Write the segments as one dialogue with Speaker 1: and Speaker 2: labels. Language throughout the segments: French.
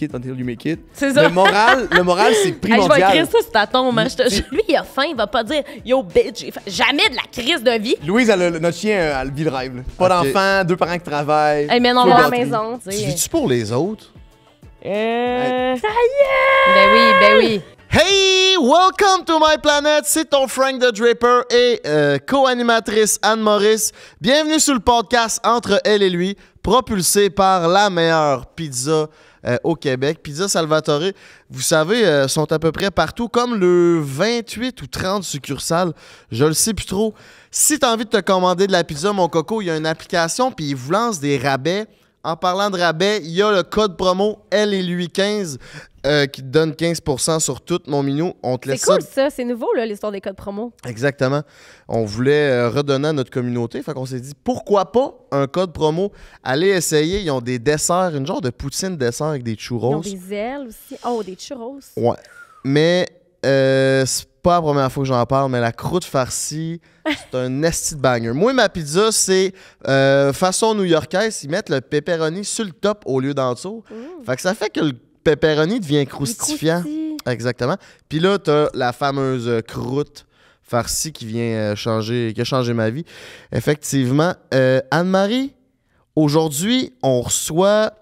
Speaker 1: it until you make Le moral, le moral c'est primordial. je vais écrire ça
Speaker 2: sur ta tombe. Hein, lui, il a faim, il va pas dire Yo, bitch, jamais de la crise de vie.
Speaker 1: Louise, notre chien, elle vit le rêve. Pas d'enfants, d'enfant, deux parents qui travaillent. Elle mène en la maison. Tu vis-tu pour les
Speaker 3: autres? Euh... Ça y est! Ben oui, ben oui. Hey, welcome to my planet. C'est ton Frank the Draper et euh, co-animatrice Anne Maurice. Bienvenue sur le podcast Entre elle et lui, propulsé par la meilleure pizza euh, au Québec. Pizza Salvatore, vous savez, euh, sont à peu près partout, comme le 28 ou 30 succursales. Je le sais plus trop. Si tu as envie de te commander de la pizza, mon coco, il y a une application, puis ils vous lancent des rabais. En parlant de rabais, il y a le code promo L et lui 15 euh, qui te donne 15 sur tout, mon minou. On te laisse C'est cool,
Speaker 2: ça. C'est nouveau, l'histoire des codes promo.
Speaker 3: Exactement. On voulait euh, redonner à notre communauté. Fait qu'on s'est dit, pourquoi pas un code promo? Allez essayer. Ils ont des desserts, une genre de poutine dessert avec des churros. Ils
Speaker 2: ont des ailes aussi. Oh, des churros.
Speaker 3: Ouais. Mais euh, c'est pas la première fois que j'en parle, mais la croûte farcie, c'est un nasty banger. Moi, ma pizza, c'est façon new-yorkaise, ils mettent le pepperoni sur le top au lieu d'en dessous. Mmh. Fait que ça fait que le pepperoni devient croustifiant. Exactement. Puis là, t'as la fameuse euh, croûte farcie qui vient euh, changer, qui a changé ma vie. Effectivement. Euh, Anne-Marie, aujourd'hui, on reçoit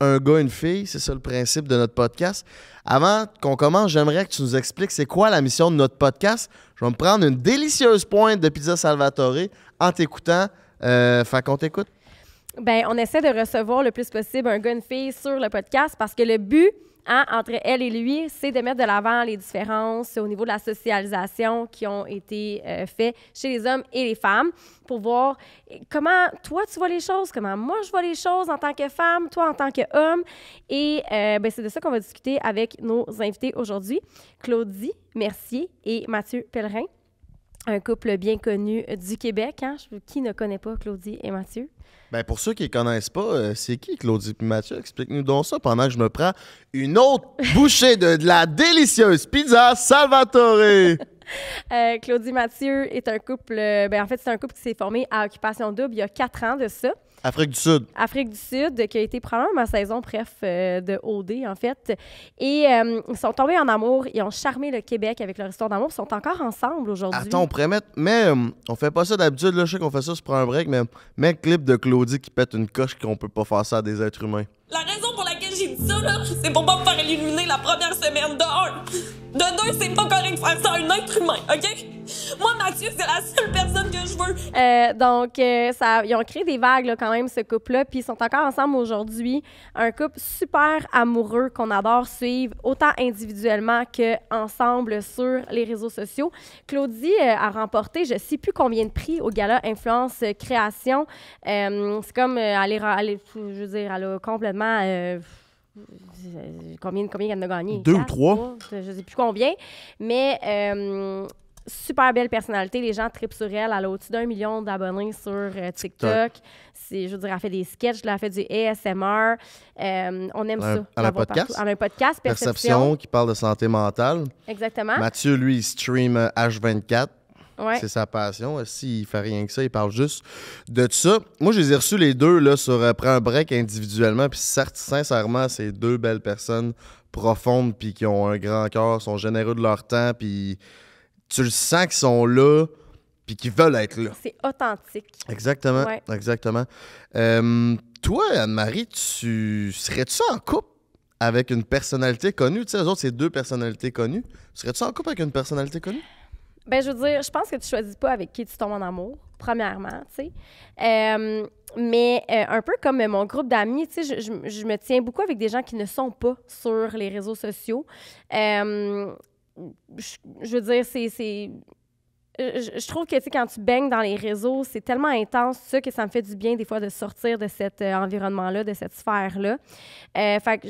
Speaker 3: un gars, une fille. C'est ça le principe de notre podcast. Avant qu'on commence, j'aimerais que tu nous expliques c'est quoi la mission de notre podcast. Je vais me prendre une délicieuse pointe de pizza Salvatore en t'écoutant. Euh, fait qu'on t'écoute
Speaker 2: ben, on essaie de recevoir le plus possible un gars, une sur le podcast parce que le but hein, entre elle et lui, c'est de mettre de l'avant les différences au niveau de la socialisation qui ont été euh, faites chez les hommes et les femmes pour voir eh, comment toi tu vois les choses, comment moi je vois les choses en tant que femme, toi en tant qu'homme. Et euh, ben, c'est de ça qu'on va discuter avec nos invités aujourd'hui, Claudie Mercier et Mathieu Pellerin un couple bien connu du Québec. Hein? Qui ne connaît pas Claudie et
Speaker 3: Mathieu? Ben pour ceux qui ne connaissent pas, euh, c'est qui Claudie et Mathieu? Explique-nous donc ça pendant que je me prends une autre bouchée de, la délicieuse pizza Salvatore!
Speaker 2: Euh, Claudie Claudie Mathieu est un couple, euh, ben en fait, c'est un couple qui s'est formé à Occupation Double il y a quatre ans de ça. Afrique du Sud. Afrique du Sud, qui a été probablement ma saison, bref, euh, de OD, en fait. Et euh, ils sont tombés en amour, ils ont charmé le Québec avec leur histoire d'amour, ils sont encore ensemble aujourd'hui. Attends, on
Speaker 3: pourrait mettre. Mais euh, on fait pas ça d'habitude, là, je sais qu'on fait ça, je prends un break, mais mets clip de Claudie qui pète une coche qu'on peut pas faire ça à des êtres humains. La
Speaker 2: raison pour laquelle j'ai dit ça, là, c'est pour pas me faire éliminer la première semaine de de deux, c'est pas correct de faire ça un être humain, OK? Moi, Mathieu, c'est la seule personne que je veux. Euh, donc, euh, ça, ils ont créé des vagues quand même, ce couple-là, puis ils sont encore ensemble aujourd'hui. Un couple super amoureux qu'on adore suivre, autant individuellement qu'ensemble sur les réseaux sociaux. Claudie euh, a remporté, je sais plus combien de prix au gala Influence Création. c'est comme, aller je veux dire, elle a complètement Combien, combien il en a gagné? Deux ou trois. Je ne sais plus combien. Mais euh, super belle personnalité. Les gens tripent sur elle. Elle a au-dessus d'un million d'abonnés sur euh, TikTok. C'est, je veux dire, elle fait des sketchs, elle a fait du ASMR. on aime un, ça. Elle a un podcast. Elle a un podcast, Perception. Perception, qui
Speaker 3: parle de santé mentale.
Speaker 2: Exactement. Mathieu,
Speaker 3: lui, il stream H24. C'est sa passion. S'il fait rien que ça, il parle juste de ça. Moi, je les ai reçus les deux là, sur euh, un break individuellement. Puis certes, sincèrement, c'est deux belles personnes profondes puis qui ont un grand cœur, sont généreux de leur temps. Puis tu le sens qu'ils sont là puis qu'ils veulent être là.
Speaker 2: C'est authentique.
Speaker 3: Exactement. Exactement. Euh, toi, Anne-Marie, tu serais-tu en couple? avec une personnalité connue, tu sais, les autres, c'est deux personnalités connues. Serais-tu en couple avec une personnalité connue?
Speaker 2: Ben, je veux dire, je pense que tu choisis pas avec qui tu tombes en amour, premièrement, tu sais. Euh, mais euh, un peu comme mon groupe d'amis, tu sais, je, me tiens beaucoup avec des gens qui ne sont pas sur les réseaux sociaux. Euh, je, veux dire, c'est... Je, trouve que, tu quand tu baignes dans les réseaux, c'est tellement intense, que ça me fait du bien, des fois, de sortir de cet environnement-là, de cette sphère-là. fait que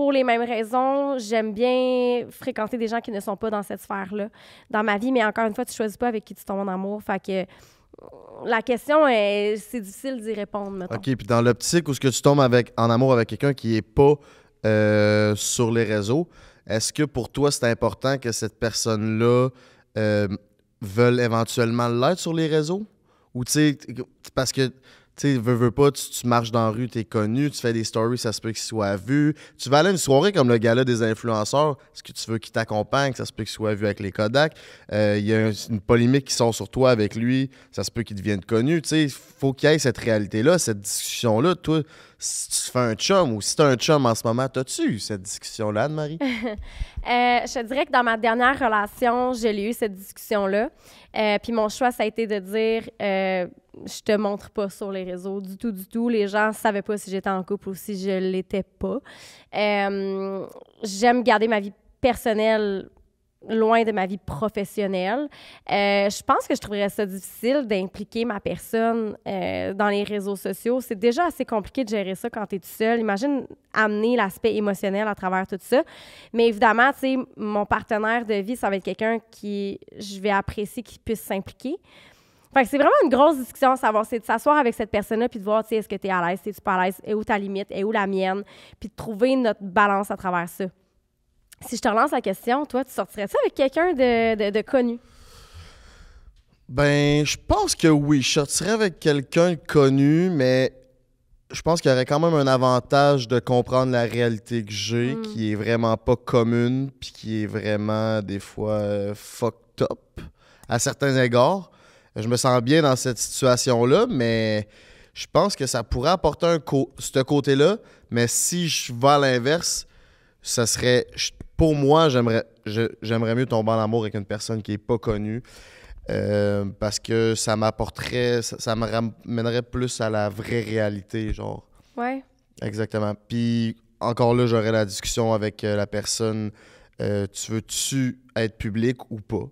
Speaker 2: pour les mêmes raisons, j'aime bien fréquenter des gens qui ne sont pas dans cette sphère-là dans ma vie. Mais encore une fois, tu choisis pas avec qui tu tombes en amour. Fait que la question est, c'est difficile d'y répondre. Mettons. OK,
Speaker 3: puis dans l'optique où ce que tu tombes avec, en amour avec quelqu'un qui est pas euh, sur les réseaux, est-ce que pour toi c'est important que cette personne-là euh, veuille éventuellement l'être sur les réseaux? Ou tu sais, parce que tu sais, veux, veux pas, tu, marches dans la rue, t'es connu, tu fais des stories, ça se peut qu'ils soit vu Tu vas aller à une soirée comme le gala des influenceurs, ce que tu veux qu'il t'accompagne, ça se peut qu'il soit vu avec les Kodak. Euh, il y a une polémique qui sort sur toi avec lui, ça se peut qu'il devienne connu. Tu sais, faut qu'il y ait cette réalité-là, cette discussion-là. Toi, si tu fais un chum ou si tu un chum en ce moment, as-tu eu cette discussion-là, Anne-Marie?
Speaker 2: Euh, je te dirais que dans ma dernière relation, j'ai eu cette discussion-là. Euh, puis mon choix, ça a été de dire euh, je te montre pas sur les réseaux du tout, du tout. Les gens savaient pas si j'étais en couple ou si je l'étais pas. Euh, j'aime garder ma vie personnelle loin de ma vie professionnelle. Euh, je pense que je trouverais ça difficile d'impliquer ma personne euh, dans les réseaux sociaux. C'est déjà assez compliqué de gérer ça quand tu es tout seul. Imagine amener l'aspect émotionnel à travers tout ça. Mais évidemment, tu sais, mon partenaire de vie, ça va être quelqu'un qui je vais apprécier qui puisse s'impliquer. Fait que c'est vraiment une grosse discussion, savoir, c'est de s'asseoir avec cette personne-là puis de voir, tu sais, est-ce que tu es à l'aise, si tu pas à l'aise, et où ta limite, et où la mienne, puis de trouver notre balance à travers ça. Si je te relance la question, toi, tu sortirais ça avec quelqu'un de, connu?
Speaker 3: Ben, je pense que oui. Je sortirais avec quelqu'un de connu, mais je pense qu'il y aurait quand même un avantage de comprendre la réalité que j'ai, hmm. qui est vraiment pas commune, puis qui est vraiment des fois euh, fucked up à certains égards. Je me sens bien dans cette situation-là, mais je pense que ça pourrait apporter un ce côté-là. Mais si je vais à l'inverse, ça serait pour moi, j'aimerais, j'aimerais mieux tomber en amour avec une personne qui n'est pas connue. Euh, parce que ça m'apporterait, ça, me ramènerait plus à la vraie réalité, genre. Ouais. Exactement. Puis encore là, j'aurais la discussion avec euh, la personne. Euh, tu veux-tu être public ou pas?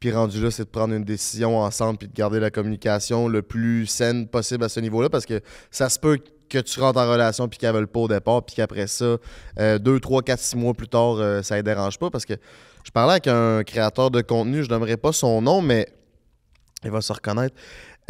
Speaker 3: Puis rendu là, c'est de prendre une décision ensemble puis de garder la communication le plus saine possible à ce niveau-là parce que ça se peut que tu rentres en relation puis qu'elles veulent pas au départ, puis qu'après ça, euh, deux, trois, quatre, six mois plus tard, euh, ça les dérange pas. Parce que je parlais avec un créateur de contenu, je nommerai pas son nom, mais il va se reconnaître.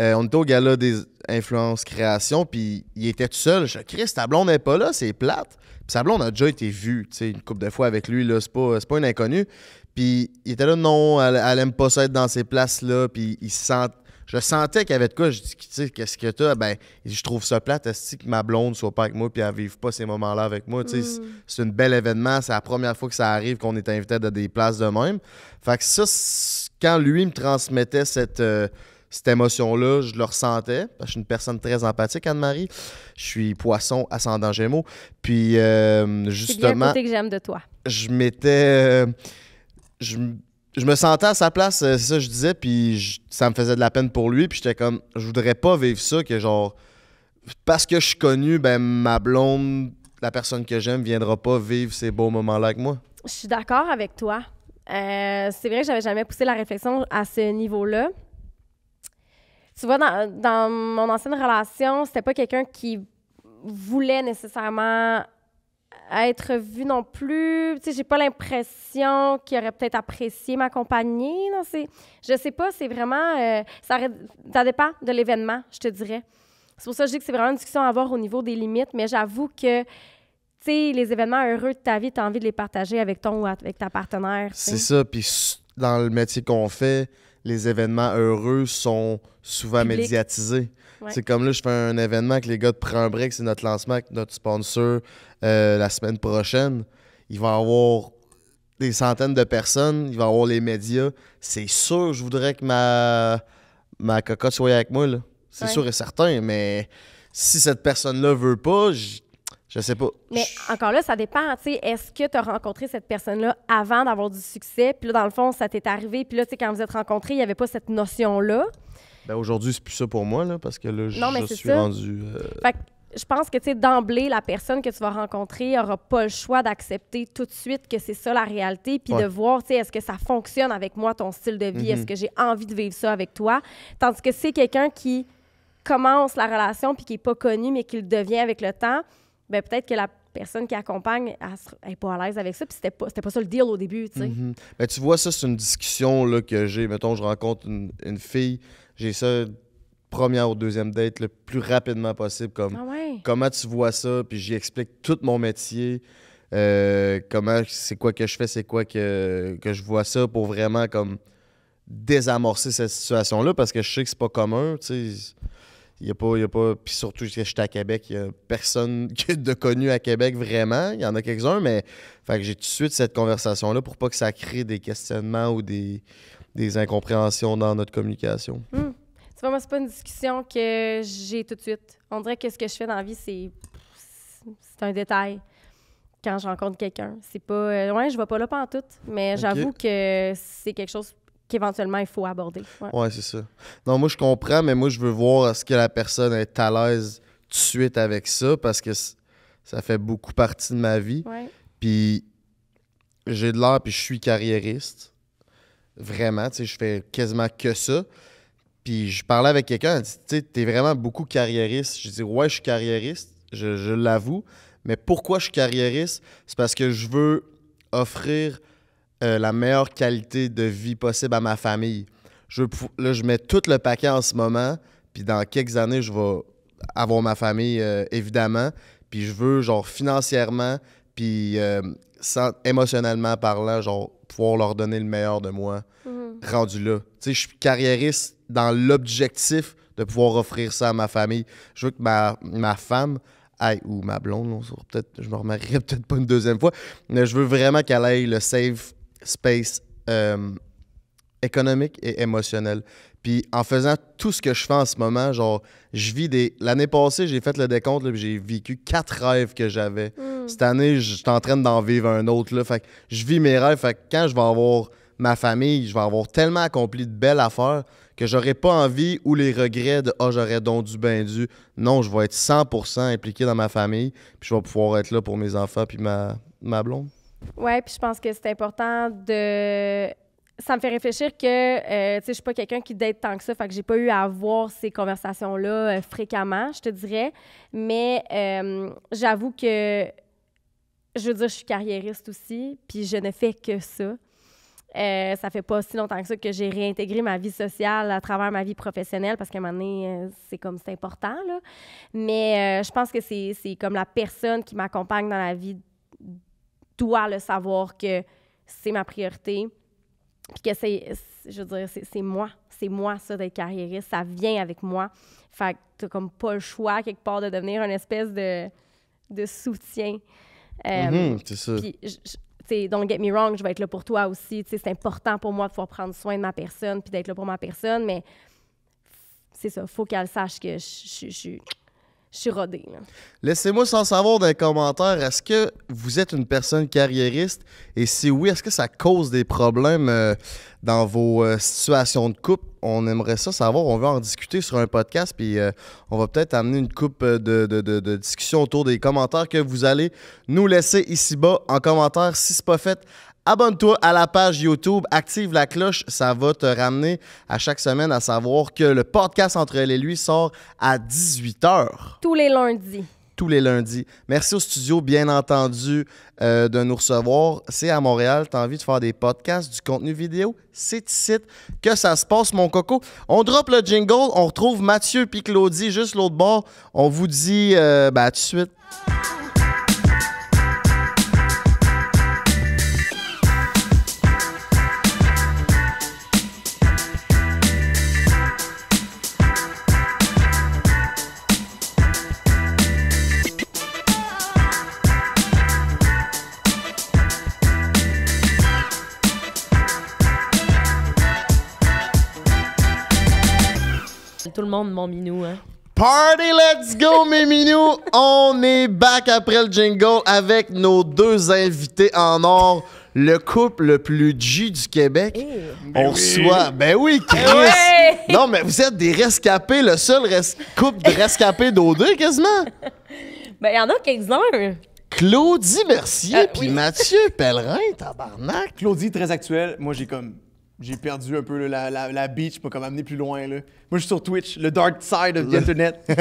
Speaker 3: Euh, on était au gala des influences création, puis il était tout seul. Je Chris, ta blonde n'est pas là, c'est plate. Puis sa blonde a déjà été vu tu sais, une couple de fois avec lui, là, c'est pas, pas une inconnue. Puis il était là, non, elle, n'aime aime pas ça être dans ces places-là, puis il se sent je sentais qu'il y avait de quoi. Je dis, tu sais, qu'est-ce que t'as? Ben, je trouve ça plate, est que ma blonde soit pas avec moi puis elle vive pas ces moments-là avec moi? sais, mm. C'est un bel événement. C'est la première fois que ça arrive qu'on est invité à des places de même. Fait que ça, quand lui me transmettait cette. Euh, cette émotion-là, je le ressentais. je suis une personne très empathique, Anne-Marie. Je suis poisson ascendant gémeaux. Puis, euh, justement. C'est que j'aime de toi. Je m'étais. Euh, je je me sentais à sa place, euh, c'est ça que je disais, puis ça me faisait de la peine pour lui, puis j'étais comme, je voudrais pas vivre ça, que genre, parce que je suis connu, ben ma blonde, la personne que j'aime, viendra pas vivre ces beaux moments-là avec moi.
Speaker 2: Je suis d'accord avec toi. Euh, c'est vrai que j'avais jamais poussé la réflexion à ce niveau-là. Tu vois, dans, dans mon ancienne relation, c'était pas quelqu'un qui voulait nécessairement être vu non plus. Tu sais, j'ai pas l'impression qu'il aurait peut-être apprécié m'accompagner. Non, c'est, je sais pas, c'est vraiment, euh, ça, dépend de l'événement, je te dirais. C'est pour ça que je dis que c'est vraiment une discussion à avoir au niveau des limites, mais j'avoue que, tu sais, les événements heureux de ta vie, tu as envie de les partager avec ton ou avec ta partenaire. C'est ça,
Speaker 3: puis dans le métier qu'on fait, les événements heureux sont souvent médiatisés. C'est comme là, je fais un événement que les gars de Prends un break, c'est notre lancement avec notre sponsor euh, la semaine prochaine. Il va y avoir des centaines de personnes, il va y avoir les médias. C'est sûr, je voudrais que ma, ma cocotte soit avec moi. C'est sûr et certain, mais si cette personne-là veut pas, je, sais pas.
Speaker 2: Mais encore là, ça dépend. Est-ce que tu as rencontré cette personne-là avant d'avoir du succès? Puis là, dans le fond, ça t'est arrivé. Puis là, quand vous êtes rencontrés, il n'y avait pas cette notion-là.
Speaker 3: Ben aujourd'hui, c'est plus ça pour moi, là, parce que là, je, suis rendu. Euh,
Speaker 2: je pense que, d'emblée, la personne que tu vas rencontrer n'aura pas le choix d'accepter tout de suite que c'est ça la réalité, puis de voir, est-ce que ça fonctionne avec moi, ton style de vie, est-ce mhm. que j'ai envie de vivre ça avec toi. Tandis que c'est quelqu'un qui commence la relation, puis qui n'est pas connu, mais qui le devient avec le temps, ben peut-être que la personne qui accompagne, elle n'est pas à l'aise avec ça. Puis c'était pas, pas ça le deal au début, tu mhm.
Speaker 3: ben, tu vois, ça, c'est une discussion là, que j'ai. Mettons, je rencontre une, une fille j'ai ça première ou deuxième date le plus rapidement possible. Comme, ah Comment tu vois ça? Puis j'y explique tout mon métier. Euh, comment, c'est quoi que je fais, c'est quoi que, que je vois ça pour vraiment comme désamorcer cette situation-là parce que je sais que c'est pas commun. Il a pas. Y pas puis surtout, je suis à Québec, il n'y a personne de connu à Québec vraiment. Il y en a quelques-uns, mais fait que j'ai tout de suite cette conversation-là pour pas que ça crée des questionnements ou des des incompréhensions dans notre communication.
Speaker 2: Tu vois, moi, c'est pas une discussion que j'ai tout de suite. On dirait que ce que je fais dans la vie, c'est, c'est un détail quand je rencontre quelqu'un. C'est pas. Euh, ouais, je vais pas là en tout, mais j'avoue que c'est quelque chose qu'éventuellement il faut aborder. Ouais,
Speaker 3: c'est ça. Non, moi je comprends, mais moi je veux voir est-ce que la personne est à l'aise tout de suite avec ça parce que ça fait beaucoup partie de ma vie. Ouais. Puis j'ai de l'air, puis je suis carriériste. Vraiment, tu sais, je fais quasiment que ça. Puis je parlais avec quelqu'un, elle dit, tu sais, t'es vraiment beaucoup carriériste. Je dis, ouais, je suis carriériste, je, l'avoue. Mais pourquoi je suis carriériste? C'est parce que je veux offrir euh, la meilleure qualité de vie possible à ma famille. Je, je mets tout le paquet en ce moment, puis dans quelques années, je vais avoir ma famille, euh, évidemment. Puis je veux, genre, financièrement, puis, euh, sans, émotionnellement parlant, genre, pouvoir leur donner le meilleur de moi, mhm. rendu là. Tu sais, je suis carriériste dans l'objectif de pouvoir offrir ça à ma famille. Je veux que ma, femme aille, ou ma blonde, peut-être, je me remarierai peut-être pas une deuxième fois, mais je veux vraiment qu'elle aille le safe space euh, économique et émotionnel. Puis en faisant tout ce que je fais en ce moment, genre, je vis des. L'année passée, j'ai fait le décompte, j'ai vécu quatre rêves que j'avais. Mhm. Hmm. Cette année, je suis en train d'en vivre un autre. Là. Fait que je vis mes rêves. Fait que quand je vais avoir ma famille, je vais avoir tellement accompli de belles affaires que j'aurais pas envie ou les regrets de oh, j'aurais donc du bain du. Non, je vais être 100% impliqué dans ma famille, puis je vais pouvoir être là pour mes enfants puis ma ma blonde.
Speaker 2: Ouais, puis je pense que c'est important de ça me fait réfléchir que euh, tu sais je suis pas quelqu'un qui date tant que ça, fait que j'ai pas eu à avoir ces conversations là euh, fréquemment, je te dirais, mais euh, j'avoue que je veux dire, je suis carriériste aussi, puis je ne fais que ça. Euh, ça fait pas si longtemps que ça que j'ai réintégré ma vie sociale à travers ma vie professionnelle parce qu'à un moment donné, euh, c'est comme c'est important. Là. Mais euh, je pense que c'est comme la personne qui m'accompagne dans la vie doit le savoir que c'est ma priorité. Puis que c'est, je veux dire, c'est moi. C'est moi, ça, d'être carriériste. Ça vient avec moi. Fait que t'as comme pas le choix, quelque part, de devenir une espèce de, de soutien. Mm-hmm, euh, c'est ça. don't get me wrong, je vais être là pour toi aussi. C'est important pour moi de pouvoir prendre soin de ma personne puis d'être là pour ma personne, mais c'est ça, faut qu'elle sache que je suis je suis
Speaker 3: Laissez-moi sans savoir dans les commentaires, est-ce que vous êtes une personne carriériste? Et si oui, est-ce que ça cause des problèmes euh, dans vos euh, situations de couple? On aimerait ça savoir. On veut en discuter sur un podcast, puis euh, on va peut-être amener une coupe de, de, discussion autour des commentaires que vous allez nous laisser ici-bas en commentaire. Si ce n'est pas fait, Abonne-toi à la page YouTube, active la cloche, ça va te ramener à chaque semaine à savoir que le podcast Entre elle et lui sort à 18h. Tous les lundis. Tous les lundis. Merci au studio, bien entendu, euh, de nous recevoir. C'est à Montréal, tu as envie de faire des podcasts, du contenu vidéo, c'est ici que ça se passe, mon coco. On drop le jingle, on retrouve Mathieu puis Claudie juste l'autre bord. On vous dit euh, ben, à tout de suite.
Speaker 2: de mon minou. Hein.
Speaker 3: Party, let's go, mes minous! On est back après le jingle avec nos deux invités en or, le couple le plus G du Québec. Eh. On ben reçoit. Ben oui, Chris! Non, mais vous êtes des rescapés, le seul couple de rescapés d'OD quasiment!
Speaker 2: Ben, il y en a quelques-uns!
Speaker 3: Claudie Mercier, et euh, puis
Speaker 1: Mathieu Pellerin, tabarnak! Claudie, très actuelle. Moi, j'ai comme j'ai perdu un peu la, la, la, beach pour comme amener plus loin. Là. Moi, je suis sur Twitch, le dark side of the internet.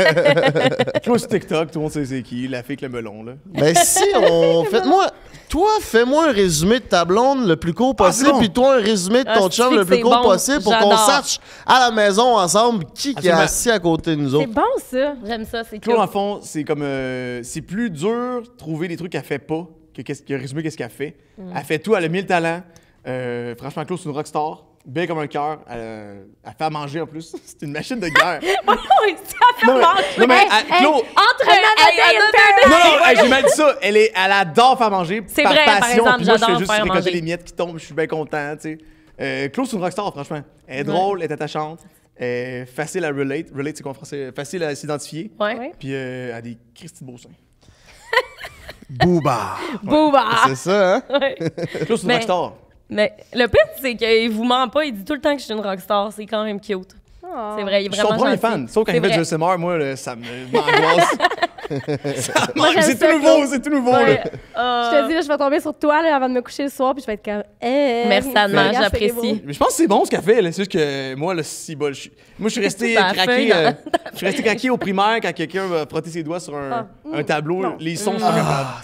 Speaker 1: je suis sur TikTok, tout le monde sait c'est qui, la fille avec le melon. Là. Ben si, on...
Speaker 3: faites-moi... Toi, fais-moi un résumé de ta blonde le plus court ah, possible, puis toi, un résumé de ton ah, chum le plus court possible pour qu'on sache à la maison ensemble qui, est assis à côté de nous autres. C'est
Speaker 2: bon, ça. J'aime ça, c'est cool. en
Speaker 1: fond, c'est comme... Euh, c'est plus dur trouver des trucs qu'elle fait pas que, résumer qu'est-ce qu'elle fait. Mm. Elle fait tout, elle a mis le talent. Euh, franchement, Claude, c'est une rockstar. Belle comme un cœur. Elle, euh, elle, fait à manger en plus. c'est une machine de guerre.
Speaker 4: Oh, oui, ça fait non, manger. Non, elle, entre elle, Non, non, j'ai mal dit
Speaker 1: ça. Elle, est, elle adore faire manger. C'est vrai, passion, par exemple, j'adore juste récolter les miettes qui tombent. Je suis bien content, tu sais. Euh, c'est une rockstar, franchement. Elle est drôle, elle est attachante. est facile à relate. Relate, c'est quoi en français? Facile à s'identifier. Ouais. Puis euh, elle a des cristis de seins. Booba! Booba! C'est ça, hein? Ouais. Claude, c'est une rockstar.
Speaker 2: Mais le pire, c'est qu'il vous ment pas. Il dit tout le temps que je suis une rockstar. C'est quand même cute. C'est ah. vrai, il est vraiment. Je comprends les fans, sauf quand il fait du
Speaker 1: Mar, moi, ça m'angoisse. c'est tout nouveau,
Speaker 2: c'est tout nouveau. Je te dis, je vais tomber sur toi avant de me coucher le soir, puis je vais être comme. Merci tellement, j'apprécie.
Speaker 1: Mais je pense que c'est bon ce qu'elle fait. C'est juste que moi, le si bol, moi, je suis resté craqué. Euh, je suis resté craqué au primaire quand quelqu'un va frotter ses doigts sur un, ah. tableau. Les sons sont ah,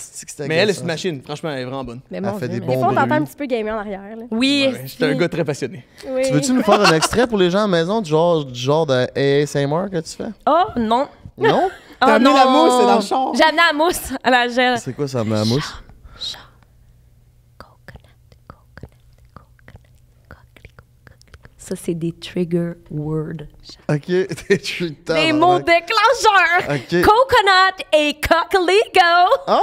Speaker 1: Mais elle, est une machine. Franchement, elle est
Speaker 3: vraiment bonne. elle fait des bons Des fois, on un petit
Speaker 2: peu gamer en arrière. Oui.
Speaker 1: J'étais un
Speaker 3: gars très passionné.
Speaker 2: Tu veux-tu nous faire un
Speaker 3: extrait pour les gens à la maison, genre genre de ASMR que tu fais? Oh, non. Non? Ah, T'as amené la mousse, c'est dans le champ.
Speaker 2: J'ai amené la mousse à la gel.
Speaker 3: C'est quoi ça, amener la mousse? Coconut,
Speaker 2: coconut, coconut, ça,
Speaker 3: c'est des trigger words. OK, des triggers. Des mots
Speaker 2: déclencheurs.
Speaker 3: Coconut et coquelico. Oh, ah,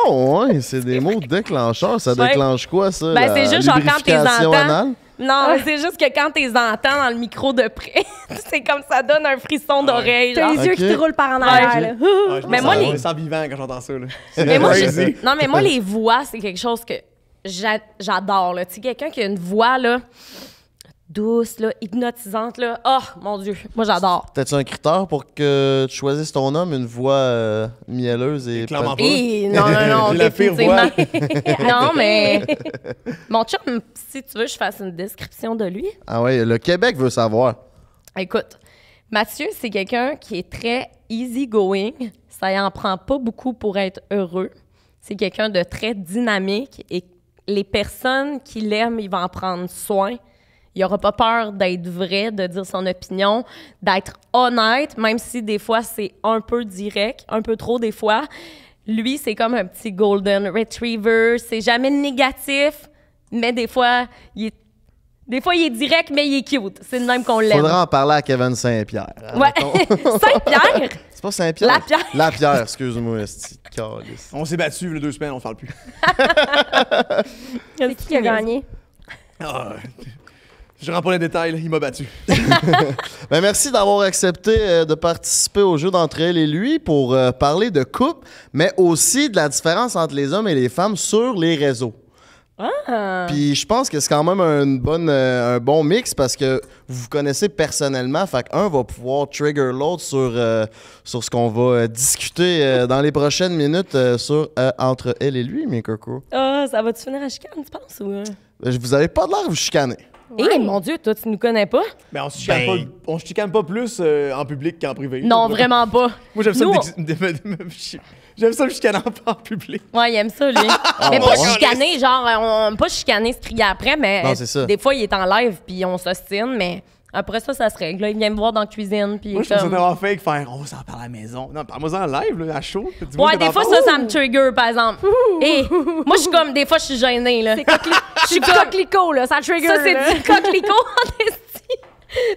Speaker 3: oui, c'est des mots déclencheurs. Ça déclenche quoi, ça? Ben, c'est juste genre quand t'es entends.
Speaker 2: Non, ah. c'est juste que quand tu les entends dans le micro de près, c'est comme ça donne un frisson ah d'oreille. T'as les yeux qui te roulent par en arrière. Ah, mais moi, les...
Speaker 1: vivant quand j'entends ça. Mais moi, non, mais moi, les
Speaker 2: voix, c'est quelque chose que j'adore. Tu sais, quelqu'un qui a une voix, là douce, là, hypnotisante. Là. Oh, mon Dieu, moi j'adore.
Speaker 3: peut tu un critère pour que tu choisisses ton homme, une voix euh, mielleuse et... Clairement non, non, non, la non, mais...
Speaker 2: Mon chum, si tu veux, je fasse une description de lui.
Speaker 3: Ah oui, le Québec veut savoir.
Speaker 2: Écoute, Mathieu, c'est quelqu'un qui est très easygoing. Ça y en prend pas beaucoup pour être heureux. C'est quelqu'un de très dynamique et les personnes qui l'aiment, il va en prendre soin il n'aura pas peur d'être vrai, de dire son opinion, d'être honnête, même si des fois c'est un peu direct, un peu trop des fois. Lui, c'est comme un petit golden retriever, c'est jamais négatif, mais des fois, il est des fois, il est direct, mais il est cute. C'est le même qu'on l'aime. Faudra en
Speaker 3: parler à Kevin Saint-Pierre.
Speaker 2: Saint-Pierre?
Speaker 3: C'est pas Saint-Pierre? La Pierre. La Pierre, excuse-moi. On s'est battu les deux semaines, on parle plus.
Speaker 2: c'est qui qui a gagné?
Speaker 3: Ah, je rends pas les détails, il m'a battu. Ben, merci d'avoir accepté euh, de participer au jeu d'entre elle et lui pour euh, parler de coupe, mais aussi de la différence entre les hommes et les femmes sur les réseaux.
Speaker 4: Ah.
Speaker 3: Puis je pense que c'est quand même bonne, euh, un bon mix parce que vous vous connaissez personnellement. Fait qu'un va pouvoir trigger l'autre sur, sur ce qu'on va discuter dans les prochaines minutes sur entre elle et lui, mes cocos.
Speaker 2: Ah, ça va-tu finir à chicaner tu penses?
Speaker 3: Ben, vous avez pas l'air de vous chicaner.
Speaker 2: Eh mon Dieu, toi, tu nous connais pas?
Speaker 1: Ben, on se chicane, pas, plus euh, en public qu'en privé. Non, vraiment pas. Moi, j'aime ça, le J'aime ça me chicaner en,
Speaker 2: public. Ouais, il aime ça, lui. Ah, mais pas oh, chicaner, genre, euh, on, pas chicaner, se crier après, mais des fois, il est en live, puis on s'ostine, mais après ça, ça se règle. Là, il vient me voir dans la cuisine. Puis Moi, je comme...
Speaker 1: ça faire on va s'en à la maison. Non, parle-moi en live, là, à chaud. Ouais, des fois, ça, ça me
Speaker 2: trigger, par exemple. Et moi, je suis comme, des fois, je suis gênée. Là. Je suis coquelicot, là. Ça trigger. Ça, c'est du coquelicot en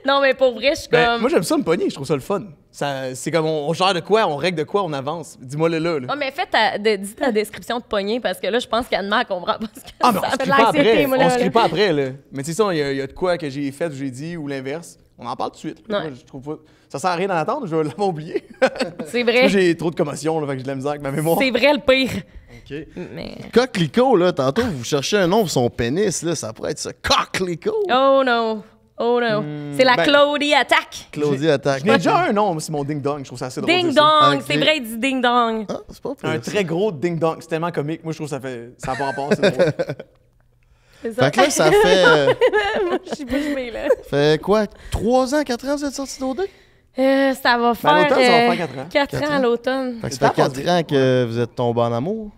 Speaker 2: Non, mais pour vrai, je suis ben, comme. moi, j'aime
Speaker 1: ça me pogner. Je trouve ça le fun c'est comme on, gère de quoi, on règle de quoi, on avance. Dis-moi le là. là. Oh,
Speaker 2: mais fais ta, dis ta description de poignée parce que là, je pense qu'Anne-Marc comprend pas ce que ah, mais on ça pas après. on
Speaker 1: se crie pas après, là. Mais tu sais, il y, a de quoi que j'ai fait, ou j'ai dit ou l'inverse. On en parle tout de suite. ouais. je trouve Ça sert à rien d'en attendre, je vais l'avoir oublié. c'est vrai. j'ai
Speaker 3: trop de commotion, là, fait que j'ai de la misère avec ma mémoire. C'est vrai le pire. OK. Mais... Coquelicot, là, tantôt, vous cherchez un nom pour son pénis, là, ça pourrait être ça.
Speaker 2: Coquelicot. Oh non. Oh non. Hmm. c'est la ben, Claudie Attack.
Speaker 3: Claudie Attack. J'ai déjà un nom, c'est mon Ding Dong. Je trouve ça assez drôle. Ding Dong, ah, c'est
Speaker 2: vrai, il dit Ding Dong. Ah, c'est pas un très
Speaker 1: gros Ding Dong. C'est tellement comique. Moi, je trouve que ça fait. Ça va en penser.
Speaker 2: c'est ça. Fait que là, ça
Speaker 3: fait. Euh,
Speaker 2: moi, je suis là.
Speaker 3: Fait quoi, trois ans, quatre ans, vous êtes sorti d'OD?
Speaker 2: Euh, ça va ben, faire. à l'automne, ça va euh, faire quatre ans. Quatre ans, à l'automne. Fait que ça fait quatre ans
Speaker 3: que vous êtes tombé en amour.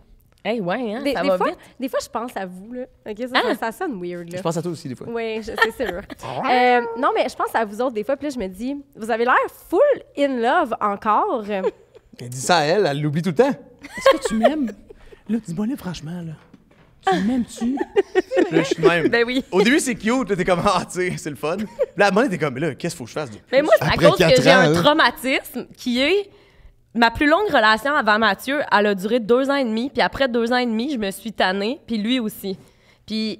Speaker 2: Hey, ouais, hein? Des, ça va fois, Des fois, je pense à vous, là. OK, ah! ça, ça, sonne weird, là. Je pense à toi aussi, des fois. Oui, c'est sûr. euh, non, mais je pense à vous autres, des fois, puis là, je me dis, vous avez l'air full in love encore. elle
Speaker 1: dit ça à elle, elle l'oublie tout le temps. Est-ce que tu m'aimes? là, dis-moi, là, franchement, là. Tu m'aimes-tu? je suis même. Ben oui. Au début, c'est cute. Là, t'es comme, ah, tu sais, c'est le fun. Puis là, à un t'es comme, mais là, qu'est-ce qu'il faut que je fasse? Mais moi, à cause que j'ai un
Speaker 2: traumatisme qui est ma plus longue relation avant Mathieu, elle a duré deux ans et demi. Puis après deux ans et demi, je me suis tannée, puis lui aussi. Puis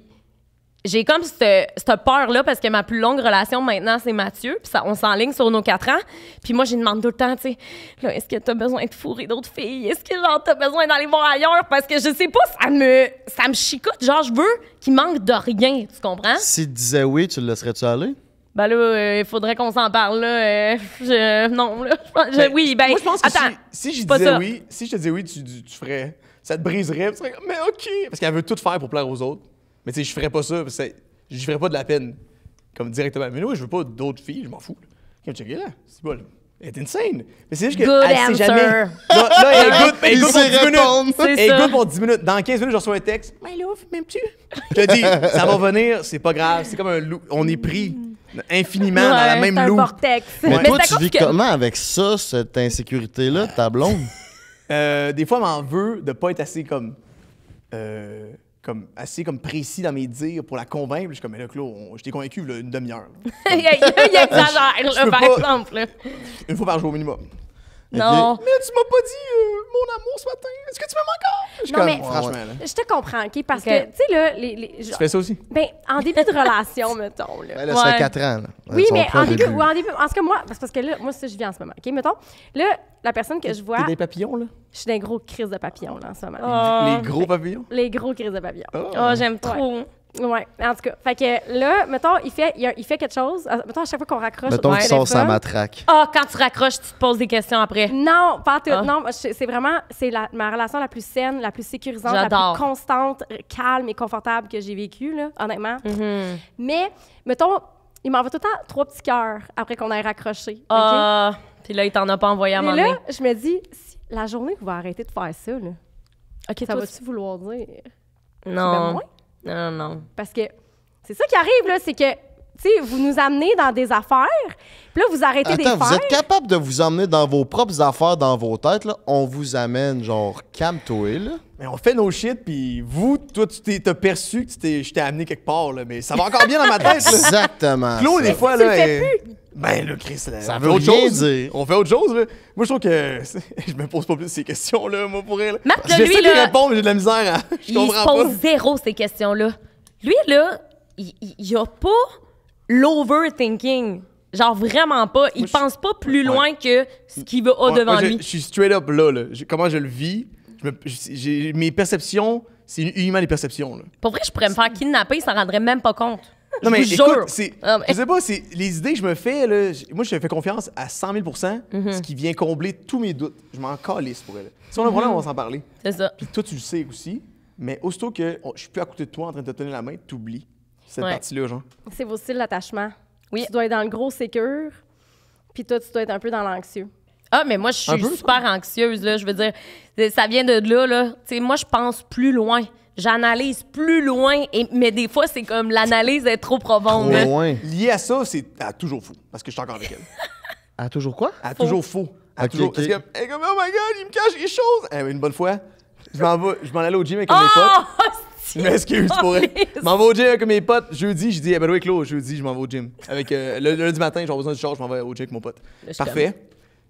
Speaker 2: j'ai comme cette, peur-là parce que ma plus longue relation maintenant, c'est Mathieu. Puis ça, on s'enligne sur nos quatre ans. Puis moi, j'ai demandé tout le temps, tu sais, est-ce que t'as besoin de fourrer d'autres filles? Est-ce que, genre, t'as besoin d'aller voir ailleurs? Parce que je sais pas, ça me, ça me chicote. Genre, je veux qu'il manque de rien, tu comprends? S'il
Speaker 3: disait oui, tu le laisserais-tu aller?
Speaker 2: Ben là, euh, il faudrait qu'on s'en parle, là. Euh, non, là. ben, oui, ben. Moi, je pense que attends, si, je disais oui,
Speaker 1: si je te disais oui, tu, tu, ferais. Ça te briserait. mais OK. Parce qu'elle veut tout faire pour plaire aux autres. Mais tu sais, je ferais pas ça. Parce que je ferais pas de la peine. Comme directement. Mais oui, je veux pas d'autres filles, je m'en fous. Comme, checker là. C'est bon. Elle est insane. Mais c'est juste que. Good elle jamais. Là, elle ah, est good, elle good pour 10 minutes. Elle est good pour 10 minutes. Dans 15 minutes, je reçois un texte. My
Speaker 4: love, Même tu
Speaker 1: Je te dis, ça va venir, c'est pas grave. C'est comme un loup. On est pris infiniment dans la même un
Speaker 2: Mais, toi, tu vis comment
Speaker 3: avec ça, cette insécurité-là, ta blonde?
Speaker 1: Euh, des fois, elle m'en veut de pas être assez comme. Euh, comme assez comme précis dans mes dires pour la convaincre. Je suis comme, mais là, Claude, je t'ai convaincu une demi-heure. il exagère, là, par exemple. Une fois par jour au minimum. Eh non.
Speaker 4: Mais tu m'as
Speaker 2: pas dit euh, mon amour ce matin. Est-ce que tu m'aimes encore? non, mais, franchement, Je te comprends, OK? Parce que, tu sais, là. Les, tu fais ça aussi? Ben, en début de relation, mettons. Là, ben, là ça fait 4
Speaker 3: ans. Oui, mais en début, ou en
Speaker 2: début. ce que moi, parce que là, moi, ça, je vis en ce moment. OK? Mettons, là, la personne que je vois. T'es des papillons, là? Je suis d'un gros crise de papillons, là,
Speaker 1: en ce moment. Oh. les gros papillons?
Speaker 2: Les gros crises de papillons. Oh, oh j'aime trop. Ouais, en tout cas. Fait que là, mettons, il fait, il, fait quelque chose. Ah, mettons, à chaque fois qu'on raccroche. Mettons qu'il matraque. Ah, quand tu raccroches, tu te poses des questions après. Non, pas tout. Ah. Non, c'est vraiment c'est ma relation la plus saine, la plus sécurisante, la plus constante, calme et confortable que j'ai vécue, là, honnêtement. Mm-hmm. Mais, mettons, il m'envoie tout le temps trois petits cœurs après qu'on ait raccroché. Ah, puis là, il t'en a pas envoyé à un moment là, je me dis, si la journée vous va arrêter de faire ça, là, OK, ça va-tu vouloir dire? Non. Non, non, non. Parce que c'est ça qui arrive, là, c'est que vous nous amenez dans des affaires, puis là, vous arrêtez Attends, des vous êtes capable
Speaker 3: de vous emmener dans vos propres affaires, dans vos têtes, là. On vous amène, genre, calme-toi, là. Mais on fait nos shit, puis vous, toi, tu t'es, t'as
Speaker 1: perçu que tu t'es, je t'ai amené quelque part, là, mais ça va encore bien dans ma tête, Exactement.
Speaker 3: Claude, des fois, là. le
Speaker 1: Ben le Chris, là, Ça veut autre chose. dire. On fait autre chose. Là. Moi, je trouve que je je me pose pas plus ces questions-là, moi, pour elle. Marc, lui, J'essaie de répondre, mais j'ai de la misère. Je Il se pose
Speaker 2: zéro ces questions-là. Lui, là, il il- a pas l'overthinking. Genre vraiment pas. Il pense pas plus loin que ce qu'il veut au devant lui. Je,
Speaker 1: suis straight up là. là. comment je le vis, mes perceptions, c'est uniquement les perceptions. Là.
Speaker 2: Pour vrai, je pourrais me faire kidnapper, il s'en rendrait même pas compte.
Speaker 1: Non, mais écoute, ah, je sais pas, c'est les idées que je me fais, là, moi, je fais confiance à 100 000 mhm. ce qui vient combler tous mes doutes. Je m'en calisse pour elle. Si on a un problème, mhm. on va s'en parler. C'est ça. Puis toi, tu le sais aussi, mais aussitôt que je suis plus à côté de toi en train de te tenir la main, t'oublies cette partie-là, genre.
Speaker 2: C'est aussi l'attachement. Oui. Tu dois être dans le gros sécure, puis toi, tu dois être un peu dans l'anxieux. Ah, mais moi, je suis super anxieuse, là. Je veux dire, ça vient de là, là. Tu sais, moi, je pense plus loin. J'analyse plus loin, et, mais des fois, c'est comme l'analyse est trop profonde. Plus hein.
Speaker 1: loin. Lié à ça, c'est toujours fou, parce que je suis encore avec elle. à toujours quoi? À toujours faux. À toujours. elle est comme, oh my god, il me cache des choses. Eh, une bonne fois, je m'en vais, je m'en allais au gym avec mes oh, potes. Je m'excuse oh, Je m'en vais au gym avec mes potes. Jeudi, je dis, eh ben oui, Claude, jeudi, je m'en vais au gym. Avec, euh, le lundi matin, j'ai besoin de charge, je m'en vais au gym avec mon pote. Parfait.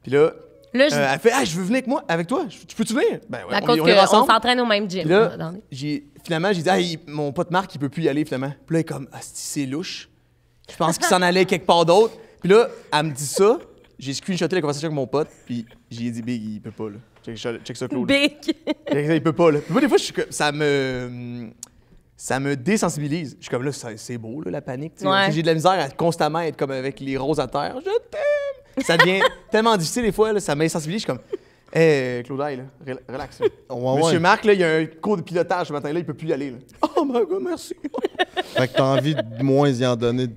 Speaker 1: Puis là, euh, elle fait, ah, je veux venir avec moi, avec toi. Tu peux-tu venir? Ben ouais, ben, on, on, s'entraîne au même gym. là, finalement, j'ai dit, ah, mon pote Marc, il peut plus y aller, finalement. Puis là, elle est comme, ah, c'est louche. Je pense qu'il s'en allait quelque part d'autre. Puis là, elle me dit ça j'ai screenshoté la conversation avec mon pote, puis j'ai dit Big, il peut pas, là. Check, ça, Claude. Big! il peut pas, là. moi, des fois, je ça me. Ça me désensibilise. Je suis comme là, c'est beau, là, la panique. J'ai de la misère à constamment être comme avec les roses à terre. Je t'aime! Ça devient tellement difficile des fois, là, ça m'insensibilise. Je suis comme, Hé, eh, hey, Claude, là, relax. Monsieur Marc, là, il y a un cours de pilotage ce matin-là, il peut plus y aller. Là. Oh my god, merci.
Speaker 3: fait que t'as envie de moins y en donner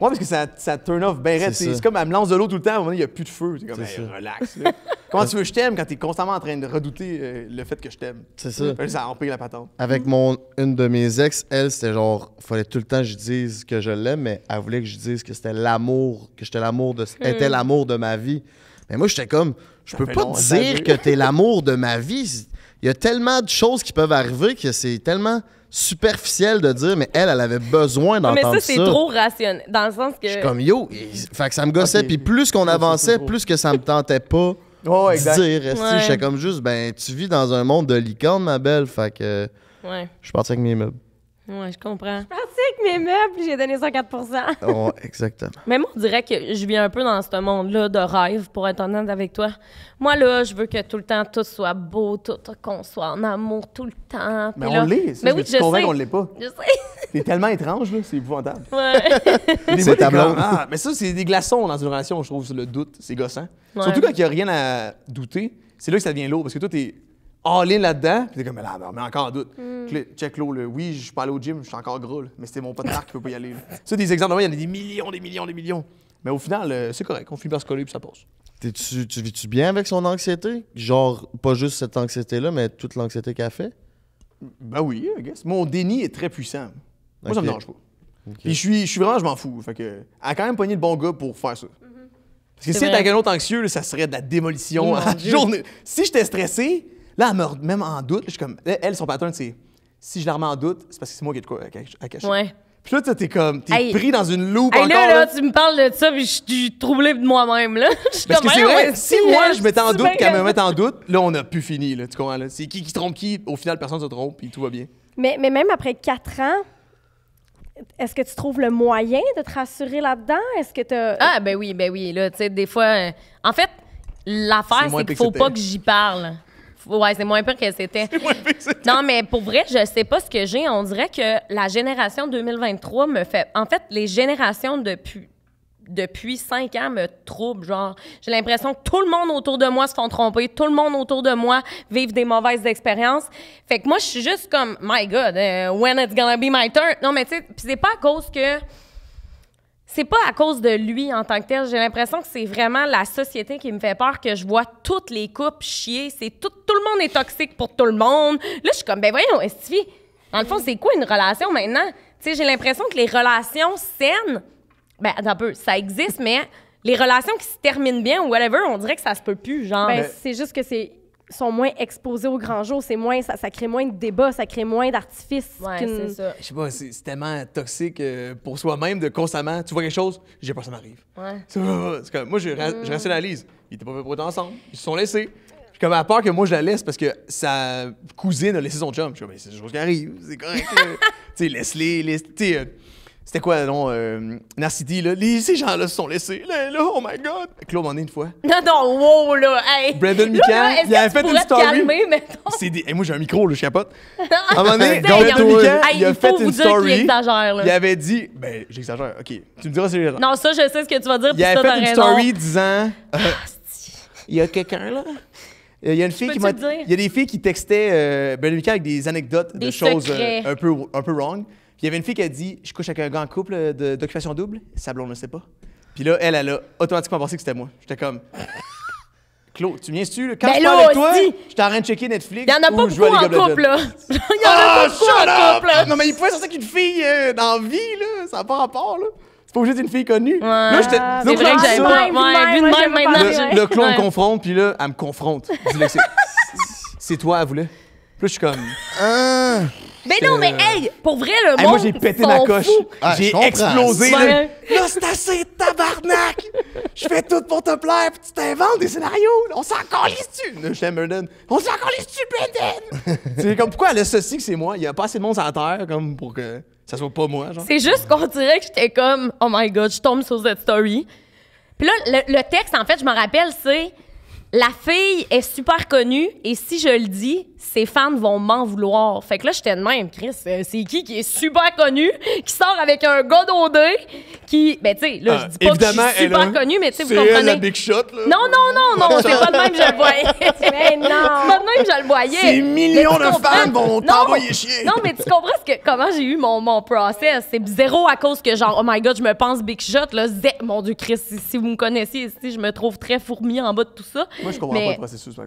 Speaker 3: Ouais, parce que ça, ça turn
Speaker 1: off bien raide. C'est comme elle me lance de l'eau tout le temps, à un moment il n'y a plus de feu. C'est comme, relax. Comment tu veux que je t'aime quand tu es constamment en train de redouter euh, le fait que je t'aime? C'est ça. Ben, ça empire la patente.
Speaker 3: Avec mon, une de mes ex, elle, c'était genre, fallait tout le temps que je dise que je l'aime, mais elle voulait que je dise que c'était l'amour, que j'étais l'amour de, hmm. l'amour de ma vie. Mais moi, j'étais comme, je peux pas te dire que tu es l'amour de ma vie. Il y a tellement de choses qui peuvent arriver que c'est tellement superficiel de dire, mais elle, elle avait besoin d'entendre ça. Mais ça, c'est trop
Speaker 2: rationnel, dans le sens que... Je suis comme,
Speaker 3: yo, fait ça me gossait, puis plus qu'on avançait, plus que ça me tentait pas de dire. Je J'étais comme juste, ben, tu vis dans un monde de licorne, ma belle, fait que... Je suis parti avec mes meubles.
Speaker 2: Ouais, je comprends. Je pensais que mes meubles, j'ai donné 104 oh, exactement. Mais moi, on dirait que je viens un peu dans ce monde-là de rêve, pour être honnête avec toi. Moi, là, je veux que tout le temps, tout soit beau, tout, qu'on soit en amour tout le temps. mais on l'est, Mais je oui, je sais. qu'on l'est pas.
Speaker 4: Je sais.
Speaker 1: C'est tellement étrange, là, c'est épouvantable. Ouais. c'est tableau. Ah, mais ça, c'est des glaçons dans une relation, je trouve, le doute, c'est gossant. Surtout quand il n'y a rien à douter, c'est là que ça devient lourd, parce que toi, t'es all-in là-dedans. Puis t'es comme, mais là, mais encore en doute. Hmm. Check l'eau, oui, je suis pas allé au gym, je suis encore gros, mais c'est mon pote Marc qui peut pas y aller. Ça, des exemples, il y en a des millions, des millions, des millions. Mais au final, euh, c'est correct, on finit par se coller puis ça passe.
Speaker 3: tu, tu vis-tu bien avec son anxiété? Genre, pas juste cette anxiété-là, mais toute l'anxiété qu'elle fait?
Speaker 1: Ben oui, I guess. Mon déni est très puissant. Moi, ça me dérange pas. Puis je suis, je suis vraiment, je m'en fous. Fait que, elle a quand même pogné le bon gars pour faire ça. Mhm. Parce que si t'as un autre anxieux, ça serait de la démolition journée. Si j'étais stressé, Là, elle me même en doute. je suis comme, elle, son pattern, c'est si je la remets en doute, c'est parce que c'est moi qui ai de quoi à cacher. Ouais. Puis là, t'es comme, t'es pris dans une loupe hey, encore. Là, là, tu
Speaker 2: me parles de ça, puis je suis troublé de moi-même, là. Parce que c'est vrai, si moi, je mettais en doute qu'elle me mette en
Speaker 1: doute, là, on a plus fini, là, tu comprends, là. C'est qui qui trompe qui, au final, personne se trompe, puis tout va bien.
Speaker 2: Mais, mais même après quatre ans, est-ce que tu trouves le moyen de te rassurer là-dedans? Est-ce que t'as... Ah, ben oui, ben oui, là, tu sais, des fois... Euh, en fait, l'affaire, c'est qu'il faut pas que j'y parle. Ouais, c'est moins pire que c'était. Non, mais pour vrai, je sais pas ce que j'ai. On dirait que la génération 2023 me fait. En fait, les générations depuis depuis cinq ans me troublent. Genre, j'ai l'impression que tout le monde autour de moi se font tromper, tout le monde autour de moi vivent des mauvaises expériences. Fait que moi, je suis juste comme, my God, euh, when it's gonna be my turn. Non, mais tu sais, c'est pas à cause que c'est pas à cause de lui en tant que tel. J'ai l'impression que c'est vraiment la société qui me fait peur, que je vois toutes les couples chier. C'est tout, tout le monde est toxique pour tout le monde. Là, je suis comme, ben voyons, Estifie, dans le fond, c'est quoi une relation maintenant? Tu sais, j'ai l'impression que les relations saines, ben, un peu, ça existe, mais les relations qui se terminent bien ou whatever, on dirait que ça se peut plus, genre. Ben, c'est juste que c'est sont moins exposés au grand jour, c'est moins, ça, crée moins de débats, ça crée moins d'artifices. Ouais, c'est ça.
Speaker 1: Je sais pas, c'est tellement toxique euh, pour soi-même de constamment, tu vois quelque chose, j'ai pas ça m'arrive. Ouais. C'est Comme, moi, je, mm. je, rationalise. Ils étaient pas pour être ensemble, ils se sont laissés. Je comme à peur que moi je la laisse parce que sa cousine a laissé son chum. Je suis comme, c'est des choses qui arrivent, c'est correct. tu sais, laisse-les, laisse. -les, laisse euh, les c'était quoi, non, euh, Narcity, là? ces gens-là se sont laissés. Là, là, oh my God! Claude en est une fois. Non, non, wow, là, hey! Brandon Mikan, il avait fait une story. mettons? C'est des... moi, j'ai un micro, là, je capote. à un moment donné, Brandon Mikan, il a fait une story. Il, exagère, là. il avait dit, ben, j'exagère, OK. Tu me diras si j'exagère.
Speaker 2: Non, ça, je sais ce que tu vas dire, Il avait fait une story disant... Euh,
Speaker 1: ah, il y a quelqu'un, là? Il y a une fille qui m'a... Il y a des filles qui textaient euh, Brandon Mikan avec des anecdotes des de choses euh, un, peu, un peu wrong. Puis il y avait une fille qui a dit Je couche avec un gars en couple euh, de- d'occupation double. Sablon ne sait pas. Puis là, elle, elle a automatiquement pensé que c'était moi. J'étais comme. Claude, tu viens-tu? Quand ben je avec toi, j'étais en train de checker Netflix. Il y en a pas beaucoup en couple, là. Il y en a ah, pas beaucoup en Non, mais il pouvait sortir qu'une fille euh, dans la vie, là. Ça n'a pas rapport, là. C'est pas juste une fille connue. là, j'étais. c'est vrai que j'avais pas. vu de même, maintenant. Le, le me confronte, puis là, elle me confronte. c'est- toi, elle voulait. Puis là, je suis comme. Ah! Mais non, mais euh, hey, pour vrai, le monde. moi, j'ai pété ma coche. j'ai explosé. Là, c'est assez, tabarnak. Je fais tout pour te plaire, puis tu t'inventes des scénarios. On s'en calisse-tu? Le On s'en calisse-tu, Brendan? c'est comme, pourquoi elle a ceci que c'est moi? Il y a pas assez de monde sur la terre comme pour que ça soit pas moi, genre. C'est
Speaker 2: juste qu'on dirait que j'étais comme, oh my god, je tombe sur cette story. Puis là, le, le texte, en fait, je me rappelle, c'est la fille est super connue et si je le dis, ses fans vont m'en vouloir. Fait que là, j'étais de même, Chris, euh, c'est qui qui est super connu, qui sort avec un gars qui, ben tu sais, là, je dis pas que je suis super connu, mais tu sais, vous comprenez. C'est la big shot, là. Non, non, non, non, c'est pas de même que je le voyais. mais non. C'est pas de même que je le voyais. Ces millions de fans vont t'envoyer chier. Non, mais tu comprends ce que, comment j'ai eu mon, mon process. C'est zéro à cause que, genre, oh my god, je me pense big shot, là. Mon Dieu, Chris, si, vous me connaissiez, si je me trouve très fourmi en bas de tout ça. Moi, je comprends pas le processus, par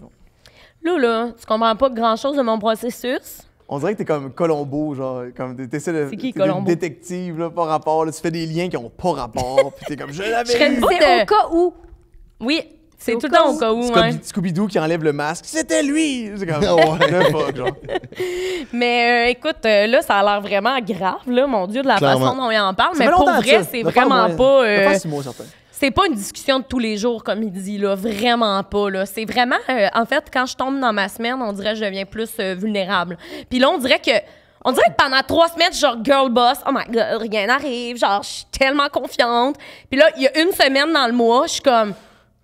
Speaker 2: Là, hein. tu comprends pas grand-chose de mon processus.
Speaker 1: On dirait que t'es comme Colombo, genre, comme t'essaies de. C'est qui Colombo? détective, là, par rapport. tu fais des liens qui ont pas rapport, puis t'es comme, je l'avais C'est au
Speaker 2: cas où. Oui, c'est tout le temps au cas où. C'est
Speaker 1: Scooby-Doo qui enlève le masque. C'était lui! C'est comme, genre.
Speaker 2: Mais euh, écoute, euh, là, ça a l'air vraiment grave, là, mon Dieu, de la façon dont il en parle. Mais pour vrai, c'est vraiment pas. Euh, certain c'est pas une discussion de tous les jours, comme il dit, là, vraiment pas. Là. C'est vraiment, euh, en fait, quand je tombe dans ma semaine, on dirait que je deviens plus euh, vulnérable. Puis là, on dirait que. On dirait pendant trois semaines, genre girl boss, oh my god, rien n'arrive, genre je suis tellement confiante. Puis là, il y a une semaine dans le mois, je suis comme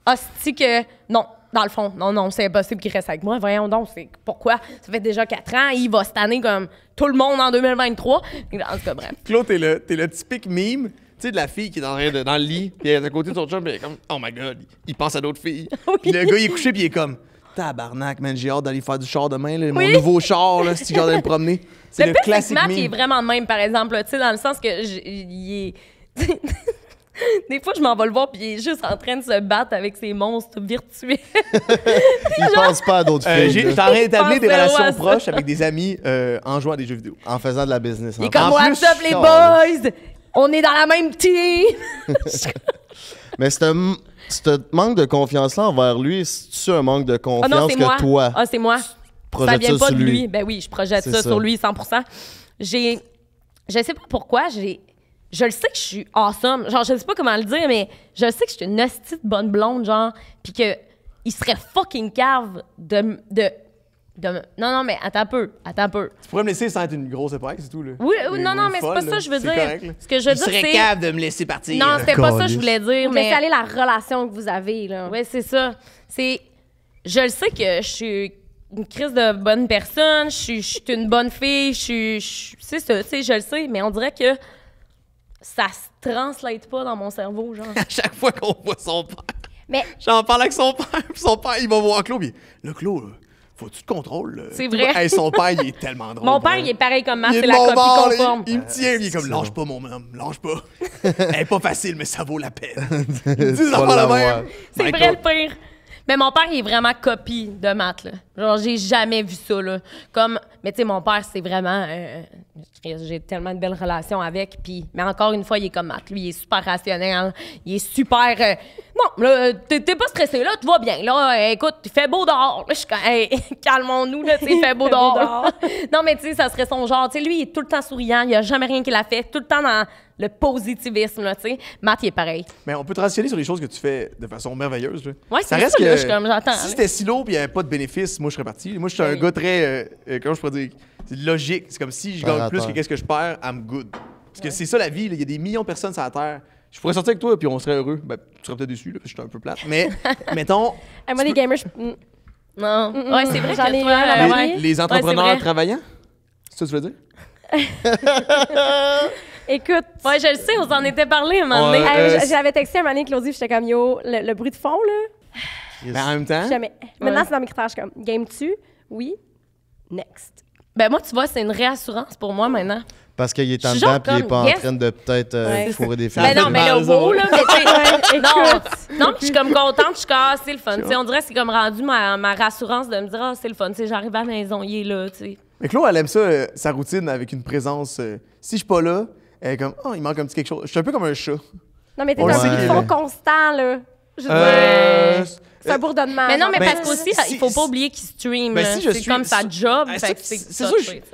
Speaker 2: hostie que non, dans le fond, non, non, c'est impossible qu'il reste avec moi. Voyons donc, c'est pourquoi ça fait déjà quatre ans, il va cette comme tout le monde en 2023. En
Speaker 1: tout cas, bref. Claude, t'es le, es le typique mime sais, de la fille qui est dans, le- dans lit, puis elle est à côté de son chum, puis elle est comme, oh my god, il pense à d'autres filles. Puis le gars, il est couché, puis il est comme, tabarnak, man, j'ai hâte d'aller faire du char demain, mon nouveau char, là, si tu veux aller me promener. C'est le, pire, classique il est vraiment
Speaker 2: de même, par exemple, tu sais, dans le sens que il est. Des fois, je m'en vais le voir, puis il est juste en train de se battre avec ses monstres virtuels.
Speaker 3: Il pense pas à d'autres
Speaker 1: euh, filles. j'ai- J'étais des relations proches avec des amis euh, en jouant à des jeux vidéo. en faisant de la business.
Speaker 2: Il comme, what's les boys? on est dans la même team.
Speaker 3: Mais c'est un. manque de confiance-là envers lui, c'est-tu un manque de ah confiance que toi?
Speaker 2: Ah, c'est moi. Ça vient pas de lui. Ben oui, je projette ça, sur lui 100 J'ai. Je sais pas pourquoi, j'ai. Je le sais que je suis awesome. Genre, je sais pas comment le dire, mais je sais que je suis une hostie bonne blonde, genre. Puis que. Il serait fucking cave de, de non, non, mais attends un peu. Attends un peu. Tu
Speaker 1: pourrais me laisser sans être une grosse époque, c'est tout. Là. Oui, non, non, mais c'est pas ça que je veux dire. Correct, ce que je veux dire, c'est. capable de me laisser partir. Non, c'était pas ça que je voulais
Speaker 2: dire. mais c'est est la relation que vous avez. là. Oui, c'est ça. C'est. Je le sais que je suis une crise de bonne personne, je suis, une bonne fille, je suis. tu sais, je le sais, mais on dirait que ça se translate pas dans mon cerveau, genre.
Speaker 1: À chaque fois qu'on voit son père.
Speaker 2: Mais. J'en parle avec son
Speaker 1: père, son père, il va voir Claude, puis le Claude, tu te contrôles? Euh. C'est vrai. son père, il est tellement drôle. Mon père, hein. il est
Speaker 2: pareil comme moi, c'est la copie conforme.
Speaker 1: Il, me tient, euh, il est comme, lâche pas, mon homme, lâche pas. Elle pas facile, mais ça vaut la peine. c'est ben, vrai le
Speaker 2: pire. Mais mon père, il est vraiment copie de maths, Genre, j'ai jamais vu ça, là. Comme, mais tu sais, mon père, c'est vraiment j'ai tellement de belles relations avec. Puis, mais encore une fois, il est comme Matt. Lui, il est super rationnel. Hein. Il est super. bon euh, non, là, t'es, pas stressé, là, tu vas bien. Là, écoute, il fait beau dehors. je calmons-nous, là, il fait beau dehors. non, mais tu sais, ça serait son genre. Tu lui, il est tout le temps souriant. Il n'y a jamais rien qu'il a fait. Tout le temps dans le positivisme, là, Matt, il est pareil.
Speaker 1: Mais on peut transitionner sur les choses que tu fais de façon merveilleuse, ça reste que, Si c'était si lourd il n'y avait pas de bénéfice, moi, je serais parti. Moi, je suis un ben gars très. Euh, euh, comment je pourrais dire? logique. C'est comme si je ben gagne plus que qu'est-ce que je perds, I'm good. Parce que c'est ça la vie, il y a des millions de personnes sur la Terre. Je pourrais sortir avec toi, puis on serait heureux. Ben, tu serais peut-être déçu, je suis un peu plate. Mais, mettons. moi, les
Speaker 2: gamers, je... Non. Mm, mm, mm. Ouais, c'est vrai. que toi, euh, les, entrepreneurs
Speaker 1: travaillants? C'est ça que tu veux dire?
Speaker 2: Écoute. Ouais, je le sais, on s'en était parlé un moment donné. Euh, j'avais texté un moment donné Claudie, j'étais comme yo, le, bruit de fond, là.
Speaker 1: Mais en même temps. Jamais.
Speaker 2: Maintenant, c'est dans mes critères, je suis comme game-tu? Oui. Next. Ben moi, tu vois, c'est une réassurance pour moi maintenant.
Speaker 3: Parce qu'il est en dedans puis il est pas en train de peut-être euh, fourrer des filles. Ben non, mais le wow, là,
Speaker 4: mais non,
Speaker 2: non, je suis comme contente, je suis comme, ah, c'est le fun. on dirait que c'est comme rendu ma, ma, rassurance de me dire, ah, oh, c'est le fun, j'arrive à la maison, il est là, tu sais.
Speaker 1: Mais Claude, elle aime ça, euh, sa routine avec une présence. Euh, si je suis pas là, elle est comme, oh, il manque un petit quelque chose. Je suis un peu comme un chat. Non, mais t'es un petit
Speaker 2: constant, là. Juste. C'est un bourdonnement. Mais non, mais ben, parce qu'aussi, il faut pas oublier qu'il stream. Ben, c'est comme sa job. Ah, c'est sûr,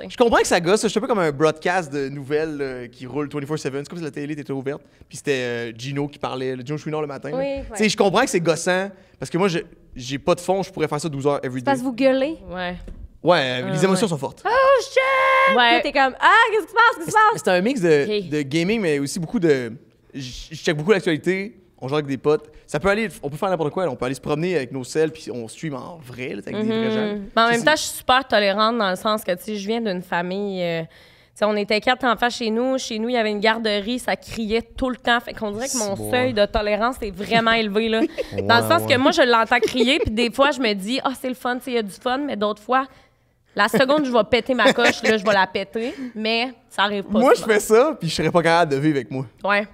Speaker 1: je comprends que ça gosse. C'est un peu comme un broadcast de nouvelles euh, qui roule 24-7. C'est comme si la télé était ouverte. Puis c'était euh, Gino qui parlait, le Gino Chouinard le matin. Tu sais, je comprends que c'est gossant. Parce que moi, je n'ai pas de fond. Je pourrais faire ça 12 heures every day. Parce que
Speaker 4: vous
Speaker 2: gueulez. Ouais.
Speaker 1: Ouais, euh, les ah, émotions sont fortes.
Speaker 2: Oh shit! Ouais. T'es comme ah qu'est-ce qui se passe, qu'est-ce qui se passe? C'est un
Speaker 1: mix de, de, gaming mais aussi beaucoup de je check beaucoup l'actualité, on joue avec des potes. Ça peut aller, on peut faire n'importe quoi. On peut aller se promener avec nos selles, puis on stream suit en vrai, avec des vrais mhm. gens.
Speaker 2: Mais en même temps, je suis super tolérante dans le sens que, tu je viens d'une famille. Euh, on était quatre enfants chez nous. Chez nous, il y avait une garderie, ça criait tout le temps. Fait qu'on dirait que mon seuil de tolérance est vraiment élevé. Là. Dans le sens que moi, je l'entends crier, puis des fois, je me dis, ah, c'est le fun, il y a du fun, mais d'autres fois, la seconde, je vais péter ma coche, là, je vais la péter, mais ça arrive pas. Moi, je fais
Speaker 1: ça, puis je serais pas capable de vivre avec moi. Ouais.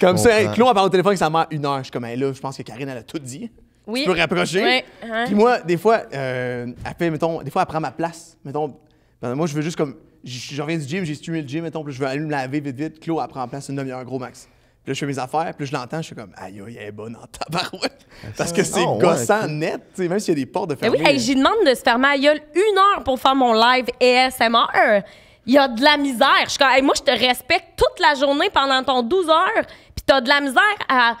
Speaker 1: Comme ça, hey, Claude, parle au téléphone que ça m'a une heure. Je suis comme, hey, là, je pense que Karine, elle a tout dit. Oui. Tu peux rapprocher. Hein. Puis moi, des fois, euh, elle fait, mettons, des fois, elle prend ma place. Mettons, ben, moi, je veux juste comme, je, reviens du gym, j'ai stimulé le gym, mettons, puis je veux aller me laver vite, vite. Claude, elle prend ma place une demi-heure, gros max. Puis là, je fais mes affaires, puis là, je l'entends, je suis comme, aïe, aïe, elle est bonne en tabarouette. Ah, Parce que c'est ah, gossant net, tu sais, même s'il y a des portes de fermer. oui, hey, j'y
Speaker 2: demande de se fermer à gueule une heure pour faire mon live ASMR. Il y a de la misère. Je, moi, je te respecte toute la journée pendant ton 12 heures t'as de la misère à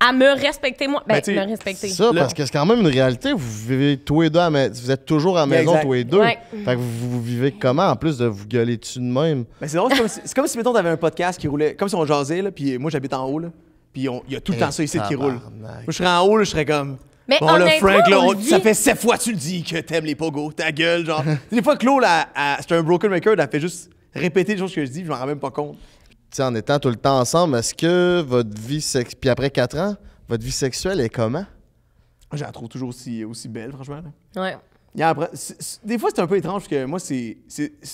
Speaker 2: à me respecter moi. Ben, tu me respecter. C'est ça, parce que
Speaker 3: c'est quand même une réalité. Vous vivez tous les deux à Vous êtes toujours à la maison tous les deux. Fait que vous, vivez comment, en plus de vous gueuler dessus de même? Ben, c'est drôle,
Speaker 1: c'est comme, si, mettons, t'avais un podcast qui roulait, comme si on jasait, là, puis moi, j'habite en haut, là, puis il y a tout le eh, temps ça ici qui roule. Moi, je serais en haut, là, je serais comme... Mais bon, là, Frank, là, ça fait sept fois que tu le dis que t'aimes les pogos, ta gueule, genre. des fois, Claude, c'est un broken record, elle fait juste répéter les choses que je dis, je m'en rends même pas compte.
Speaker 3: T'sais, en étant tout le temps ensemble, est-ce que votre vie sexuelle. Puis après quatre ans, votre vie sexuelle est comment? J'en trouve toujours aussi, aussi belle, franchement.
Speaker 1: Ouais. des fois, c'est un peu étrange parce que moi, c'est,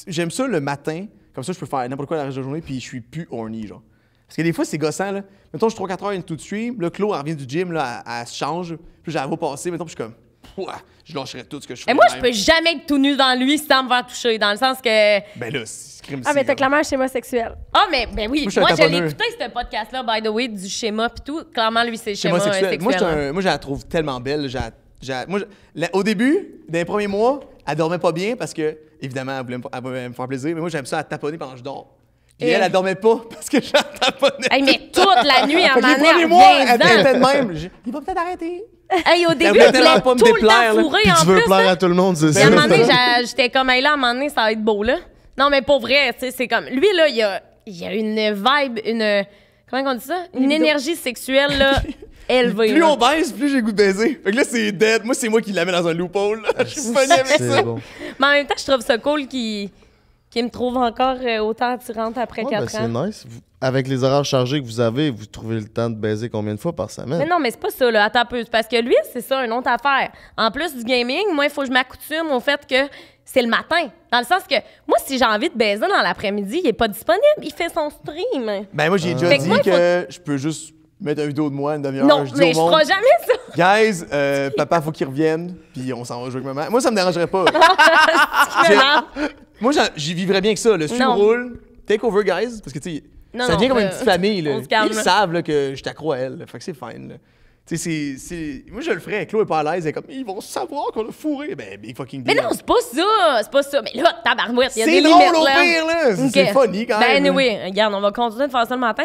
Speaker 1: j'aime ça le matin. Comme ça, je peux faire n'importe quoi la reste de la journée, puis je suis plus horny, genre. Parce que des fois, c'est gossant, là. Mettons, je suis 3-4 heures tout de suite. le Claude, elle revient du gym, là, elle, se change. Puis je la passer, mettons, je suis comme ouah, je lâcherais tout ce que je fais. Et moi, je peux
Speaker 2: jamais être tout nu dans lui sans me faire toucher, dans le sens que.
Speaker 1: Ben là, c'est crime. Ah, mais t'as
Speaker 2: clairement un schéma sexuel. Ah, mais ben oui. Moi, je l'ai écouté, ce podcast-là, by the way, du schéma puis tout. Clairement, lui, c'est le schéma, sexuel. Euh,
Speaker 1: hein. Moi, je la trouve tellement belle. moi, au début, dans les premiers mois, elle dormait pas bien parce que, évidemment, elle voulait me, faire plaisir, mais moi, j'aime ça à taponner pendant que je dors. Et elle, elle dormait pas parce que je
Speaker 2: taponnais. Elle mais toute la nuit, à manière. Les premiers mois, elle était de même. Il va peut-être arrêter. Aïe au début, tu voulais tout le temps tu veux plaire
Speaker 3: hein. à tout le monde, c'est ça. À un moment donné,
Speaker 2: j'étais comme, elle là, à un moment donné, ça va être beau, là. Non, mais pour vrai, c'est comme... Lui, là, il y a, il a une vibe, une... Comment on dit ça? Une, énergie sexuelle, là... Élevée, plus on baisse,
Speaker 1: plus j'ai goût de baiser. Fait là, c'est dead. Moi, c'est moi qui la mets dans un loophole. Je suis funny avec
Speaker 2: ça. Mais en même temps, je trouve ça cool qu'il qui me trouve encore euh, autant attirante après 4 ben, ans. C'est nice.
Speaker 3: avec les horaires chargés que vous avez, vous trouvez le temps de baiser combien de fois par semaine? Mais
Speaker 2: non, mais c'est pas ça, là, Attends peu. Parce que lui, c'est ça, une autre affaire. En plus du gaming, moi, il faut que je m'accoutume au fait que c'est le matin. Dans le sens que, moi, si j'ai envie de baiser dans l'après-midi, il est pas disponible. Il fait son stream. Ben, moi, j'ai ah. déjà dit que,
Speaker 1: je peux juste mettre une vidéo de moi une demi-heure. Non, je mais je ferai jamais ça. Guys, euh, papa, faut qu'il revienne, puis on s'en va jouer avec maman. Moi, ça me dérangerait pas. moi, j'y vivrais bien que ça. Le on roule, take over, guys, parce que tu sais, ça devient comme une petite famille. Là. Ils savent que je accro à elle. Fait que c'est fine. Là. Tu sais, c'est. Moi, je le ferais. Chloé est pas à l'aise. Elle est comme, ils vont savoir qu'on a fourré. Ben, big fucking Mais non, c'est
Speaker 2: pas ça. C'est pas ça. Mais là, tabarnouette, il y a des limites. C'est drôle au pire, là. C'est funny quand ben, même. Ben, oui. regarde, on va continuer de faire ça le matin.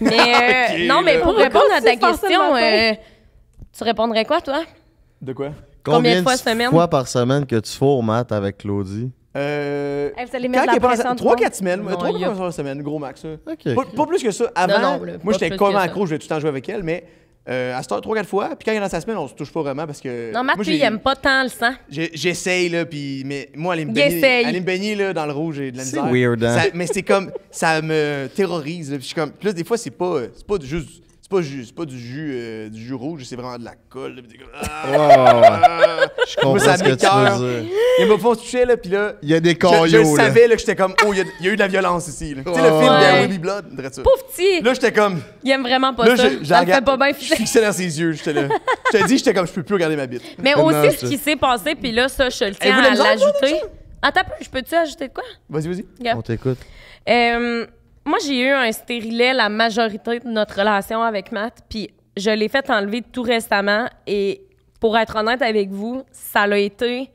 Speaker 2: Mais. Euh, non, mais pour répondre à ta question, euh, tu répondrais quoi, toi?
Speaker 3: De quoi? Combien, de fois, semaine? par semaine que tu fourres, avec Claudie?
Speaker 1: Euh, vous allez 3-4 semaines. 3-4 fois par semaine, gros max. Pas, plus que ça. Avant, moi, j'étais comme accro, je vais tout le temps jouer avec elle, mais euh, à cette heure, trois, quatre fois. Puis quand il est dans sa semaine, on se touche pas vraiment parce que. Non, Mathieu, moi, il aime
Speaker 2: pas tant le sang.
Speaker 1: J'essaye, là, puis. Mais moi, elle me baigner, elle me baigner là, dans le rouge, j'ai de la misère. C'est weird, hein? ça, Mais c'est comme. Ça me terrorise, là, Puis je suis comme. Plus, des fois, c'est pas, euh, pas juste c'est pas, du jus, euh, du jus rouge, c'est vraiment de la colle.
Speaker 3: Ah! je comprends ce que tu veux dire.
Speaker 1: Il m'a font là, puis là. Il y a des caillots. Je, savais là, que j'étais comme, oh, il y, a eu de la violence ici. tu sais, le film de Blood, ça. Pauvre petit. Là, j'étais comme.
Speaker 2: Il aime vraiment pas là, ça. Je, ça fait pas
Speaker 1: bien Je dans ses yeux, j'étais là. Je te dis, j'étais comme, je peux plus regarder ma bite. Mais aussi, ce qui
Speaker 2: s'est passé, puis là, ça, je le tiens à l'ajouter. Attends, je peux-tu ajouter de quoi?
Speaker 1: Vas-y, vas-y. On t'écoute.
Speaker 2: Euh, moi, j'ai eu un stérilet la majorité de notre relation avec Matt, puis je l'ai fait enlever tout récemment. Et pour être honnête avec vous, ça l'a été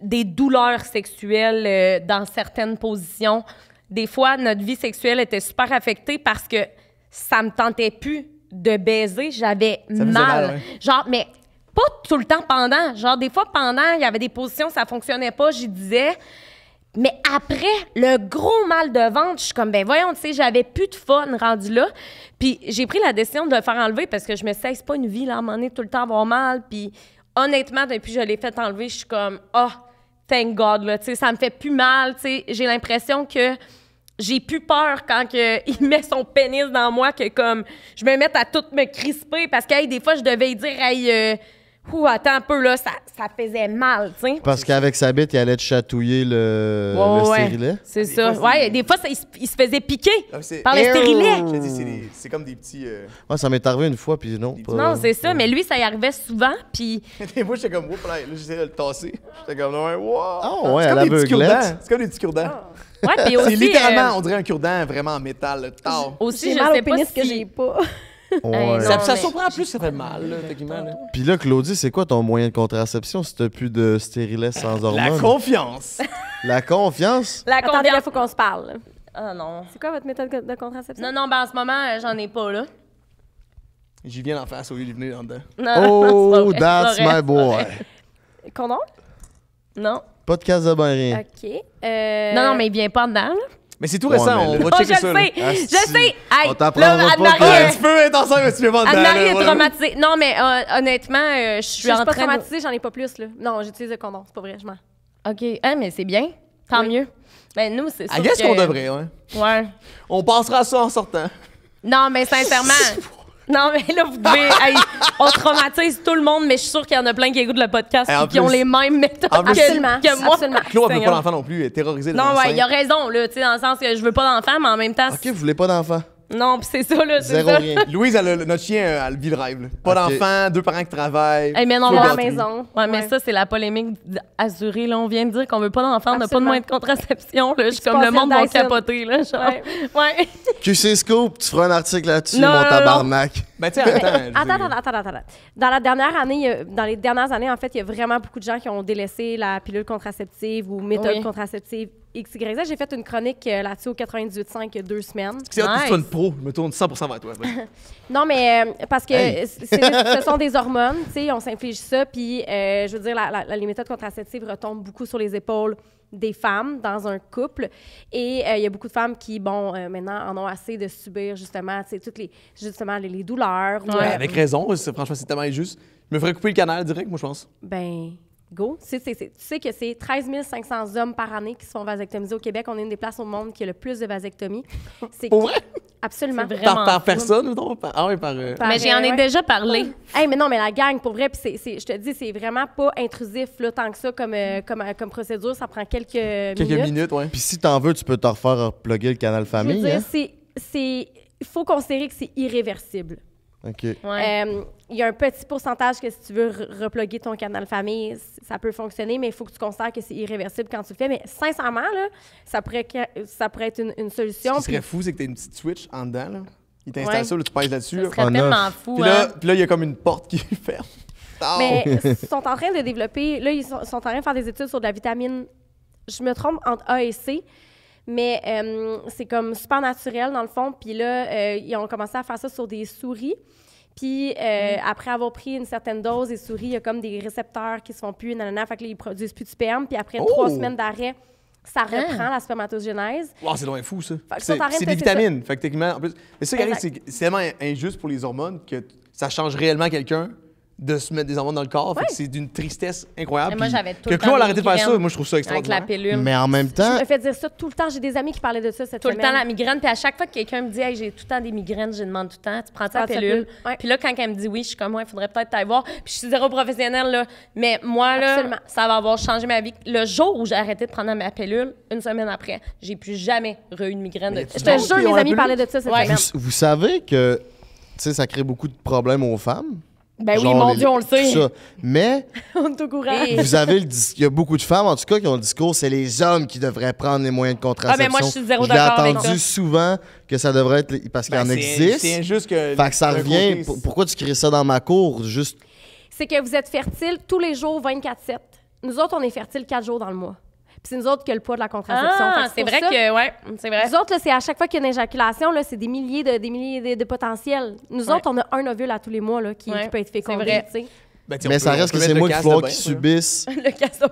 Speaker 2: des douleurs sexuelles euh, dans certaines positions. Des fois, notre vie sexuelle était super affectée parce que ça me tentait plus de baiser, j'avais mal. Genre, mais pas tout le temps pendant. Genre, des fois, pendant, il y avait des positions, ça fonctionnait pas, j'y disais. Mais après, le gros mal de ventre, je suis comme, ben voyons, tu sais, j'avais plus de fun rendu là. Puis j'ai pris la décision de le faire enlever parce que je me sais, pas une vie, là, à un moment donné, tout le temps avoir mal. Puis honnêtement, depuis que je l'ai fait enlever, je suis comme, oh, thank God, là, tu sais, ça me fait plus mal, tu sais. J'ai l'impression que j'ai plus peur quand que il met son pénis dans moi que comme, je me mette à tout me crisper parce que, hey, des fois, je devais dire, hey, euh, Ouh, attends un peu, là, ça, faisait mal, tu sais. Parce
Speaker 3: qu'avec sa bite, il allait te chatouiller le, stérilet.
Speaker 2: C'est ah, ça. ouais, des fois, il, se, faisait piquer ah, par le stérilet.
Speaker 1: c'est comme des petits. Euh,
Speaker 3: ça m'est arrivé une fois, puis non. Non, c'est
Speaker 1: ça, mais lui, ça y arrivait souvent, puis. moi, j'étais comme, ouais, là, j'essayais de le tasser. J'étais comme, wow. Oh, ouais, cure-dents. C'est comme des petits cure-dents. Ouais, puis aussi. C'est littéralement, euh, on dirait un cure-dent vraiment en métal, le Aussi, je sais pas. que j'ai pas. ça, ça surprend en plus, ça fait mal,
Speaker 3: Puis là, Claudie, c'est quoi ton moyen de contraception si t'as plus de stérilet sans hormones? La confiance! La confiance?
Speaker 2: La confiance. Attendez, il faut qu'on se parle. Ah non. C'est quoi votre méthode de contraception? Non, non, ben en ce moment, euh, j'en ai pas, là.
Speaker 3: J'y viens en
Speaker 1: face au lieu d'y venir en dedans.
Speaker 2: oh, that's my boy! Condom? Non.
Speaker 3: Pas de casse de bain, rien. OK.
Speaker 2: Euh, non, non, mais il vient pas dedans, là.
Speaker 3: Mais c'est tout récent, on va oh, checker je Sais, ah, je
Speaker 2: sais, Aïe, on t'apprend. Tu
Speaker 3: peux être ensemble, mais tu peux Anne-Marie est
Speaker 2: traumatisée. Non, mais euh, honnêtement, euh, je suis en train... pas traumatisée, j'en ai pas plus, là. Non, j'utilise le condom, c'est pas vrai, je mens. OK, hein, mais c'est bien, tant mieux. Ben nous, c'est ah, sûr ah, quest ce qu'on devrait, hein? Ouais.
Speaker 1: On passera à ça en sortant. Non,
Speaker 2: mais sincèrement... Non, mais là, vous devez. on traumatise tout le monde, mais je suis sûre qu'il y en a plein qui écoutent le podcast et qui ont les mêmes méthodes que, moi. absolument. Claude, elle veut pas d'enfant
Speaker 1: non plus, elle est terrorisée. Non, ouais, il il a
Speaker 2: raison, là, tu sais, dans le sens que je veux pas d'enfant, mais en même temps, Ok,
Speaker 1: vous voulez pas d'enfant?
Speaker 2: Non, pis c'est ça, là. Zéro rien.
Speaker 1: Louise, notre chien, elle vit le rêve. Pas d'enfant, d'enfants, deux parents qui travaillent. mais non, à la maison.
Speaker 2: Ouais, mais ça, c'est la polémique azurée. Là, on vient de dire qu'on veut pas d'enfants, on n'a pas de moins de contraception. Là, je suis comme le monde va capoter. Là, Ouais. Ouais.
Speaker 3: QC Scoop, tu feras un article là-dessus, mon Ben, attends. Attends, attends, attends,
Speaker 2: attends. Dans la dernière année, dans les dernières années, en fait, il y a vraiment beaucoup de gens qui ont délaissé la pilule contraceptive ou méthode contraceptive XYZ. J'ai fait une chronique euh, là-dessus au 98.5 il y a deux semaines. C'est nice. une
Speaker 1: pro. Je me tourne 100 vers toi.
Speaker 2: non, mais euh, parce que ce sont des hormones. tu sais, On s'inflige ça. Puis, euh, je veux dire, la, les méthodes contraceptives retombent beaucoup sur les épaules des femmes dans un couple. Et il y a beaucoup de femmes qui, bon, maintenant, en ont assez de subir justement toutes les, justement, les, douleurs. avec raison.
Speaker 1: Franchement, c'est tellement injuste. Je me ferais couper le canal direct, moi, je pense.
Speaker 2: Ben. Tu sais que c'est 13 500 hommes par année qui se font vasectomiser au Québec. On est une des places au monde qui a le plus de vasectomies. C'est vrai? Absolument. Par, par, personne
Speaker 1: ou non? ah oui, par, euh, mais j'en ai déjà
Speaker 2: parlé. mais non, mais la gang, pour vrai, puis je te dis, c'est vraiment pas intrusif là, tant que ça comme, euh, euh, comme, procédure. Ça prend quelques, minutes. Quelques
Speaker 3: minutes, oui. Puis si tu en veux, tu peux te refaire plugger le canal famille. Je veux dire,
Speaker 2: hein? c'est... Il faut considérer que c'est irréversible. OK il y a un petit pourcentage que si tu veux reploguer ton canal famille, ça peut fonctionner, mais il faut que tu considères que c'est irréversible quand tu le fais. Mais sincèrement, là, ça, pourrait, être une, solution. Ce qui serait
Speaker 1: fou, c'est que tu aies une petite switch en dedans. Il t'installe ça, tu pèses là-dessus. C'est là. tellement fou. Hein. Puis là, il y a comme une porte qui ferme. Ah. Mais ils sont
Speaker 2: en train de développer. Là, ils sont, en train de faire des études sur de la vitamine. Je me trompe entre A et C mais euh, c'est comme super naturel dans le fond. Puis là, euh, ils ont commencé à faire ça sur des souris. Puis euh, mm. après avoir pris une certaine dose, les souris, il y a comme des récepteurs qui se font plus, nanana, fait que produisent plus de sperme. Puis après trois oh! semaines d'arrêt, ça ah! reprend la spermatogenèse.
Speaker 1: Wow, c'est loin fou, ça. C'est des, vitamines. Fait que techniquement, en plus. Mais ça, c'est tellement injuste pour les hormones que ça change réellement quelqu'un de se mettre des hormones dans le corps. c'est d'une tristesse incroyable. Et moi, j'avais tout Que le Claude a arrêté de faire ça, moi, je trouve ça extraordinaire. Avec la pilule. Mais en même temps. Je me
Speaker 2: fais dire ça tout le temps. J'ai des amis qui parlaient de ça cette tout semaine. Tout le temps, la migraine. Puis à chaque fois que quelqu'un me dit, hey, j'ai tout le temps des migraines, je demande tout le temps, tu prends ta pilule. Puis là, quand elle me dit oui, je suis comme, moi, il faudrait peut-être t'aller voir. Puis je suis zéro professionnelle, là. Mais moi, là, ça va avoir changé ma vie. Le jour où j'ai arrêté de prendre ma pilule, une semaine après, j'ai plus jamais eu une migraine. Je te jure, mes amis parlaient de ça cette semaine.
Speaker 3: Vous savez que, tu sais, ça crée beaucoup de problèmes aux femmes.
Speaker 2: Ben oui, mon les, Dieu, on le sait. Mais. Vous avez le
Speaker 3: Il y a beaucoup de femmes, en tout cas, qui ont le discours c'est les hommes qui devraient prendre les moyens de ah, ben contraception. Ah, mais moi, je suis zéro d'accord. J'ai entendu souvent que ça devrait être. Parce qu'il en ben, existe. C'est injuste que. Fait que ça revient. pourquoi tu crées ça dans ma cour? Juste.
Speaker 2: C'est que vous êtes fertile tous les jours, 24-7. Nous autres, on est fertile 4 jours dans le mois c'est nous autres qui a le poids de la contraception. Ah, c'est vrai que, ouais, c'est vrai. Nous autres, c'est à chaque fois qu'il y a une éjaculation, c'est des milliers de, des milliers de, potentiels. Nous autres, on a un ovule à tous les mois là, qui, peut être fécondé.
Speaker 1: Ben, mais ça reste que c'est moi qui subisse.
Speaker 3: le casse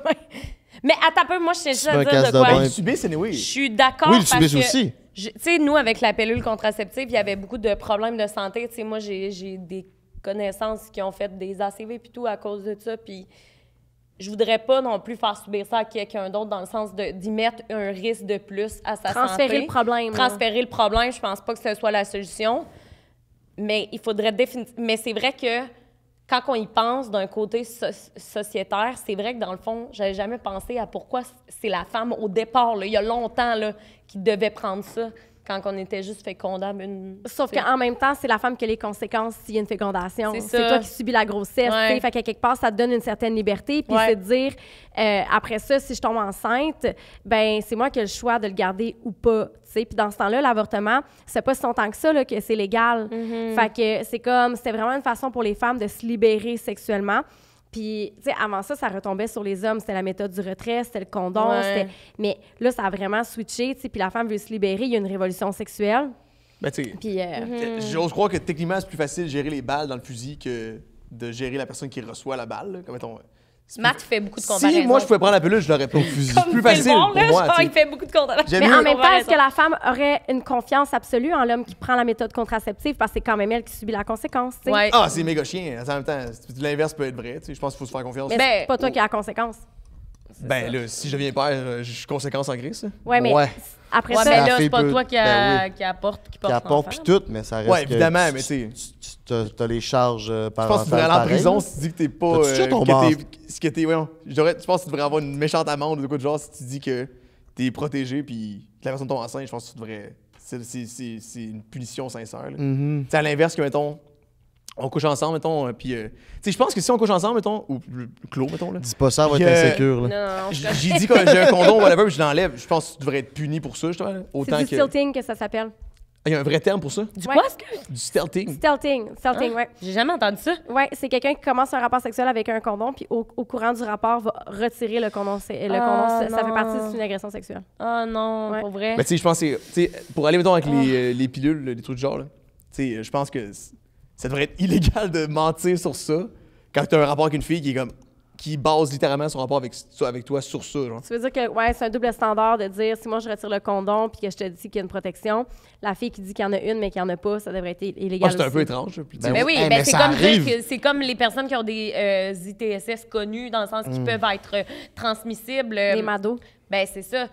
Speaker 2: Mais à un peu, moi, je sais juste dire de quoi. subissent, oui. Je suis d'accord. Oui, ils subissent aussi. Tu sais, nous, avec la pellule contraceptive, il y avait beaucoup de problèmes de santé. Tu sais, moi, j'ai des connaissances qui ont fait des ACV et tout à cause de ça. Puis je voudrais pas non plus faire subir ça à quelqu'un d'autre dans le sens d'y mettre un risque de plus à sa Transférer le problème. Transférer le problème, je pense pas que ce soit la solution. Mais il faudrait définir. Mais c'est vrai que quand on y pense d'un côté sociétaire, c'est vrai que dans le fond, j'avais jamais pensé à pourquoi c'est la femme au départ, il y a longtemps, qui devait prendre ça quand on était juste fécondable. Une... Sauf qu'en même temps, c'est la femme qui a les conséquences s'il y a une fécondation. C'est toi qui subis la grossesse. Fait qu'à quelque part, ça te donne une certaine liberté. Puis c'est de dire, euh, après ça, si je tombe enceinte, ben c'est moi qui ai le choix de le garder ou pas. Puis dans ce temps-là, l'avortement, c'est pas si longtemps que ça là, que c'est légal. Mm-hmm. Fait que c'est comme, c'était vraiment une façon pour les femmes de se libérer sexuellement. Puis, tu sais, avant ça, ça retombait sur les hommes. C'était la méthode du retrait, c'était le condom. Mais là, ça a vraiment switché, tu sais. Puis la femme veut se libérer. Il y a une révolution sexuelle. Ben, tu sais, euh, mhm. j'ose
Speaker 1: croire que techniquement, c'est plus facile de gérer les balles dans le fusil que de gérer la personne qui reçoit la balle. Comme, mettons,
Speaker 2: Matt fait beaucoup de comparaisons. Si moi je pouvais
Speaker 1: prendre la pilule, je l'aurais pas fusil. C'est plus facile pour moi. Genre, il
Speaker 2: fait beaucoup de comparaisons. Mais en même temps, est-ce que la femme aurait une confiance absolue en l'homme qui prend la méthode contraceptive parce que c'est quand même elle qui subit la conséquence, ouais. Ah, c'est méga
Speaker 1: chien. En même temps, l'inverse peut être vrai, Je pense qu'il faut se faire confiance. Mais ben, c'est pas toi qui as la conséquence. Ben là, si je deviens père, euh, je suis conséquence en gris, ça.
Speaker 2: Ouais, mais après
Speaker 3: ça, là, c'est pas toi qui,
Speaker 2: ben qui apporte, qui porte. Qui apporte, puis tout,
Speaker 3: mais ça reste. Ouais, évidemment, mais tu as les charges par euh, Je pense que tu devrais aller en prison si tu dis que t'es pas. Euh, tu ton que
Speaker 1: t'es, voyons, je pense que tu devrais avoir une méchante amende ou quoi de genre si tu dis que t'es protégé, puis que la personne tombe enceinte, je pense que tu devrais. C'est, une punition sincère. Mm-hmm. C'est à l'inverse que, mettons, on couche ensemble, mettons, euh, puis... Euh, tu sais, je pense que si on couche ensemble, mettons, ou clos, mettons, là... Dis pas ça, on va être euh, insécure, là. Non, J'ai dit que j'ai un condom, whatever, puis je l'enlève. Je pense que tu devrais être puni pour ça, je te autant que... C'est du
Speaker 2: tilting que ça s'appelle.
Speaker 1: Il y a un vrai terme pour ça? Du ouais. quoi? Du stealthing.
Speaker 2: Stealthing, stealthing, ah, ouais. J'ai jamais entendu ça. Ouais, c'est quelqu'un qui commence un rapport sexuel avec un condom, puis au, courant du rapport, va retirer le condom. Le ah, ça, fait partie d'une agression sexuelle. Ah oh non, pour vrai. Mais ben, tu sais,
Speaker 1: je pense que, pour aller, mettons, avec les, ah. pilules, les trucs du genre, tu sais, je pense que ça devrait être illégal de mentir sur ça quand tu as un rapport avec une fille qui est comme qui base littéralement son rapport avec, toi sur ça. Tu
Speaker 2: veux dire que c'est un double standard de dire si moi je retire le condom puis que je te dis qu'il y a une protection, la fille qui dit qu'il y en a une mais qu'il n'y en a pas, ça devrait être illégal. c'est un peu étrange. Ben eh, ben mais oui, c'est comme les personnes qui ont des euh, ITSS connus dans le sens qu'ils hmm. peuvent être euh, transmissibles. Les euh, mados. Ben c'est ça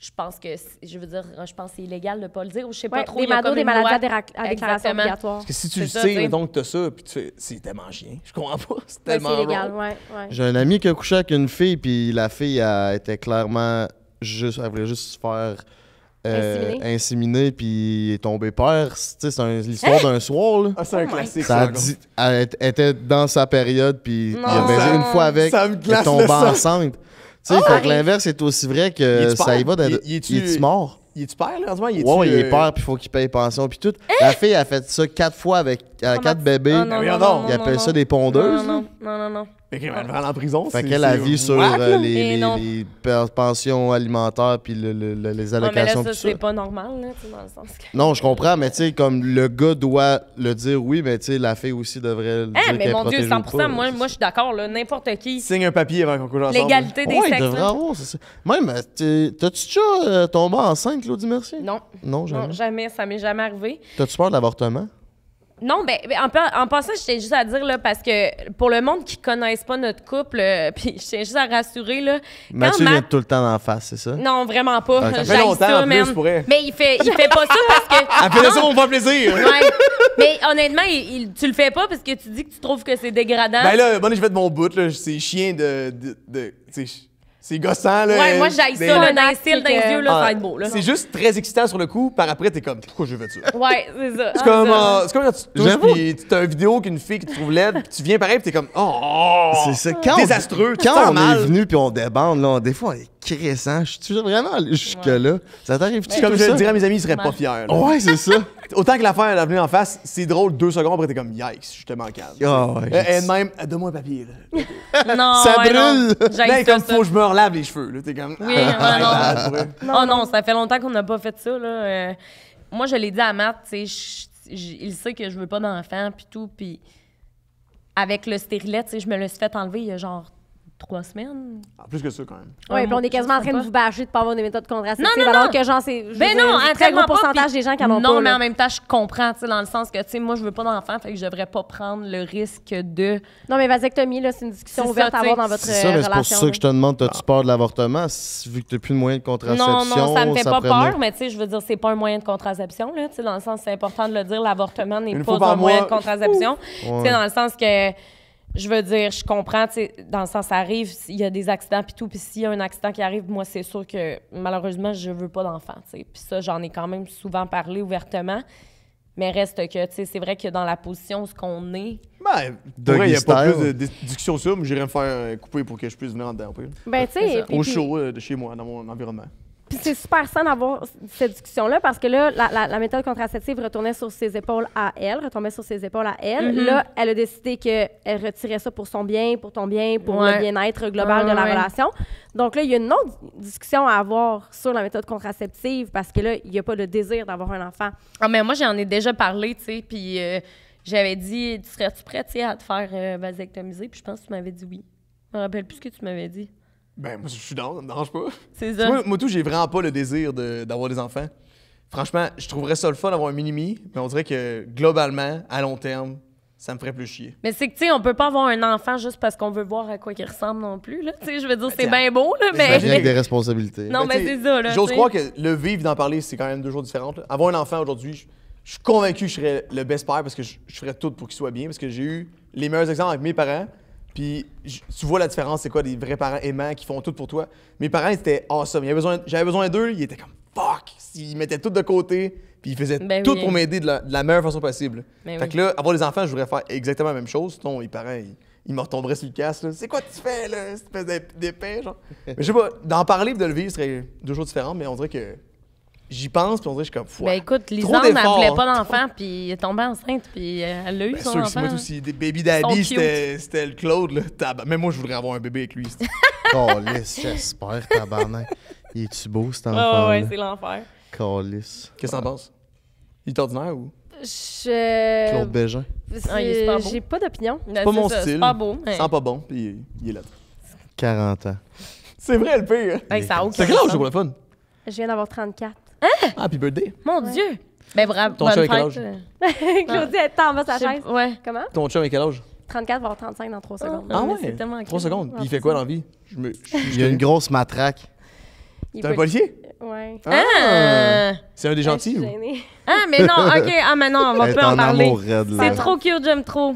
Speaker 2: je pense que, je veux dire, je pense c'est illégal de ne pas le dire, ou je sais pas trop. Des malades, des maladies à, déclaration obligatoire. Parce que si tu le sais,
Speaker 1: donc tu as ça, puis tu c'est tellement chien, je comprends pas, c'est tellement illégal, ouais, J'ai
Speaker 3: un ami qui a couché avec une fille, puis la fille, a était clairement juste, elle voulait juste se faire... Euh, inséminer, inséminé, puis est tombée père. C'est l'histoire d'un soir. Là. Ah, c'est un oh classique. Ça elle était dans sa période, puis il a baisé une fois avec. Ça est tombée enceinte sais, oh, que l'inverse est aussi vrai que ça y va d'être. Il est-tu mort? Il est-tu père, là, en Il est ouais, il est père, puis il faut qu'il paye pension, puis tout. Eh! La fille a fait ça quatre fois avec quatre bébés. Ah, ben, il appelle ça des pondeuses.
Speaker 1: Non, non, non, non. Fait qu'elle va en prison. qu'elle a vie sur euh, les,
Speaker 3: pensions alimentaires puis les allocations. Ah, ouais, mais là, ça, c'est
Speaker 2: pas normal, là,
Speaker 4: dans le sens
Speaker 3: que... Non, je comprends, mais tu sais, comme le gars doit le dire oui, mais tu sais, la fille aussi devrait le eh, mais mon Dieu, 100 moi,
Speaker 2: moi je suis d'accord, là. N'importe qui. Signe
Speaker 3: un papier avant qu'on couche ensemble. L'égalité des ouais, sexes. Devrait avoir, Même, euh, t'as-tu déjà euh, tombé enceinte, Claudie Mercier? Non. Non, jamais. Non,
Speaker 2: jamais. Ça m'est jamais arrivé.
Speaker 3: T'as-tu peur de l'avortement?
Speaker 2: Non, ben, ben en, passant, je tiens juste à dire, là, parce que pour le monde qui ne connaisse pas notre couple, euh, puis je tiens juste à rassurer, là.
Speaker 3: Mathieu Matt... est tout le temps en face, c'est ça?
Speaker 2: Non, vraiment pas. Ça fait longtemps, en plus, Mais il fait, il fait pas ça parce
Speaker 3: que... Après fait ça, on va plaisir!
Speaker 1: Ouais.
Speaker 2: Mais honnêtement, tu le fais pas parce que tu dis que tu trouves que c'est dégradant. Ben là, bon,
Speaker 1: je vais de mon bout, là. C'est chien de... de, de c'est gossant, là. Ouais, moi, euh, j'aille ça, dans les dans les là, ah, ça va beau, là. C'est juste très excitant sur le coup, par après, t'es comme, pourquoi je veux ça?
Speaker 4: Ouais, c'est ça. C'est comme, ah, euh,
Speaker 1: quand tu touches, puis tu as une vidéo qu'une fille qui te trouve laide, puis tu viens pareil, puis t'es comme, oh! oh c'est ça, quand. Désastreux, Quand on est venu,
Speaker 3: puis on débande, là, des fois, on est crissant. Je suis vraiment jusque-là. Ça t'arrive-tu ben, comme je le dirais à mes amis, ils seraient pas fiers. Ouais,
Speaker 1: c'est ça. Autant que l'affaire est venue en face, c'est drôle, deux secondes après, t'es comme yikes, je te manque. Ah, et même, donne-moi un papier. ça brûle. Non. comme, faut que je me relave les cheveux. t'es comme. Oui, non, ah,
Speaker 2: non. Oh non, ça fait longtemps qu'on n'a pas fait ça. Là. Euh, moi, je l'ai dit à Matt, tu sais, il sait que je veux pas d'enfant, puis tout, puis avec le stérilet, tu sais, je me le suis fait enlever il y a genre trois semaines. Ah, plus que ça, quand même. Oui, puis on est quasiment en train de vous bâcher de ne pas avoir des méthodes contraceptives. Non, non, alors non. que, genre, c'est. Ben non, un très gros pourcentage des gens qui en ont Non, mais en même temps, je comprends, tu sais, dans le sens que, tu sais, moi, je veux pas d'enfant, fait que je devrais pas prendre le risque de. Non, mais vasectomie, là, c'est une discussion ouverte à avoir dans votre. C'est ça, euh, mais c'est pour ça que je
Speaker 3: te demande, as tu ah. peur de l'avortement, vu que tu n'as plus de moyens de contraception? Non, non, ça me fait pas peur,
Speaker 2: mais, tu sais, je veux dire, c'est pas un moyen de contraception, là, tu sais, dans le sens, c'est important de le dire, l'avortement n'est pas un moyen de contraception. Tu sais, dans le sens que je veux dire, je comprends, dans le sens, ça arrive, il y a des accidents, puis tout, puis s'il y a un accident qui arrive, moi, c'est sûr que malheureusement, je veux pas d'enfant, Puis ça, j'en ai quand même souvent parlé ouvertement. Mais reste que, tu c'est vrai que dans la position, ce qu'on est.
Speaker 1: Ben, il n'y a pas plus de discussion sur ça, mais j'irai me faire couper pour que je puisse venir en dedans. Ben, tu sais. Au chaud euh, de chez moi, dans mon environnement.
Speaker 2: Puis c'est super sain d'avoir cette discussion-là parce que là, la, méthode contraceptive retournait sur ses épaules à elle, retombait sur ses épaules à elle. Mm-hmm. Là, elle a décidé qu'elle retirait ça pour son bien, pour ton bien, pour le bien-être global de la relation. Donc là, il y a une autre discussion à avoir sur la méthode contraceptive parce que là, il n'y a pas le désir d'avoir un enfant. Ah, mais moi, j'en ai déjà parlé, tu sais, puis euh, j'avais dit, serais-tu prête, à te faire euh, vasectomiser? Puis je pense que tu m'avais dit oui. Je me rappelle plus ce que tu m'avais dit.
Speaker 1: Ben, moi, je suis dans, ça me dérange pas. C'est ça. Moi, moi, tout, j'ai vraiment pas le désir d'avoir des enfants. Franchement, je trouverais ça le fun d'avoir un mini-mi, mais on dirait que globalement, à long terme, ça me ferait plus chier.
Speaker 2: Mais c'est que, tu sais, on peut pas avoir un enfant juste parce qu'on veut voir à quoi il ressemble non plus, Tu sais, je veux dire, ben, c'est bien beau,
Speaker 1: là, mais... avec des
Speaker 3: responsabilités. Non, ben, mais c'est ça, J'ose croire que
Speaker 1: le vivre d'en parler, c'est quand même deux jours différents. Avoir un enfant aujourd'hui, je suis convaincu que je serais le best père parce que je, je ferais tout pour qu'il soit bien, parce que j'ai eu les meilleurs exemples avec mes parents. Puis tu vois la différence, c'est quoi des vrais parents aimants qui font tout pour toi. Mes parents étaient awesome. J'avais besoin d'eux, ils étaient comme fuck. Ils mettaient tout de côté, puis ils faisaient ben tout pour m'aider de, la, meilleure façon possible. Ben fait que là, avoir des enfants, je voudrais faire exactement la même chose. Ton mes parents, ils, me retomberaient sur le casque, « C'est quoi tu fais, là, espèce pains, genre. mais je sais pas, d'en parler de le vivre serait deux jours différentes, mais on dirait que j'y pense, puis on dirait que je suis comme fou. Ben écoute, Lisanne, elle pas
Speaker 2: d'enfant, puis elle est tombée enceinte, puis elle l'a eu ben, son sûr, enfant. Moi aussi,
Speaker 1: des baby daddy, c'était le Claude, là. Tab... Même moi, je voudrais avoir un bébé avec lui.
Speaker 3: Calice, j'espère, tabarnak. Il est-tu beau, cet enfant? Oh, ouais, c'est l'enfer. Calice. Qu'est-ce que ça t'en penses? Il est ordinaire ou?
Speaker 4: Je...
Speaker 3: Claude Bégin.
Speaker 2: Ah, j'ai pas d'opinion. C'est pas mon style. C'est pas beau. pas
Speaker 1: bon, puis il est
Speaker 3: là. 40
Speaker 2: ans. C'est
Speaker 1: vrai, le pire. C'est ça a aucun C'est quel
Speaker 2: Je viens d'avoir 34. Hein? Happy ah, birthday. Mon Dieu. Ben bravo. Ton chum est quel âge? Claudie, elle bas à sa chaise. Ouais. Comment?
Speaker 1: Ton chum est quel âge?
Speaker 2: 34 voire 35 dans 3 ah. secondes. Ah ouais? C'est tellement 3 secondes. Puis il fait quoi dans la
Speaker 1: vie? Je me... Il a une
Speaker 3: grosse matraque.
Speaker 1: T'es un policier? Ouais. Ah! ah!
Speaker 3: C'est un des gentils?
Speaker 2: Ah, mais non, ok. Ah, mais non, on va Elle en parler. C'est trop cute, j'aime trop.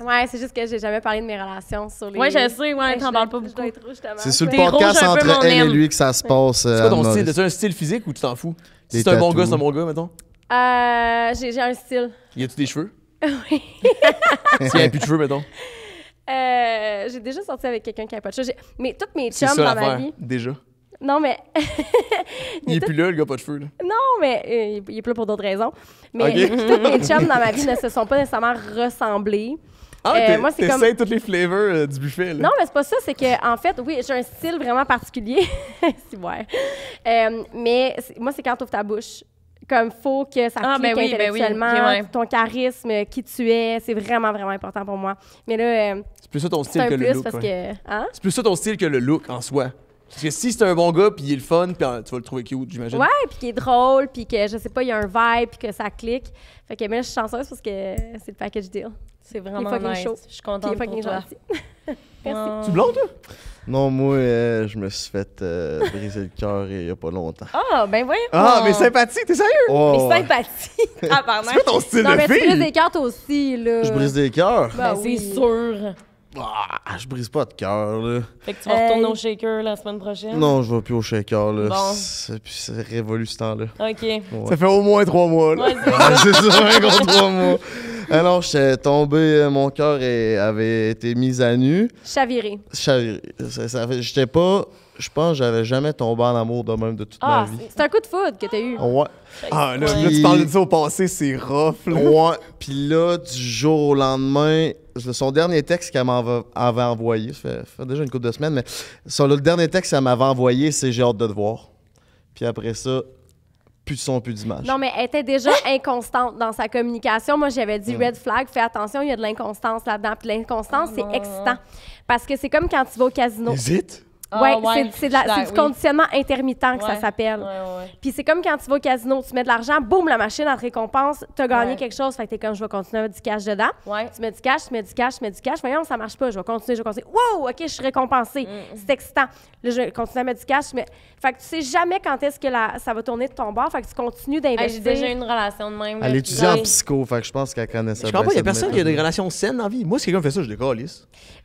Speaker 2: Ouais, c'est juste que j'ai jamais parlé de mes relations sur les. Ouais, je sais, ouais, ben, t'en parles pas beaucoup.
Speaker 3: C'est sur le podcast entre elle et lui que ça se passe. C'est euh, quoi ton style
Speaker 1: un style physique ou tu t'en fous Si c'est un bon gars, c'est un bon gars, mettons
Speaker 2: Euh. J'ai un style.
Speaker 1: Y a-tu des cheveux Oui.
Speaker 2: S'il y a plus de cheveux, mettons. Euh, j'ai déjà sorti avec quelqu'un qui a pas de cheveux. Mais toutes mes chums dans ma vie. Déjà. Non, mais.
Speaker 1: il est plus là, le gars, pas de cheveux. Là.
Speaker 2: Non, mais euh, il est plus là pour d'autres raisons. Mais toutes mes chums dans ma vie ne se sont pas nécessairement ressemblés. Ah, euh, moi, c'est comme... toutes
Speaker 1: les flavors euh, du buffet. Non,
Speaker 2: mais c'est pas ça. C'est que, en fait, oui, j'ai un style vraiment particulier. ouais. Euh, mais moi, c'est quand tu ouvres ta bouche. Comme faut que ça ah, ben clique ben intellectuellement, ton charisme, qui tu es, c'est vraiment vraiment important pour moi. Mais là, euh, c'est
Speaker 1: plus ça ton style que le look. Hein? C'est plus ça ton style que le look en soi. Parce que si c'est un bon gars, puis il est le fun, puis euh, tu vas le trouver cute, j'imagine. Ouais,
Speaker 2: puis qu'il est drôle, puis que, je sais pas, il y a un vibe, puis que ça clique. Fait que, mais je suis chanceuse parce que c'est le package deal. C'est vraiment nice. Je suis contente pour toi.
Speaker 4: Merci.
Speaker 2: Tu blondes,
Speaker 3: toi? Non, moi, euh, je me suis fait euh, briser le cœur il y a pas longtemps.
Speaker 2: Ah, ben voyons. Ah, mais sympathie, t'es sérieux? Mais sympathie. ah, pardon. C'est pas ton style non, de mais fille? tu brises des cœurs, toi aussi, là. Je brise des
Speaker 3: cœurs? Ben, ben oui. c'est sûr. Ah, je brise pas de cœur, là. Fait
Speaker 2: que tu vas retourner au shaker la semaine prochaine? Non, je vais plus au shaker, là. Bon.
Speaker 3: C'est révolu ce temps-là. OK. Ça fait au moins trois mois, là. Ouais, c'est ça, un gros trois mois. Alors, j'étais tombé, euh, mon cœur avait été mis à nu. Chaviré. Chaviré. J'étais pas je pense que j'avais jamais tombé en amour de même de toute ma ah, vie.
Speaker 2: C'est un coup de foudre que t'as eu.
Speaker 3: Ouais. Ah, là, tu parles de ça au passé, c'est rough. ouais. Puis là, du jour au lendemain, son dernier texte qu'elle m'avait envoyé, ça fait, déjà une couple de semaines, mais son, le dernier texte qu'elle m'avait envoyé, c'est J'ai hâte de te voir. Puis après ça, plus de son, plus d'image. Non,
Speaker 2: mais elle était déjà inconstante dans sa communication. Moi, j'avais dit mm. red flag, fais attention, il y a de l'inconstance là-dedans. Puis l'inconstance, oh c'est excitant. Parce que c'est comme quand tu vas au casino. Zit? Ah c'est du conditionnement intermittent que ça s'appelle. Puis c'est comme quand tu vas au casino, tu mets de l'argent, boum, la machine, te récompense, tu as gagné quelque chose, fait que t'es comme, je vais continuer à mettre du cash dedans. Tu mets du cash, tu mets du cash, tu mets du cash, voyons, ça marche pas, je vais continuer, je vais continuer. Wow, OK, je suis récompensée. Mm, mm. C'est excitant. Là, je continue à mettre du cash, mais fait que tu sais jamais quand est-ce que la, ça va tourner de ton bord. Fait que tu continues d'investir. J'ai déjà une relation de même. Elle étudie
Speaker 3: en psycho. Fait que je pense qu'elle connaissait. ça. Je comprends pas, il y a personne qui a des relations saines dans la vie. Moi, si quelqu'un fait ça, je décolle.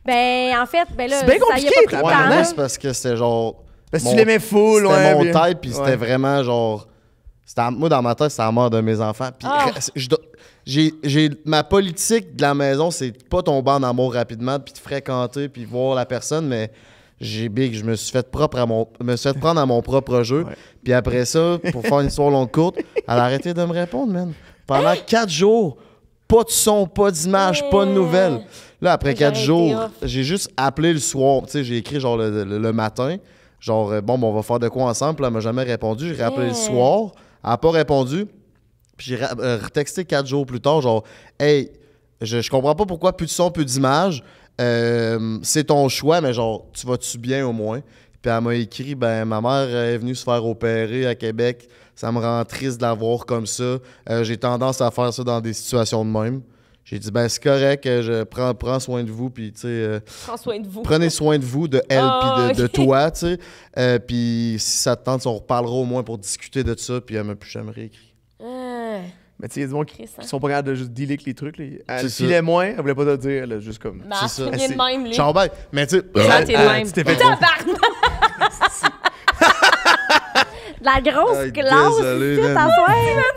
Speaker 2: Ben, en fait, ben là, c'est bien compliqué. Ça, y a pas ouais,
Speaker 3: parce que c'était genre. Parce que tu l'aimais fou, ouais. C'était mon type, tête, puis c'était vraiment genre. moi, dans ma tête, c'est la mort de mes enfants. Puis ah. j'ai, ma politique de la maison, c'est pas tomber en amour rapidement, puis de fréquenter, puis voir la personne, mais j'ai big, je me suis fait propre à mon me prendre à mon propre jeu. Puis après ça, pour faire une histoire longue courte, elle a arrêté de me répondre, man. Pendant hein? quatre jours, pas de son, pas d'image, pas de nouvelles. Là, après quatre jours, j'ai juste appelé le soir. Tu sais, j'ai écrit genre le, matin. Genre, euh, bon, on va faire de quoi ensemble. Puis elle m'a jamais répondu. J'ai rappelé le soir. Elle n'a pas répondu. Puis j'ai euh, retexté quatre jours plus tard, genre, hey, je, je comprends pas pourquoi plus de son, plus d'image. Euh, c'est ton choix, mais genre, tu vas-tu bien au moins? Puis elle m'a écrit, ben ma mère est venue se faire opérer à Québec. Ça me rend triste de la voir comme ça. Euh, j'ai tendance à faire ça dans des situations de même. J'ai dit, ben c'est correct, euh, je prends, prends soin de vous, puis tu soin de vous. Prenez soin de vous, de elle, puis de, oh, toi, tu puis si ça te tente, on reparlera au moins pour discuter de ça, puis elle m'a plus jamais réécrit. Mais tu sais, il y a des gens qui, hein. sont pas capables de juste dealer avec les trucs. Elle filait
Speaker 1: moins, elle voulait pas te dire, là, juste comme. C'est ça. Il même, lui. Mais tu sais. Euh, euh, t'es de même.
Speaker 2: La grosse ah, classe, désolé, tout à soi. Ça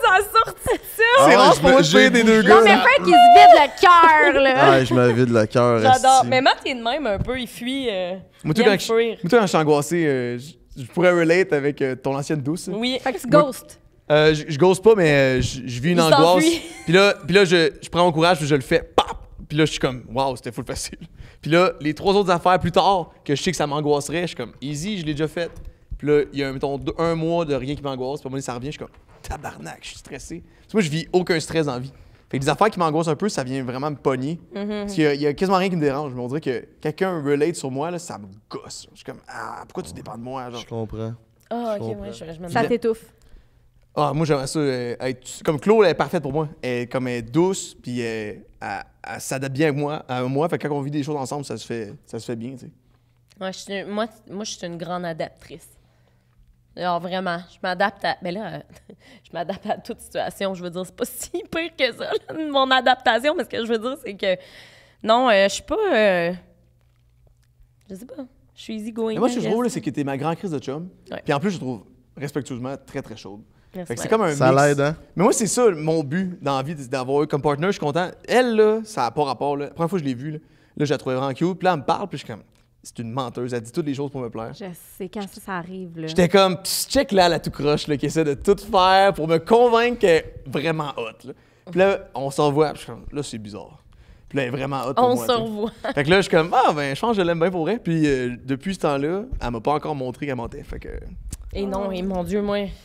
Speaker 2: ah sorti ça. C'est rare
Speaker 1: pour moi de payer des deux gars. Non, mais Frank, il
Speaker 2: se vide le cœur, là. Ah ouais,
Speaker 1: je me vide le cœur. J'adore. Mais
Speaker 2: Matt, il est de même un peu. Il fuit. Euh, moi, tout quand,
Speaker 1: je, quand je suis angoissé, je pourrais relate avec ton ancienne douce. Oui, fait que Ghost. Euh, je, gosse pas, mais euh, je, vis une angoisse. Puis là, puis là je, je prends mon courage, puis je le fais, Puis là, je suis comme, waouh, c'était full facile. Puis là, les trois autres affaires plus tard, que je sais que ça m'angoisserait, je suis comme, easy, je l'ai déjà fait. Puis là, il y a, mettons, un mois de rien qui m'angoisse, puis à un moment ça revient, je suis comme, tabarnak, je suis stressé. Parce que moi, je vis aucun stress dans la vie. Fait que des affaires qui m'angoissent un peu, ça vient vraiment me pogner. Mhm. Parce qu'il y a- quasiment rien qui me dérange, mais on dirait que quelqu'un relate sur moi, là, ça me gosse. Je suis comme, ah, pourquoi tu dépends de moi? Genre. Je comprends. Ah, ok, moi, je, je Ça t'étouffe. Ah, moi, j'aimerais ça. Euh, être- comme Claude, elle est parfaite pour moi. Elle, est comme elle douce, puis elle, s'adapte bien moi, à moi. Fait quand on vit des choses ensemble, ça se fait, ça se fait bien, tu sais.
Speaker 2: moi, je suis une grande adaptrice. Alors, vraiment, je m'adapte à. Mais ben là, je m'adapte à toute situation. Je veux dire, c'est pas si pire que ça, mon adaptation. parce ce que je veux dire, c'est que. Non, euh, je suis pas. Euh, je sais pas. Je suis easygoing. moi, ce que je trouve, c'est
Speaker 1: que t'es ma grande crise de chum. Puis en plus, je trouve respectueusement très, très chaude c'est comme un Ça l'aide, hein? Mais moi, c'est ça mon but d'envie d'avoir eux comme partner. Je suis content. Elle, là, ça n'a pas rapport. Là. La première fois que je l'ai vue, là, là, je la trouvais vraiment cute. Puis là, elle me parle, puis je suis comme c'est une menteuse, elle dit toutes les choses pour me plaire. Je
Speaker 2: sais, quand ça, arrive, là. J'étais
Speaker 1: comme, pss, check là la tout croche, là, qui essaie de tout faire pour me convaincre qu'elle est vraiment hot, Puis là, on s'envoie, puis je suis comme, là, c'est bizarre. Puis là, elle est vraiment hot pour on moi. On s'envoie. Fait que là, je suis comme, ah, ben, je pense que je l'aime bien pour vrai. Puis euh, depuis ce temps-là, elle m'a pas encore
Speaker 3: montré qu'elle mentait, fait que...
Speaker 2: Et non, et mon Dieu, moi...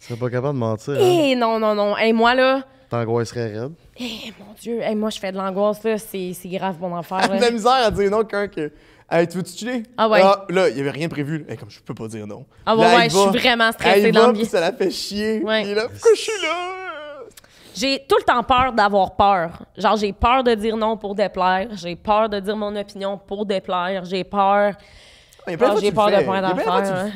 Speaker 3: Tu serais pas capable de mentir. Hein?
Speaker 2: Eh non, non, non. Et eh, moi, là.
Speaker 3: T'angoisserais raide.
Speaker 2: Eh mon Dieu. Hé, eh, moi, je fais de l'angoisse, là. C'est grave, mon enfer. J'ai de la
Speaker 1: misère à dire non quand que. Hey, tu veux-tu Ah ouais. Ah, là, il y avait rien prévu. et eh, comme je peux pas dire non. Ah ouais, ouais, je suis vraiment stressée dans le Ça la fait chier.
Speaker 2: Ouais. Et là, pourquoi je suis là? J'ai tout le temps peur d'avoir peur. Genre, j'ai peur de dire non pour déplaire. J'ai peur de dire mon opinion pour déplaire. J'ai peur ah, tu peur de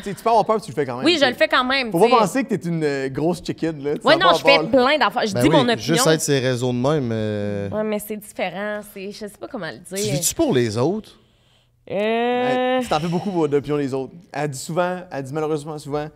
Speaker 1: Tu, peux avoir peur, tu le fais quand même. Oui, je le
Speaker 2: fais quand même. Faut pas penser
Speaker 1: que t'es une euh, grosse chicken. Là, ouais, non,
Speaker 2: je fais plein d'affaires. Je ben dis mon opinion. Juste
Speaker 3: être ses réseaux de même. Euh, ouais,
Speaker 2: mais c'est différent. Je sais pas comment le dire. Tu vis-tu
Speaker 3: pour les autres?
Speaker 1: Euh, ben, tu t'en fais beaucoup d'opinions les autres. Elle dit souvent, elle dit malheureusement souvent,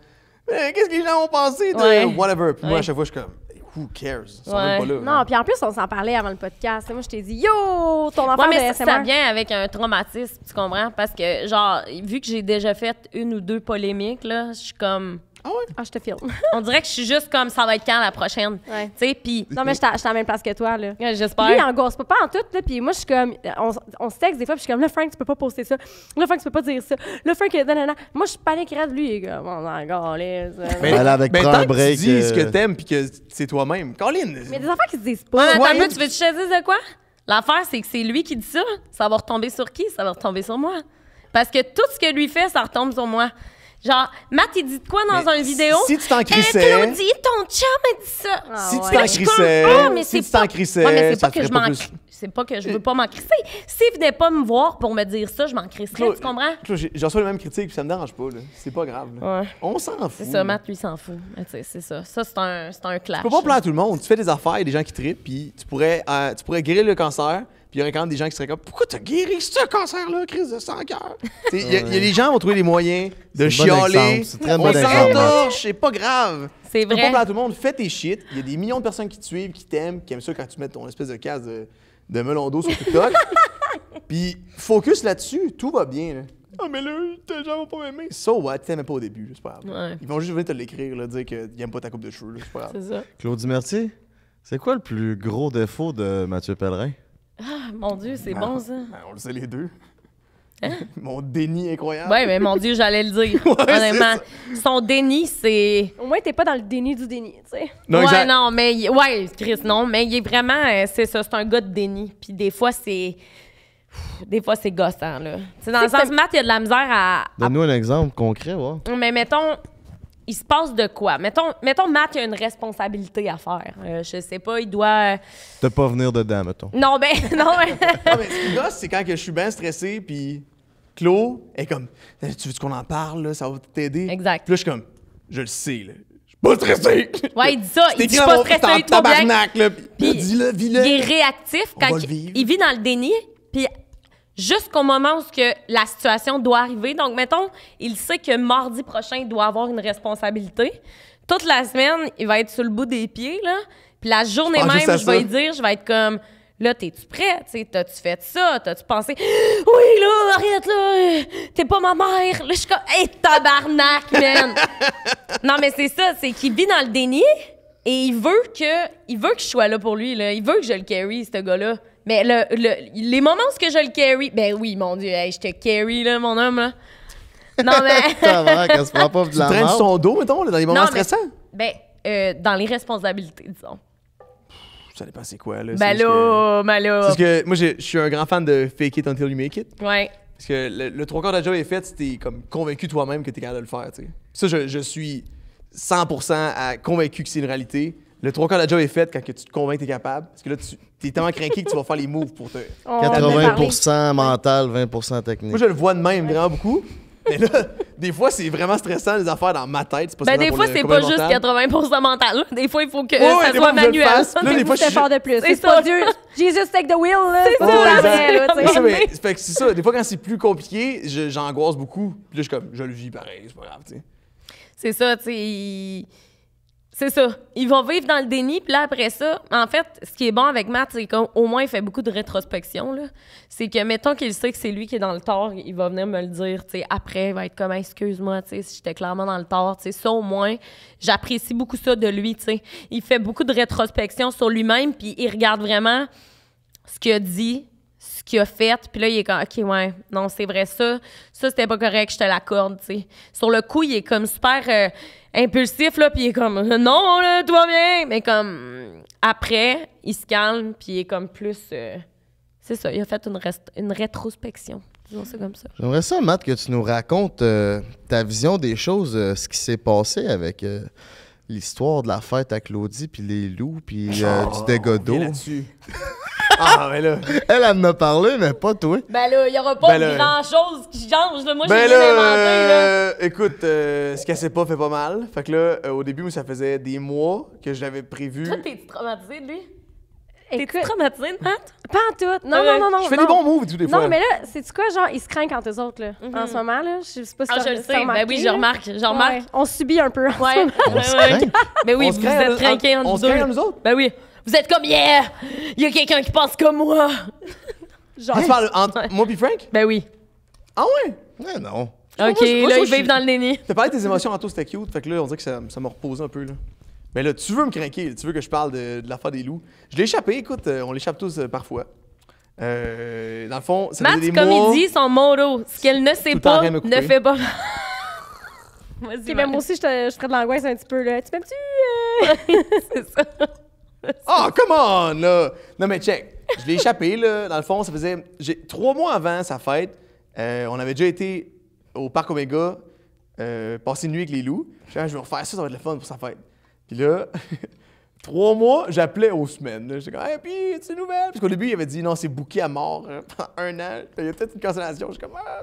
Speaker 2: qu'est-ce que les gens ont pensé de whatever.
Speaker 1: Puis moi, à chaque fois, je suis comme who cares? pas là. Non, hein.
Speaker 2: puis en plus, on s'en parlait avant le podcast. Moi, je t'ai dit, yo, ton enfant mais ça, vient avec un traumatisme, tu comprends? Parce que, genre, vu que j'ai déjà fait une ou deux polémiques, là, je suis comme. Ah, ah je te filme. On dirait que je suis juste comme ça va être quand la prochaine. Tu sais, puis. Non, mais je suis à la même place que toi, là. J'espère. Lui, il n'engosse pas, pas en tout, là. Puis moi, je suis comme. On, on se texte des fois, puis je suis comme, le Frank, tu peux pas poster ça. le Frank, tu peux pas dire ça. Là, Frank, euh, non. » Moi, je suis pas panique de lui, il est comme, on
Speaker 1: Mais là, avec mais tant Que tu dis ce que euh, t'aimes, puis que c'est toi-même. Colin! Euh, mais
Speaker 2: des affaires qui se disent ah, pas. Ouais, attends, tu veux de quoi? L'affaire, c'est que c'est lui qui dit ça. Ça va retomber sur qui? Ça va retomber sur moi. Parce que tout ce que lui fait, ça retombe sur moi. Genre, Matt, il dit quoi dans une vidéo? Si tu t'en crissais... Eh, Claudie, ton chat a dit ça. Ah si tu t'en crissais... Ah, si tu t'en crissais... c'est pas que je veux pas m'en crisser. S'il venait pas me voir pour me dire ça, je m'en crisserais, tu comprends?
Speaker 1: J'en reçois les mêmes critiques, puis ça me dérange pas, C'est pas grave, On s'en fout. C'est ça, Matt,
Speaker 2: lui, s'en fout. C'est ça. Ça, c'est un, un clash. Tu peux pas plaire à
Speaker 1: tout le monde. Tu fais des affaires, il y a des gens qui tripent, puis tu pourrais, euh, tu pourrais guérir le cancer, puis il y aurait quand même des gens qui seraient comme Pourquoi t'as guéri ce cancer-là, crise de sang cœur Il y, a des gens qui vont trouver les moyens de chialer. on s'entorche, c'est pas grave. C'est vrai. pas à tout le monde, fais tes shit. Il y a des millions de personnes qui te suivent, qui t'aiment, qui aiment ça quand tu mets ton espèce de casse de, de melon d'eau sur TikTok. Puis focus là-dessus, tout va bien. Ah, mais là, tes gens vont pas m'aimer. So what? T'aimais pas au début, c'est pas grave. Ils vont juste venir te l'écrire, dire qu'ils aiment pas ta coupe de cheveux, c'est pas grave. C'est ça.
Speaker 3: Claudie Mercier, c'est quoi le plus gros défaut de Mathieu Pellerin?
Speaker 2: Ah, mon Dieu, c'est ah, bon, ça. Ben, on
Speaker 1: le sait les deux. Hein? mon déni incroyable. Oui, mais mon Dieu, j'allais le
Speaker 2: dire. Honnêtement, son déni, c'est. Au moins, t'es pas dans le déni du déni, tu sais. Non, ouais, non, mais. Ouais, Chris, non, mais il est vraiment. Euh, c'est ça, c'est un gars de déni. Puis des fois, c'est. Des fois, c'est gossant, là. C'est dans le sens, Matt, il y a de la misère à.
Speaker 3: Donne-nous un exemple concret, ouais.
Speaker 2: Mais mettons, il se passe de quoi? Mettons, mettons Matt il a une responsabilité à faire. Euh, je sais pas, il doit. Euh,
Speaker 3: de pas venir dedans, mettons.
Speaker 2: Non, ben, non. Ben. non mais
Speaker 1: ce qui c'est quand que je suis bien stressé, puis Claude est comme, tu veux qu'on en parle, ça va t'aider. Exact. Puis là, je suis comme, je le sais, là. Je suis pas stressé. Ouais, il dit ça. il dit pas stressé, il est Puis, il, il est
Speaker 2: réactif. Quand il, il vit dans le déni, puis jusqu'au moment où que la situation doit arriver. Donc, mettons, il sait que mardi prochain, il doit avoir une responsabilité. Toute la semaine, il va être sur le bout des pieds, là. Puis la journée même, je vais lui dire, je vais être comme... Là, t'es-tu prêt? T'as-tu fait ça? T'as-tu pensé, oui, là, arrête, là, t'es pas ma mère. Là, je suis comme, hé, tabarnak, man! non, mais c'est ça, c'est qu'il vit dans le déni et il veut que, il veut que je sois là pour lui, là. Il veut que je le carry, ce gars-là. Mais le, les moments où que je le carry, ben oui, mon Dieu, je te carry, là, mon homme, Non, mais.
Speaker 1: qu'elle se prend pas de la Tu traînes son dos, mettons, dans les moments stressants?
Speaker 2: Ben, euh, dans les responsabilités, disons.
Speaker 1: Ça dépend c'est quoi, là. Ben, ben là, C'est Parce que moi, je suis un grand fan de Fake It Until You Make It. Oui. Parce que le, trois quarts de la job est fait si t'es comme convaincu toi-même que t'es capable de le faire, tu sais. Ça, je, suis 100% convaincu que c'est une réalité. Le trois quarts de la job est fait quand que tu te convaincs que tu es capable. Parce que là, tu es tellement craqué que tu vas faire les moves pour te. 80
Speaker 3: mental, 20 technique. Moi, je
Speaker 1: le vois de même vraiment beaucoup. Mais là, des fois, c'est vraiment stressant, les affaires dans ma tête. C'est Pas ben, des fois, c'est pas juste 80
Speaker 2: mental. Des fois, il faut que ça soit manuel. Là, des de plus. C'est pas dur. Jesus, take the wheel. C'est ça,
Speaker 1: C'est ça. Des fois, quand c'est plus compliqué, j'angoisse beaucoup. Puis là, je suis comme, je le vis pareil, c'est pas grave, tu
Speaker 2: C'est ça, tu sais. C'est ça. Ils vont vivre dans le déni, puis là, après ça, en fait, ce qui est bon avec Matt, c'est qu'au moins, il fait beaucoup de rétrospection. C'est que, mettons qu'il sait que c'est lui qui est dans le tort, il va venir me le dire, tu après, il va être comme, excuse-moi, tu si j'étais clairement dans le tort, tu sais, ça au moins, j'apprécie beaucoup ça de lui, tu Il fait beaucoup de rétrospection sur lui-même, puis il regarde vraiment ce qu'il a dit, ce qu'il a fait, puis là, il est comme, OK, ouais, non, c'est vrai, ça, ça, c'était pas correct, je te l'accorde, Sur le coup, il est comme super... Euh, impulsif, là, puis il est comme non, là, tout va bien. Mais comme après, il se calme, puis il est comme plus. Euh, c'est ça, il a fait une, une rétrospection. Disons comme ça.
Speaker 3: J'aimerais ça, Matt, que tu nous racontes euh, ta vision des choses, euh, ce qui s'est passé avec. L'histoire de la fête à Claudie, puis les loups, puis du dégât d'eau. Ah, mais ben là. Elle, elle me parlé, mais pas toi.
Speaker 2: Ben là, il n'y aura pas ben grand-chose qui change. Moi, ben j'ai rien euh,
Speaker 3: Là.
Speaker 1: Écoute, euh, ce qu'elle sait pas fait pas mal. Fait que là, euh, au début, ça faisait des mois que je l'avais prévu. Toi,
Speaker 2: t'es traumatisé, lui? tes traumatisé? traumatisée, Pat? Pas en tout. Non, ah non, non, non. Je fais des bons moves, tous les fois. Non, mais là, c'est-tu quoi? Genre, ils se craignent quand eux autres, là. Mhm. En ce moment, là. Je sais pas si ah, je le sais. Ben oui, je remarque. On subit un peu. En ouais. Ce On se craint.
Speaker 1: Ben oui, on vous,
Speaker 2: vous êtes en nous autres. Ben oui. Vous êtes comme, yeah! Il y a quelqu'un qui pense comme moi!
Speaker 1: Genre. tu parles entre moi puis Frank? Ben oui. Ah ouais?
Speaker 3: Ouais, non. Ok, là moi, là, ils vivent dans
Speaker 1: le déni. T'as parlé de tes émotions en tout, c'était cute. Fait que là, on dirait que ça, m'a reposé un peu, là. Mais là, tu veux me craquer, tu veux que je parle de, la l'affaire des loups. Je l'ai échappé, écoute, euh, on l'échappe tous euh, parfois. Euh, dans le fond, ça Matt, faisait des comme il dit, son
Speaker 2: motto, ce qu'elle ne sait pas, ne fait pas. vas ben même moi aussi, je, je ferais de l'angoisse un petit peu, là. Tu m'aimes-tu?
Speaker 1: C'est ça. Ah, oh, come on, là! Non, mais check. Je l'ai échappé, là. Dans le fond, ça faisait. Trois mois avant sa fête, euh, on avait déjà été au Parc Omega, euh, passer une nuit avec les loups. Je ah, je vais refaire ça, ça va être le fun pour sa fête. Puis là, trois mois, j'appelais aux semaines. J'étais comme, hey, puis, tu nouvelle? Parce qu'au début, il avait dit, non, c'est bouqué à mort hein, pendant un an. Il y a peut-être une cancellation. Je suis comme, ah,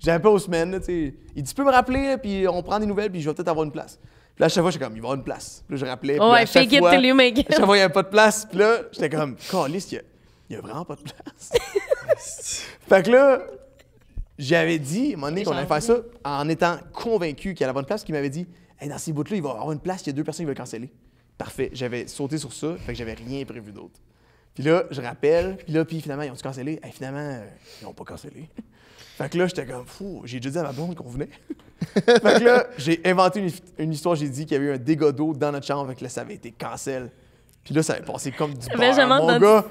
Speaker 1: J'appelais aux semaines, tu sais. Il dit, tu peux me rappeler, puis on prend des nouvelles, puis je vais peut-être avoir une place. Puis là, à chaque fois, j'étais comme, il va y avoir une place. Puis là, je rappelais. Puis là, you make it. il n'y avait pas de place. Puis là, j'étais comme, caliste, il n'y a, vraiment pas de
Speaker 4: place.
Speaker 1: fait que là, j'avais dit, à un moment donné, qu'on allait faire ça en étant convaincu qu'il y a la bonne place, qu'il m'avait dit, dans ces bouts-là, il va y avoir une place, il y a deux personnes qui veulent canceller. Parfait. J'avais sauté sur ça, fait que j'avais rien prévu d'autre. Puis là, je rappelle, puis là, puis finalement, ils ont-tu cancellé? Hey, finalement, euh, ils n'ont pas cancellé. Fait que là, j'étais comme, fou, j'ai déjà dit à ma blonde qu'on venait. fait que là, j'ai inventé une, histoire, j'ai dit qu'il y avait eu un dégât d'eau dans notre chambre, fait que là, ça avait été cancel. Puis là, ça avait passé comme du beurre. Mon gars,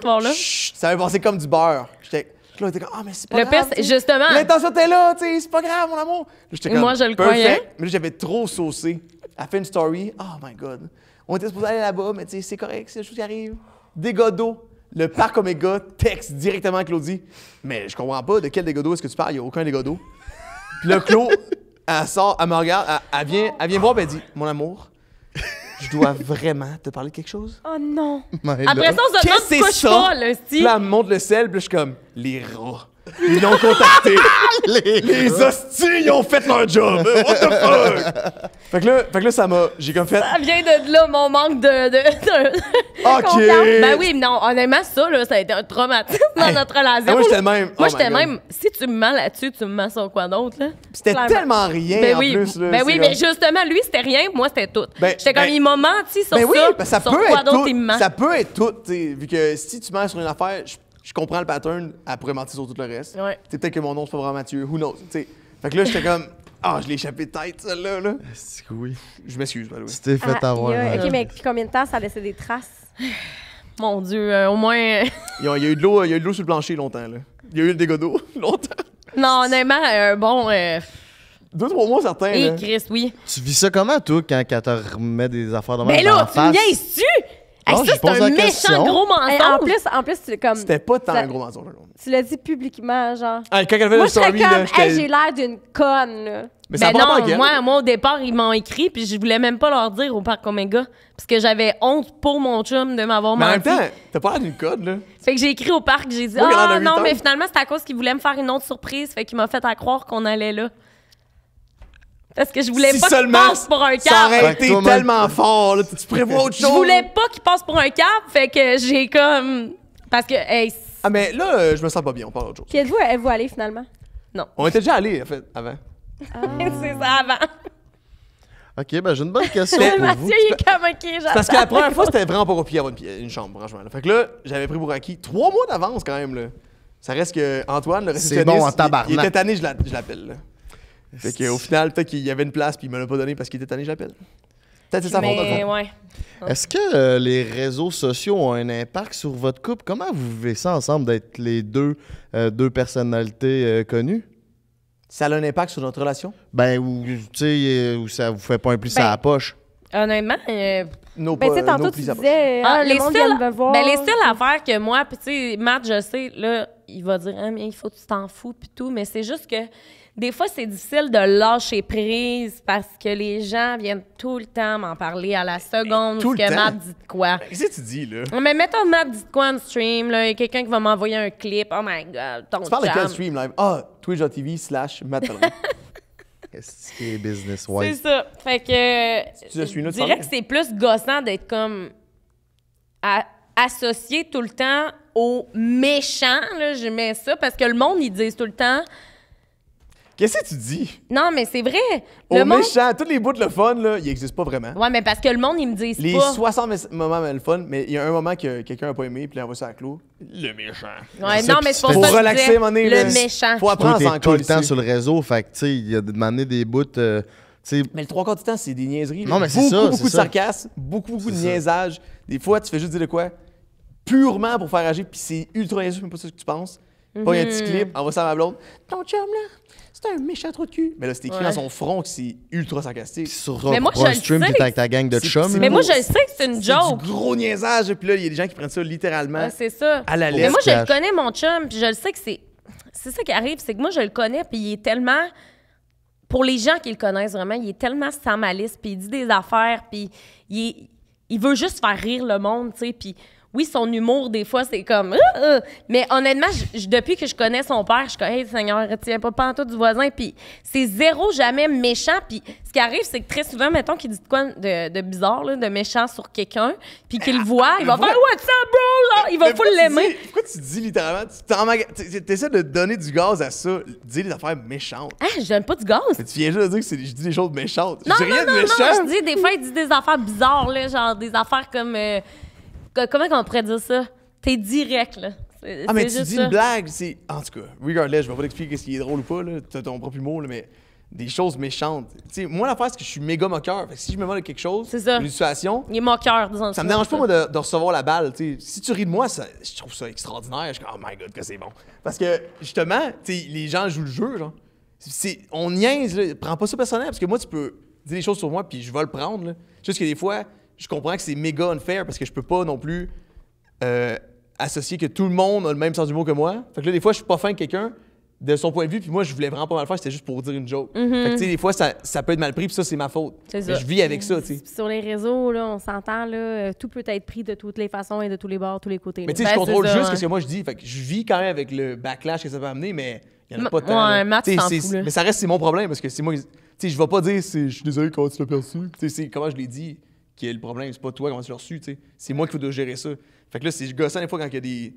Speaker 1: ça avait passé comme du beurre. J'étais. Là, était comme, ah, mais c'est pas grave. Le justement. L'intention était là, tu sais, c'est pas grave, mon amour. Là, comme, Moi, je le croyais. Mais là, j'avais trop saucé. Elle fait une story. Oh my God. On était supposé aller là-bas, mais tu sais, c'est correct, c'est la chose qui arrive. Dégât le parc Omega texte directement à Claudie. Mais je comprends pas de quel dégât d'eau est-ce que tu parles, il n'y a aucun dégât d'eau. Puis le Claude, elle sort, elle me regarde, elle, vient, elle vient voir, puis elle dit Mon amour, je dois vraiment te parler de quelque chose. Oh non. Après ça, on se demande pourquoi je parle, Là, elle me montre le sel, puis je suis comme Les rats. Ils l'ont contacté. les hostiles. ils ont fait leur job. What the fuck? fait, que là, fait que là, ça m'a. J'ai comme fait. Ça
Speaker 2: vient de là, mon manque de. OK. Ben oui, non, honnêtement, ça, là, ça a été un traumatisme dans notre relation. Ah, moi, j'étais même. Moi, oh j'étais même. Si tu me mens là-dessus, tu me mens sur quoi d'autre, là? C'était tellement rien. Ben en plus, là, ben oui mais justement, lui, c'était rien. Moi, c'était tout. Ben, j'étais comme, ben il m'a menti sur ben ça. Oui, ben ça, sur peut ça
Speaker 1: peut être tout. tu sais. vu que si tu mens sur une affaire, je comprends le pattern, elle pourrait mentir sur tout le reste. Ouais. Tu peut-être que mon nom, c'est pas vraiment Mathieu, who knows, tu Fait que là, j'étais comme, ah, je l'ai échappé de tête, celle-là, là. C'est oui. Je m'excuse, Malou. Tu t'es fait ah, avoir. Hein. OK, mais
Speaker 2: puis combien de temps ça a laissé des traces? Mon Dieu, euh, au moins. Euh,
Speaker 1: il y a, eu de l'eau, il y a eu de l'eau sur le plancher longtemps, là. Il y a eu le dégât d'eau longtemps.
Speaker 2: non, honnêtement, un euh, bon. Deux, trois mois,
Speaker 3: certains. Eh et Chris, oui. Tu vis ça comment, toi, quand, elle te remet des affaires de même Mais là, tu me ici
Speaker 2: tu ça, c'est un méchant gros mensonge. en plus, en plus, tu comme. C'était pas tant un gros mensonge. Tu l'as dit publiquement, genre. Ah, quand elle avait le story, comme, j'étais- j'ai l'air d'une conne, là. Mais ça ben pas non, moi, moi, au départ, ils m'ont écrit, puis je voulais même pas leur dire au Parc Omega, parce que j'avais honte pour mon chum de m'avoir Mais en même temps,
Speaker 1: t'as pas l'air d'une conne. là.
Speaker 2: Fait que j'ai écrit au parc, j'ai dit Ah non, mais finalement, c'est à cause qu'ils voulaient me faire une autre surprise. Fait qu'il m'a fait à croire qu'on allait là. Parce que je voulais pas qu'il passe pour un cap. Ça aurait été tellement
Speaker 1: fort. Là, tu prévois autre chose. Je voulais
Speaker 2: pas qu'il passe pour un cap, Fait que j'ai comme. Parce que. Hey,
Speaker 1: ah, mais là, euh, je me sens pas bien. On parle autre chose. Puis
Speaker 2: êtes-vous êtes allé finalement?
Speaker 1: Non. On était déjà allé, en fait, avant.
Speaker 2: C'est ça, avant.
Speaker 1: OK, ben j'ai une bonne question pour Mathieu, vous. il est
Speaker 2: comme Parce que la première fois, c'était
Speaker 1: vraiment pas au pied une, une chambre, franchement. Fait que là, j'avais pris pour acquis trois mois d'avance quand même. Là. Ça reste que Antoine, le réceptionniste, bon, en il, il était tanné, je l'appelle. Fait qu'au final, peut-être qu'il y avait une place, puis il me l'a pas donné parce qu'il était tanné, j'appelle. Peut-être c'est ça mon
Speaker 3: Est-ce que euh, les réseaux sociaux ont un impact sur votre couple? Comment vous vivez ça ensemble d'être les deux, euh, deux personnalités euh, connues? Ça a un impact sur notre relation? Ben, ou, tu sais, ou ça vous fait pas un plus à la ben, poche? Honnêtement, nos ben, tu tantôt, tu disais,
Speaker 2: ah, ah, les styles, ben, les à que moi, puis tu sais, Matt, je sais, là, il va dire, ah, mais il faut que tu t'en fous, puis tout, mais c'est juste que des fois, c'est difficile de lâcher prise parce que les gens viennent tout le temps m'en parler à la seconde tout que Matt dit quoi. Ben, qu'est-ce que tu dis, là? Mais mettons, Matt, dit quoi en stream, là, il y a quelqu'un qui va m'envoyer un clip. Oh my God, ton Tu parles de quel stream,
Speaker 1: là? « Ah, twitch.tv slash Qu'est-ce
Speaker 3: business est C'est ça.
Speaker 2: Fait que... Tu je dirais que c'est plus gossant d'être comme... associé tout le temps aux méchants, là, je mets ça, parce que le monde, ils disent tout le temps... Qu'est-ce que tu dis? Non, mais c'est vrai.
Speaker 1: Le méchant, tous les bouts de le fun, là, ils n'existent pas vraiment.
Speaker 2: Ouais, mais parce que le monde, ils me disent les pas. Les
Speaker 1: 60 moments le fun, mais il y a un moment que quelqu'un n'a pas aimé, puis il envoie ça à clou. Le méchant. Ouais, non, mais c'est pour ça Pour relaxer, mon Le méchant. Faut apprendre en tout le temps sur
Speaker 3: le réseau, fait que, tu sais, il a demandé des bouts... Euh, mais
Speaker 1: le trois quarts du temps, c'est des niaiseries. Non, mais c'est ça, beaucoup de sarcasme, beaucoup, beaucoup de niaisage. Des fois, tu fais juste dire de quoi purement pour faire agir, puis c'est ultra niaiseux, même pas ce que tu penses. Pas un mhm. petit clip, envoie ça à ma blonde. Ton chum, là, c'est un méchant trou de cul. Mais là, c'est écrit dans son front que c'est ultra sarcastique. Mais moi, je sais. avec ta gang de chums. Mais moi, je sais que c'est une joke. C'est du gros niaisage, puis là, il y a des gens qui prennent ça littéralement. c'est ça. À la Mais moi, je le connais,
Speaker 2: mon chum, puis je le sais que c'est. C'est ça qui arrive, c'est que moi, je le connais, puis il est tellement. Pour les gens qui le connaissent vraiment, il est tellement sans malice, puis il dit des affaires, puis il, il veut juste faire rire le monde, tu sais. Puis oui, son humour, des fois, c'est comme. Euh, euh. Mais honnêtement, depuis que je connais son père, je suis comme, hey, Seigneur, retiens pas pantoute du voisin. Puis c'est zéro jamais méchant. Puis ce qui arrive, c'est que très souvent, mettons qu'il dit quoi de, bizarre, là, de méchant sur quelqu'un, puis qu'il le voit, il va faire What's
Speaker 1: up, bro? il va full l'aimer. Pourquoi tu dis littéralement, tu t'essaies de donner du gaz à ça, dire des affaires méchantes? Ah, je donne pas du gaz. tu viens juste de dire que je dis des choses méchantes. Non, dis rien de méchant. non, je dis
Speaker 2: des fois, il dit des affaires bizarres, genre des affaires comme. Euh, Comment qu'on pourrait dire ça? T'es direct, là. Ah, mais tu dis une blague,
Speaker 1: c'est. En tout cas, regardless, je vais pas t'expliquer ce qui est drôle ou pas, là. T'as ton propre humour, là, mais des choses méchantes. sais, moi, l'affaire, c'est que je suis méga moqueur. Fait que si je me moque de quelque chose, une situation. Il est moqueur, sens. Ça me dérange pas, moi, de, recevoir la balle. T'sais. Si tu ris de moi, je trouve ça extraordinaire. Je suis comme, oh my god, que c'est bon. Parce que, justement, t'sais, les gens jouent le jeu, genre. C'est, on niaise, là. Prends pas ça personnel, parce que moi, tu peux dire des choses sur moi, puis je vais le prendre, Juste que des fois, je comprends que c'est méga unfair parce que je peux pas non plus euh, associer que tout le monde a le même sens du mot que moi. Fait que là, des fois, je suis pas fin de quelqu'un de son point de vue, puis moi, je voulais vraiment pas mal faire, c'était juste pour dire une joke. Mhm. que, tu sais, des fois, ça, ça, peut être mal pris, puis ça, c'est ma faute. Je vis avec ça, tu sais.
Speaker 2: Sur les réseaux, là, on s'entend, là, euh, tout peut être pris de toutes les façons et de tous les bords, tous les côtés. Mais tu sais, ben, je contrôle juste ce hein. que
Speaker 1: moi je dis. Fait que je vis quand même avec le backlash que ça peut amener, mais il y en a pas tant. Mais ça reste, c'est mon problème, parce que c'est moi. Tu sais, je vais pas dire, je suis désolé comment tu l'as perçu. Tu sais, c'est comment je l'ai dit qui est le problème. C'est pas toi comment tu l'as reçu, tu sais. C'est moi qui dois gérer ça. Fait que là, c'est gossant des fois quand il y a des.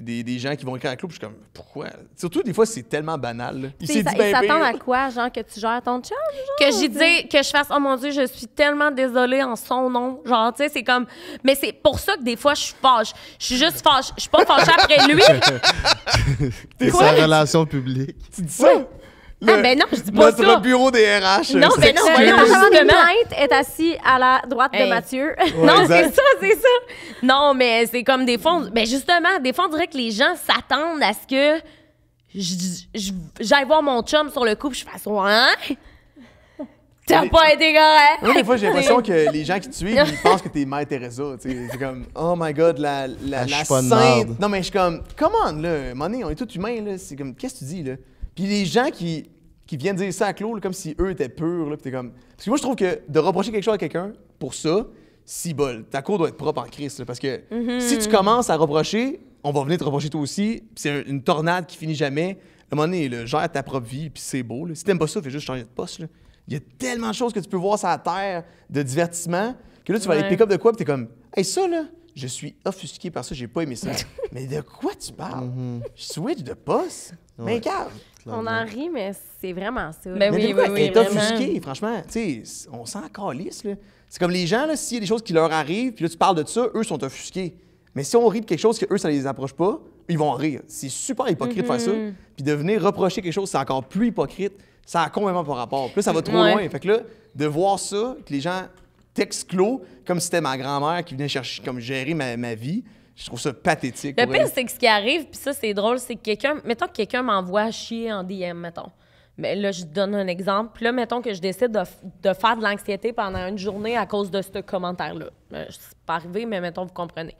Speaker 1: Des, des, gens qui vont écrire un club, je suis comme pourquoi Surtout des fois c'est tellement banal. Il ben s'attend à
Speaker 2: quoi genre que tu gères ton Que j'y dis que je fasse oh mon dieu, je suis tellement désolée en son nom. Genre tu sais c'est comme mais c'est pour ça que des fois je suis fâche. Je suis juste fâche, je suis pas fâchée après lui.
Speaker 3: T'es sa relation publique. Tu dis
Speaker 2: ça ah ben non, je dis pas notre
Speaker 3: bureau des RH. Non, mais ben non, que ben justement.
Speaker 2: est assis à la droite de Mathieu. non, c'est ça, c'est ça. Non, mais c'est comme des fonds. mais ben justement, des fois, on dirait que les gens s'attendent à ce que j'aille voir mon chum sur le coup pis je fasse « Hein? T'as pas été correct! » Moi, des fois, j'ai l'impression
Speaker 1: que les gens qui te suivent, ils pensent que t'es Mère Teresa. C'est comme « Oh my God, la, la, ah, sainte... » Non, mais je suis comme « comment on, là, money, on est tous humains, là. C'est comme « Qu'est-ce que tu dis, là? » Puis les gens qui, qui viennent dire ça à Claude, comme si eux étaient purs, là, t'es comme. Parce que moi, je trouve que de reprocher quelque chose à quelqu'un pour ça, si bol. Ta cour doit être propre en Christ, parce que mhm. si tu commences à reprocher, on va venir te reprocher toi aussi, c'est une tornade qui finit jamais. À un moment donné, gère ta propre vie, puis c'est beau. Là. Si t'aimes pas ça, fais juste changer de poste. Il y a tellement de choses que tu peux voir sur la terre de divertissement que là, tu vas aller pick-up de quoi, puis t'es comme, hey, ça, là, je suis offusqué par ça, j'ai pas aimé ça. mais de quoi tu parles? Mhm. switch de poste? Mais calme! On en
Speaker 2: rit, mais c'est vraiment ça. Ben mais oui, oui, offusqué,
Speaker 1: franchement. Tu sais, on s'en calisse, là. C'est comme les gens, s'il y a des choses qui leur arrivent, puis là, tu parles de ça, eux sont offusqués. Mais si on rit de quelque chose que eux, ça les approche pas, ils vont rire. C'est super hypocrite de faire ça. Mhm. Puis de venir reprocher quelque chose, c'est encore plus hypocrite. Ça a complètement pas rapport. Puis là, ça va trop loin. Fait que là, de voir ça, que les gens texte clos, comme si c'était ma grand-mère qui venait chercher, comme gérer ma, ma vie. Je trouve ça pathétique. Le pire, c'est
Speaker 2: que ce qui arrive, puis ça, c'est drôle, c'est que quelqu'un, mettons que quelqu'un m'envoie chier en DM, mettons. Mais là, je donne un exemple. Puis là, mettons que je décide de, faire de l'anxiété pendant une journée à cause de ce commentaire-là. Euh, c'est pas arrivé, mais mettons, vous comprenez.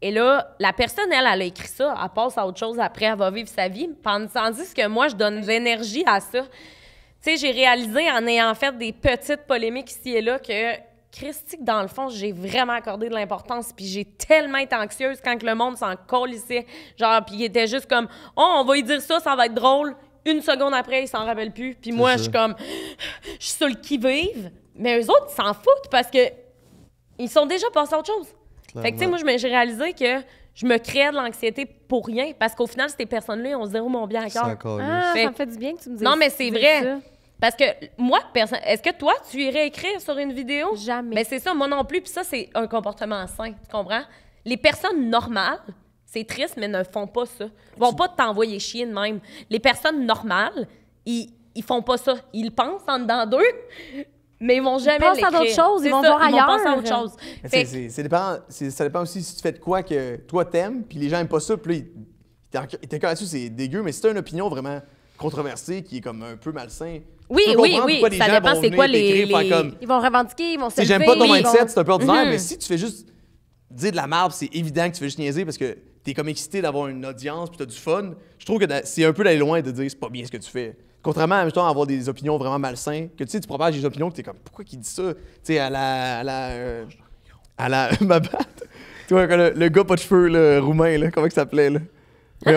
Speaker 2: Et là, la personne, elle, elle a écrit ça. Elle passe à autre chose après, elle va vivre sa vie. Tandis que moi, je donne de l'énergie à ça. Tu sais, j'ai réalisé en ayant fait des petites polémiques ici et là que Christique, dans le fond, j'ai vraiment accordé de l'importance, puis j'ai tellement été anxieuse quand le monde s'en colissait. Genre, puis il était juste comme, oh, on va lui dire ça, ça va être drôle. Une seconde après, il s'en rappelle plus. Puis moi, je suis comme, je suis sur le qui-vive. Mais eux autres, ils s'en foutent parce que ils sont déjà passés à autre chose. Fait que, tu sais, moi, j'ai réalisé que je me créais de l'anxiété pour rien parce qu'au final, ces personnes-là, on zéro zéro mon bien à Ah, ça me fait du bien que tu me dises. Non, mais c'est vrai. Parce que moi, personne. Est-ce que toi, tu irais écrire sur une vidéo? Jamais. Mais ben, c'est ça, moi non plus. Puis ça, c'est un comportement sain. Tu comprends? Les personnes normales, c'est triste, mais ne font pas ça. Ils vont pas t'envoyer chier de même. Les personnes normales, ils, ils font pas ça. Ils pensent en dedans d'eux, mais ils vont jamais Ils pensent à d'autres choses, ils vont voir ailleurs. Vont penser à autre chose. c'est
Speaker 1: ça dépend aussi si tu fais de quoi que toi t'aimes, puis les gens n'aiment pas ça, puis là, ils là dessus, c'est dégueu, mais si t'as une opinion vraiment controversé qui est comme un peu malsain. Oui, oui, oui. Ça dépend, c'est quoi les.
Speaker 2: Ils vont revendiquer, ils vont se Si j'aime pas ton mindset, c'est un peu ordinaire, mais mhm. si
Speaker 1: tu fais juste dire de la marbre, c'est évident que tu fais juste niaiser parce que t'es comme excité d'avoir une audience puis t'as du fun. Je trouve que c'est un peu d'aller loin de dire c'est pas bien ce que tu fais. Contrairement à, même avoir des opinions vraiment malsaines, que tu sais, tu propages des opinions que t'es comme pourquoi qu'il dit ça? Tu sais, à la. à la. Euh, à la. ma Tu vois, le, gars pas de cheveux, le roumain, là, comment il s'appelait, là? Mais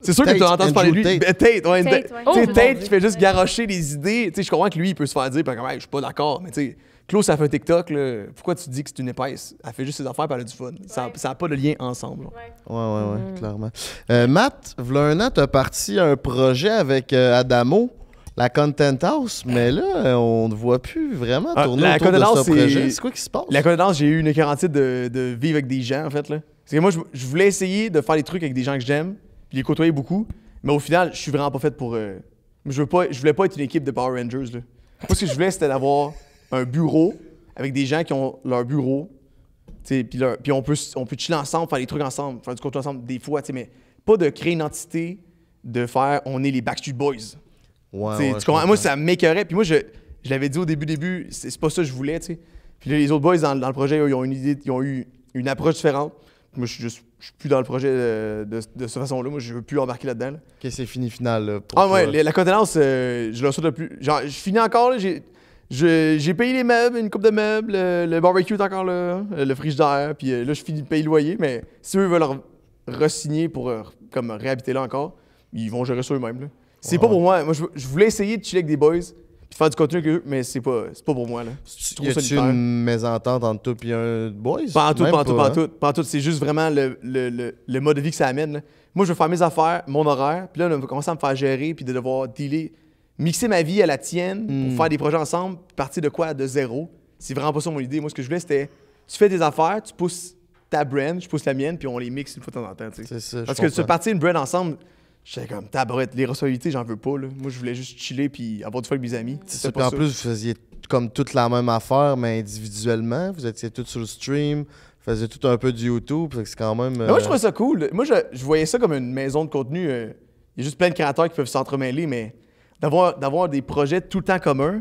Speaker 1: c'est sûr que tu as entendu parler de lui. Ben, Tate, Tate ouais. Oh, Tate, qui fait juste garocher les idées. Je comprends que lui, il peut se faire dire, Je ben, je suis pas d'accord, mais tu sais, Claude, ça fait un TikTok, là. pourquoi tu dis que c'est une épaisse? Elle fait juste ses affaires et elle a du fun. Ça n'a pas de lien ensemble. Ouais,
Speaker 3: ouais, ouais, mm. clairement. Euh, Matt, v'là un an, tu as parti à un projet avec euh, Adamo, la Content House, mais là, euh, on ne voit plus vraiment ah, tourner la autour de ce projet. C'est quoi qui se passe? La Content
Speaker 1: House, j'ai eu une garantie de, de vivre avec des gens, en fait. Là. Parce que moi, je voulais essayer de faire des trucs avec des gens que j'aime, puis les côtoyer beaucoup. Mais au final, je suis vraiment pas fait pour. Euh, je, veux pas, je voulais pas être une équipe de Power Rangers. Là. Moi, ce que je voulais, c'était d'avoir un bureau avec des gens qui ont leur bureau. Puis on peut, on peut chiller ensemble, faire des trucs ensemble, faire du contenu ensemble des fois. Mais pas de créer une entité de faire on est les Backstreet Boys.
Speaker 3: tu Moi,
Speaker 1: ça m'écœurait. Puis moi, je, je l'avais dit au début, début, c'est pas ça que je voulais. Puis les autres boys dans, le projet, ils ont, une idée, ils ont eu une approche différente. Moi, je suis juste je suis plus dans le projet de, de,
Speaker 3: cette façon-là. Moi, je veux plus embarquer là-dedans. Qu'est-ce c'est fini final. Euh, ah ouais, la
Speaker 1: contenance, euh, je l'en souhaite plus. Genre, je finis encore, j'ai. payé les meubles, une coupe de meubles, le, barbecue est encore là, euh, le d'air. puis là, je finis de payer le loyer, mais si eux veulent re-signer pour comme réhabiter là encore, ils vont gérer ça eux-mêmes. C'est pas pour moi. Moi, je voulais essayer de chiller avec des boys, faire du contenu avec eux, mais c'est pas, pas pour moi. Là. Y a
Speaker 3: une mésentente entre tout et un Pas en tout, pas en tout, pas tout.
Speaker 1: Hein? tout. C'est juste vraiment le, mode de vie que ça amène. Moi, je veux faire mes affaires, mon horaire, puis là, on commencer à me faire gérer, puis de devoir dealer, mixer ma vie à la tienne pour hmm. faire des projets ensemble, partir de quoi? De zéro. C'est vraiment pas ça mon idée. Moi, ce que je voulais, c'était tu fais des affaires, tu pousses ta brand, je pousse la mienne, puis on les mixe une fois de temps en temps. C'est ça. Parce que tu se partir une brand ensemble, J'étais comme, tabarouette, les responsabilités, j'en veux pas. Là. Moi, je voulais juste chiller puis avoir du fun avec mes amis. C'est en plus, vous
Speaker 3: faisiez comme toute la même affaire, mais individuellement. Vous étiez tous sur le stream, vous faisiez tout un peu du YouTube. C'est quand même. Moi, je euh, trouvais
Speaker 1: ça cool. Moi, je, voyais ça comme une maison de contenu. Euh, il y a juste plein de créateurs qui peuvent s'entremêler, mais d'avoir, d'avoir des projets tout le temps communs,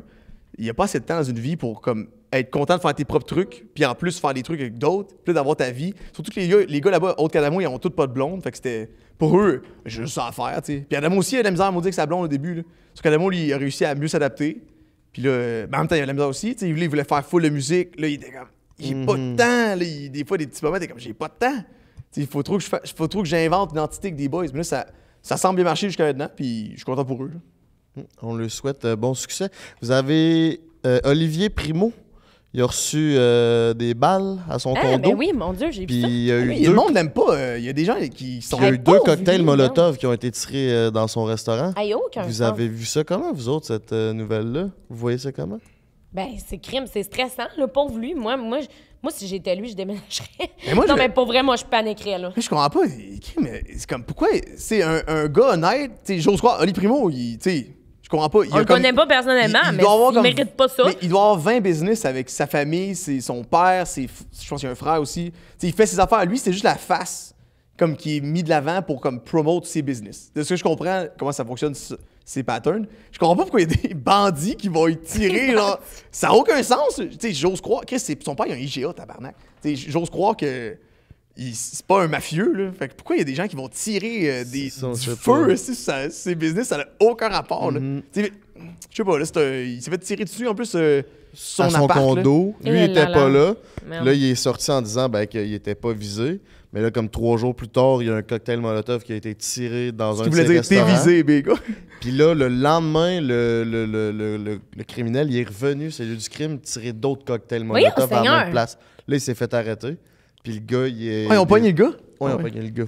Speaker 1: il n'y a pas assez de temps dans une vie pour comme être content de faire tes propres trucs, puis en plus faire des trucs avec d'autres, puis d'avoir ta vie. Surtout que les gars, les gars là-bas, autres qu'Adamo, ils ont tous pas de blonde. Fait que c'était. Pour eux, j'ai juste ça à faire, Puis Adamo aussi, il a de la misère à me dire que sa blonde au début. Là. Sauf lui, il a réussi à mieux s'adapter. Puis là, en même temps, il a de la misère aussi. Tu il voulait faire full de musique. Là, il était comme. J'ai pas de mhm. temps. des fois, des petits moments, t'es comme, j'ai pas de temps. Il faut trop que faut que j'invente une entité avec des boys. Mais là, ça, ça semble bien marcher jusqu'à maintenant, puis je suis content pour eux.
Speaker 3: Hmm. On le souhaite euh, bon succès. Vous avez euh, Olivier Primo il a reçu euh, des balles à son ah, oui,
Speaker 2: mon Dieu, j'ai vu ça.
Speaker 3: Il ah Le monde n'aime pas. Euh, il y a des gens qui sont. Il y a eu deux cocktails Molotov qui ont été tirés euh, dans son restaurant. Aïe, aucun vous avez vu ça comment, vous autres, cette nouvelle-là? Vous voyez ça comment?
Speaker 2: Ben, c'est crime, c'est stressant, le pauvre lui. Moi, moi, moi si j'étais lui, je déménagerais. Mais non, mais pour vrai, moi, je paniquerais, là.
Speaker 3: je comprends pas. mais C'est comme
Speaker 1: pourquoi c'est un, gars honnête. J'ose croire, Oli Primo, il, je comprends pas. Il On le connaît pas
Speaker 2: personnellement, mais il mérite pas ça.
Speaker 1: il doit avoir 20 business avec sa famille, son père, ses... je pense qu'il y a un frère aussi. il fait ses affaires. Lui, c'est juste la face comme qui est mis de l'avant pour comme promote ses business. De ce que je comprends, comment ça fonctionne, ces patterns. Je comprends pas pourquoi il y a des bandits qui vont y tirer. ça n'a aucun sens. J'ose croire. Chris, son père, il a un IGA, tabarnak. J'ose croire que c'est pas un mafieux, là. Fait pourquoi il y a des gens qui vont tirer euh, des feux du feu sur business, ça n'a aucun rapport, Je ne mm-hmm. Je sais pas, là, il s'est fait tirer dessus, en plus, euh, son, à son condo. Lui, eh il était pas là. Là,
Speaker 3: il est sorti en disant ben, qu'il était pas visé. Mais là, comme trois jours plus tard, il y a un cocktail Molotov qui a été tiré dans un tu voulais dire t'es visé, Puis là, le lendemain, le, criminel, il est revenu, c'est lieu du crime, tirer d'autres cocktails Molotov à la place. Là, il s'est fait arrêter. Puis le gars, il est. Ah, ils ont pogné le gars? Oui, ils ont ah, pogné le gars.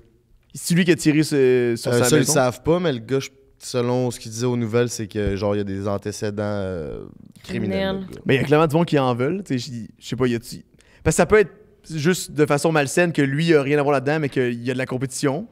Speaker 3: C'est lui qui a tiré sur euh, sa ça, ils savent pas, mais le gars, selon ce qu'il disait aux nouvelles, c'est que genre il y a des antécédents euh, criminels. Mais il y a clairement du monde qui en veulent. Je sais pas, y a tu Parce
Speaker 1: que ça peut être juste de façon malsaine que lui il a rien à voir là-dedans, mais qu'il y a de la compétition.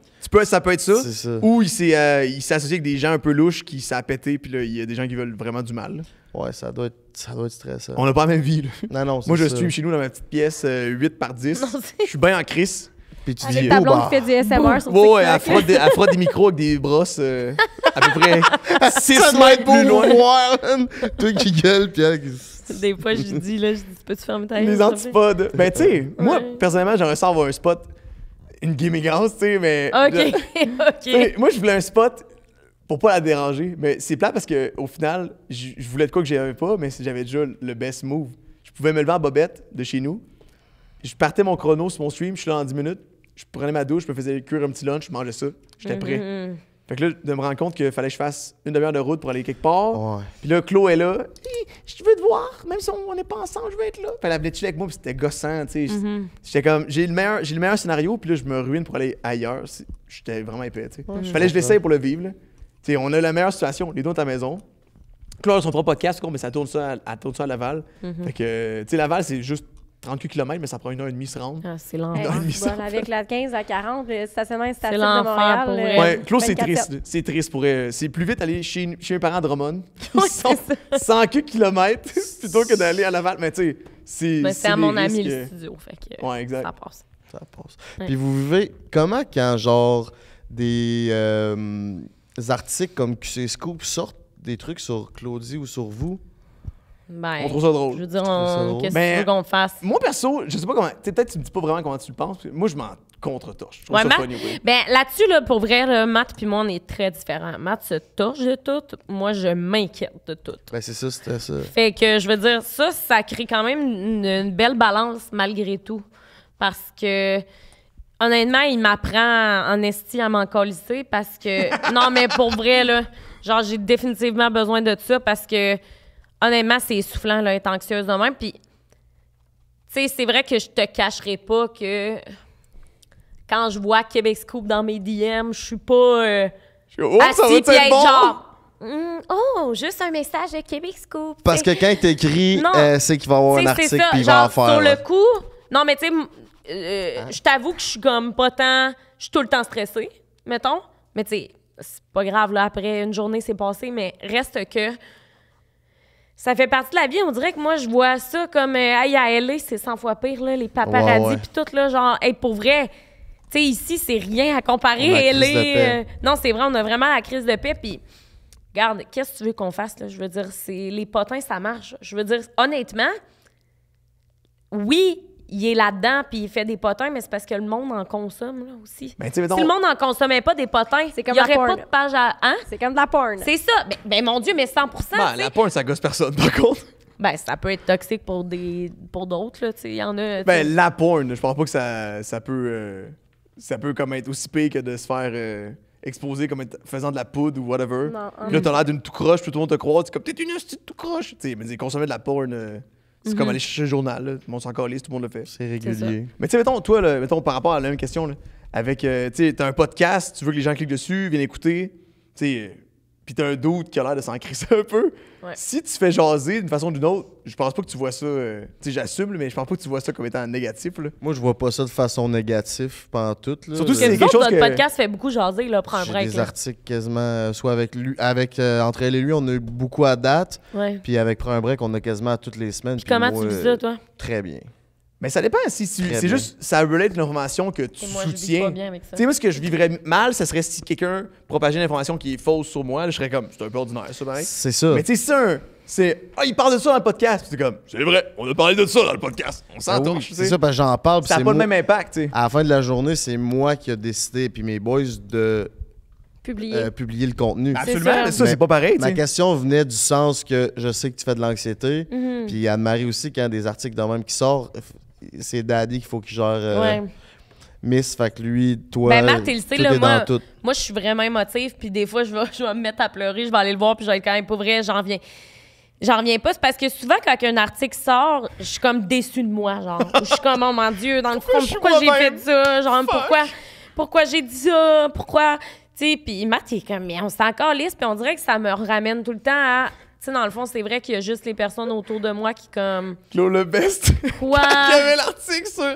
Speaker 1: ça peut être ça. ça. Ou euh, il s'est associé avec des gens un peu louches qui s'est pété, puis là, il y a des gens qui veulent vraiment du mal. Ouais, ça doit être, ça doit être stressant. On n'a pas la même vie. Là. Non, non, Moi, je suis chez nous dans ma petite pièce 8 euh, par 10. je suis bien en crise. Puis tu dis, ta oh, blonde bah. qui fait du SMR sur ouais, elle froid des, elle frotte des micros avec des brosses euh, à peu près 6 mètres plus loin. Toi qui gueule, puis elle
Speaker 2: Des fois, je dis, là, je dis, peux-tu fermer ta Les antipodes.
Speaker 1: Ben, tu sais, moi, personnellement, j'aimerais ça avoir un spot, une gaming house, tu sais, mais. OK, OK. Moi, je voulais un spot pour pas la déranger. Mais c'est plat parce que au final, je voulais de quoi que j'avais pas, mais j'avais déjà le best move. Je pouvais me lever à bobette de chez nous. Je partais mon chrono sur mon stream, je suis là en 10 minutes. Je prenais ma douche, je me faisais cuire un petit lunch, je mangeais ça. J'étais mm, prêt. Mm, mm. Fait que là, de me rendre compte qu'il fallait que je fasse une demi-heure de route pour aller quelque part. Puis là, Chloé est là. Je veux te voir, même si on n'est pas ensemble, je veux être là. Fait qu'elle venait avec moi, puis c'était gossant, tu mm-hmm. J'étais comme, j'ai le, meilleur, j'ai le meilleur scénario, puis là, je me ruine pour aller ailleurs. J'étais vraiment épais, Je Fallait que je l'essaye pour le vivre, sais, on a la meilleure situation, les deux à ta maison. Claude, ils son trois podcast, mais ça tourne ça à, tourne ça à Laval. Mhm. Fait que, Laval, c'est juste 38 km, mais ça prend une heure et demie de se rendre. Ah, c'est lent.
Speaker 2: avec la 15 à 40, le stationnement de Montréal. ouais, Claude, c'est triste.
Speaker 1: C'est triste pour euh, C'est plus vite aller chez, chez mes parents de Drummond. Ils 100 km plutôt que d'aller à Laval. Mais tu c'est. à mon ami le studio. Fait que, Ça passe. Ça passe.
Speaker 3: Puis vous vivez comment quand, genre, des. Euh, articles comme QC Scoop sortent des trucs sur Claudie ou sur vous,
Speaker 1: ben, on trouve ça drôle. Je veux dire, on... qu'est-ce ben, qu'on fasse? Moi, perso, je sais pas comment. peut-être que tu me dis pas vraiment comment tu le penses. Moi, je m'en contre-torche. Matt...
Speaker 2: ben, là-dessus, là, pour vrai, Matt puis moi, on est très différents. Matt se torche de tout. Moi, je m'inquiète de tout.
Speaker 3: Ben, c'est ça, c'était ça. Fait
Speaker 2: que je veux dire, ça, ça crée quand même une belle balance malgré tout. Parce que Honnêtement, il m'apprend en esti à m'encolisser parce que. non, mais pour vrai, là, genre, j'ai définitivement besoin de ça parce que, honnêtement, c'est essoufflant, là, être anxieuse de même. Puis, tu sais, c'est vrai que je te cacherai pas que quand je vois Québec Scoop dans mes DM, je suis pas. Euh, oh, bon. Hmm, oh, juste un message de Québec Scoop. Parce que quand
Speaker 3: il t'écrit, euh, c'est qu'il va avoir un article puis il va en faire.
Speaker 2: non, mais tu sais, euh, hein? je t'avoue que je suis comme pas tant. Je suis tout le temps stressée, mettons. Mais tu sais, c'est pas grave, là. Après une journée, c'est passé, mais reste que. Ça fait partie de la vie. On dirait que moi, je vois ça comme. Aïe, euh, à LA, c'est 100 fois pire, là, les paparazzis, puis tout, là. Genre, hey, pour vrai. Tu sais, ici, c'est rien à comparer. LA. Euh, non, c'est vrai, on a vraiment la crise de paix, puis regarde, qu'est-ce que tu veux qu'on fasse? Là? Je veux dire, c'est les potins, ça marche. Je veux dire, honnêtement, oui, il est là-dedans puis il fait des potins, mais c'est parce que le monde en consomme là, aussi.
Speaker 1: Ben, si le monde
Speaker 2: en consommait pas des potins, il n'y aurait pas de page à. Hein? C'est comme de la porn. C'est ça. Ben, ben mon Dieu, mais 100 ben, La
Speaker 1: porn, ça gosse personne, par contre.
Speaker 2: Ben, ça peut être toxique pour des pour d'autres, là, tu sais, il y en a... Ben,
Speaker 1: la porn, je pense pas que ça, ça peut... Euh, ça peut comme être aussi pire que de se faire euh, exposer comme faisant de la poudre ou whatever. Non, hum. là, hein. t'as l'air d'une tout croche, tout le monde te croit, t'es comme, t'es une astuce tout croche, Mais, sais, mais consommer de la porn... Euh, c'est comme mhm. aller chercher le journal. Là. Tout le monde s'en calisse, tout le monde le fait. C'est régulier. Mais tu sais, mettons, toi, mettons, par rapport à la même question, avec, euh, tu sais, t'as un podcast, tu veux que les gens cliquent dessus, viennent écouter. Tu sais, puis t'as un doute qui a l'air de s'en un peu, si tu fais jaser d'une façon ou d'une autre, je pense pas que tu vois ça. Euh, tu sais, j'assume, mais je pense pas que tu vois ça comme étant négatif.
Speaker 3: Moi, je vois pas ça de façon négative pendant tout. Là. Surtout si quelque chose. Notre que... podcast
Speaker 2: fait beaucoup jaser, là, prends un break. des
Speaker 3: articles quasiment, euh, soit avec lui, avec euh, Entre elle et lui, on a eu beaucoup à date. Puis avec Prends un break, on a quasiment toutes les semaines. Puis comment tu vis ça, toi Très bien. Mais ça dépend. Si c'est juste, ça relate l'information que tu soutiens. Tu sais, moi, ce que je vivrais mal, ça serait
Speaker 1: si quelqu'un propageait une information qui est fausse sur moi. je serais comme, c'est un peu ordinaire, C'est ça. Mais tu sais, c'est C'est, ah, il parle de ça dans le podcast. C'est comme, c'est vrai, on a parlé de ça dans le podcast. On s'entend. c'est ça, parce
Speaker 3: que j'en parle. Ça n'a pas le même impact, tu sais. À la fin de la journée, c'est moi qui a décidé, puis mes boys, de Publier. Euh, le contenu. Absolument, mais ça, c'est pas pareil. Ma question venait du sens que je sais que tu fais de l'anxiété. Mhm. Puis Anne-Marie aussi, quand des articles de même qui sortent, c'est Daddy qu'il faut qu'il genre, euh, Miss, fait que lui, toi,
Speaker 2: moi, je suis vraiment émotive, puis des fois, je vais, me mettre à pleurer, je vais aller le voir, puis je vais être quand même pour vrai, j'en viens. J'en reviens pas, c'est parce que souvent, quand un article sort, je suis comme déçue de moi, genre. Je suis comme, oh mon Dieu, dans le fond, pourquoi j'ai fait ça? Genre, pourquoi, pourquoi j'ai dit ça? Pourquoi? Tu sais, puis Matt, il est comme, mais on s'est encore lisse, puis on dirait que ça me ramène tout le temps à dans le fond, c'est vrai qu'il y a juste les personnes autour de moi qui, comme.
Speaker 1: Claude le best.
Speaker 2: Quoi? Il y avait l'article
Speaker 1: sur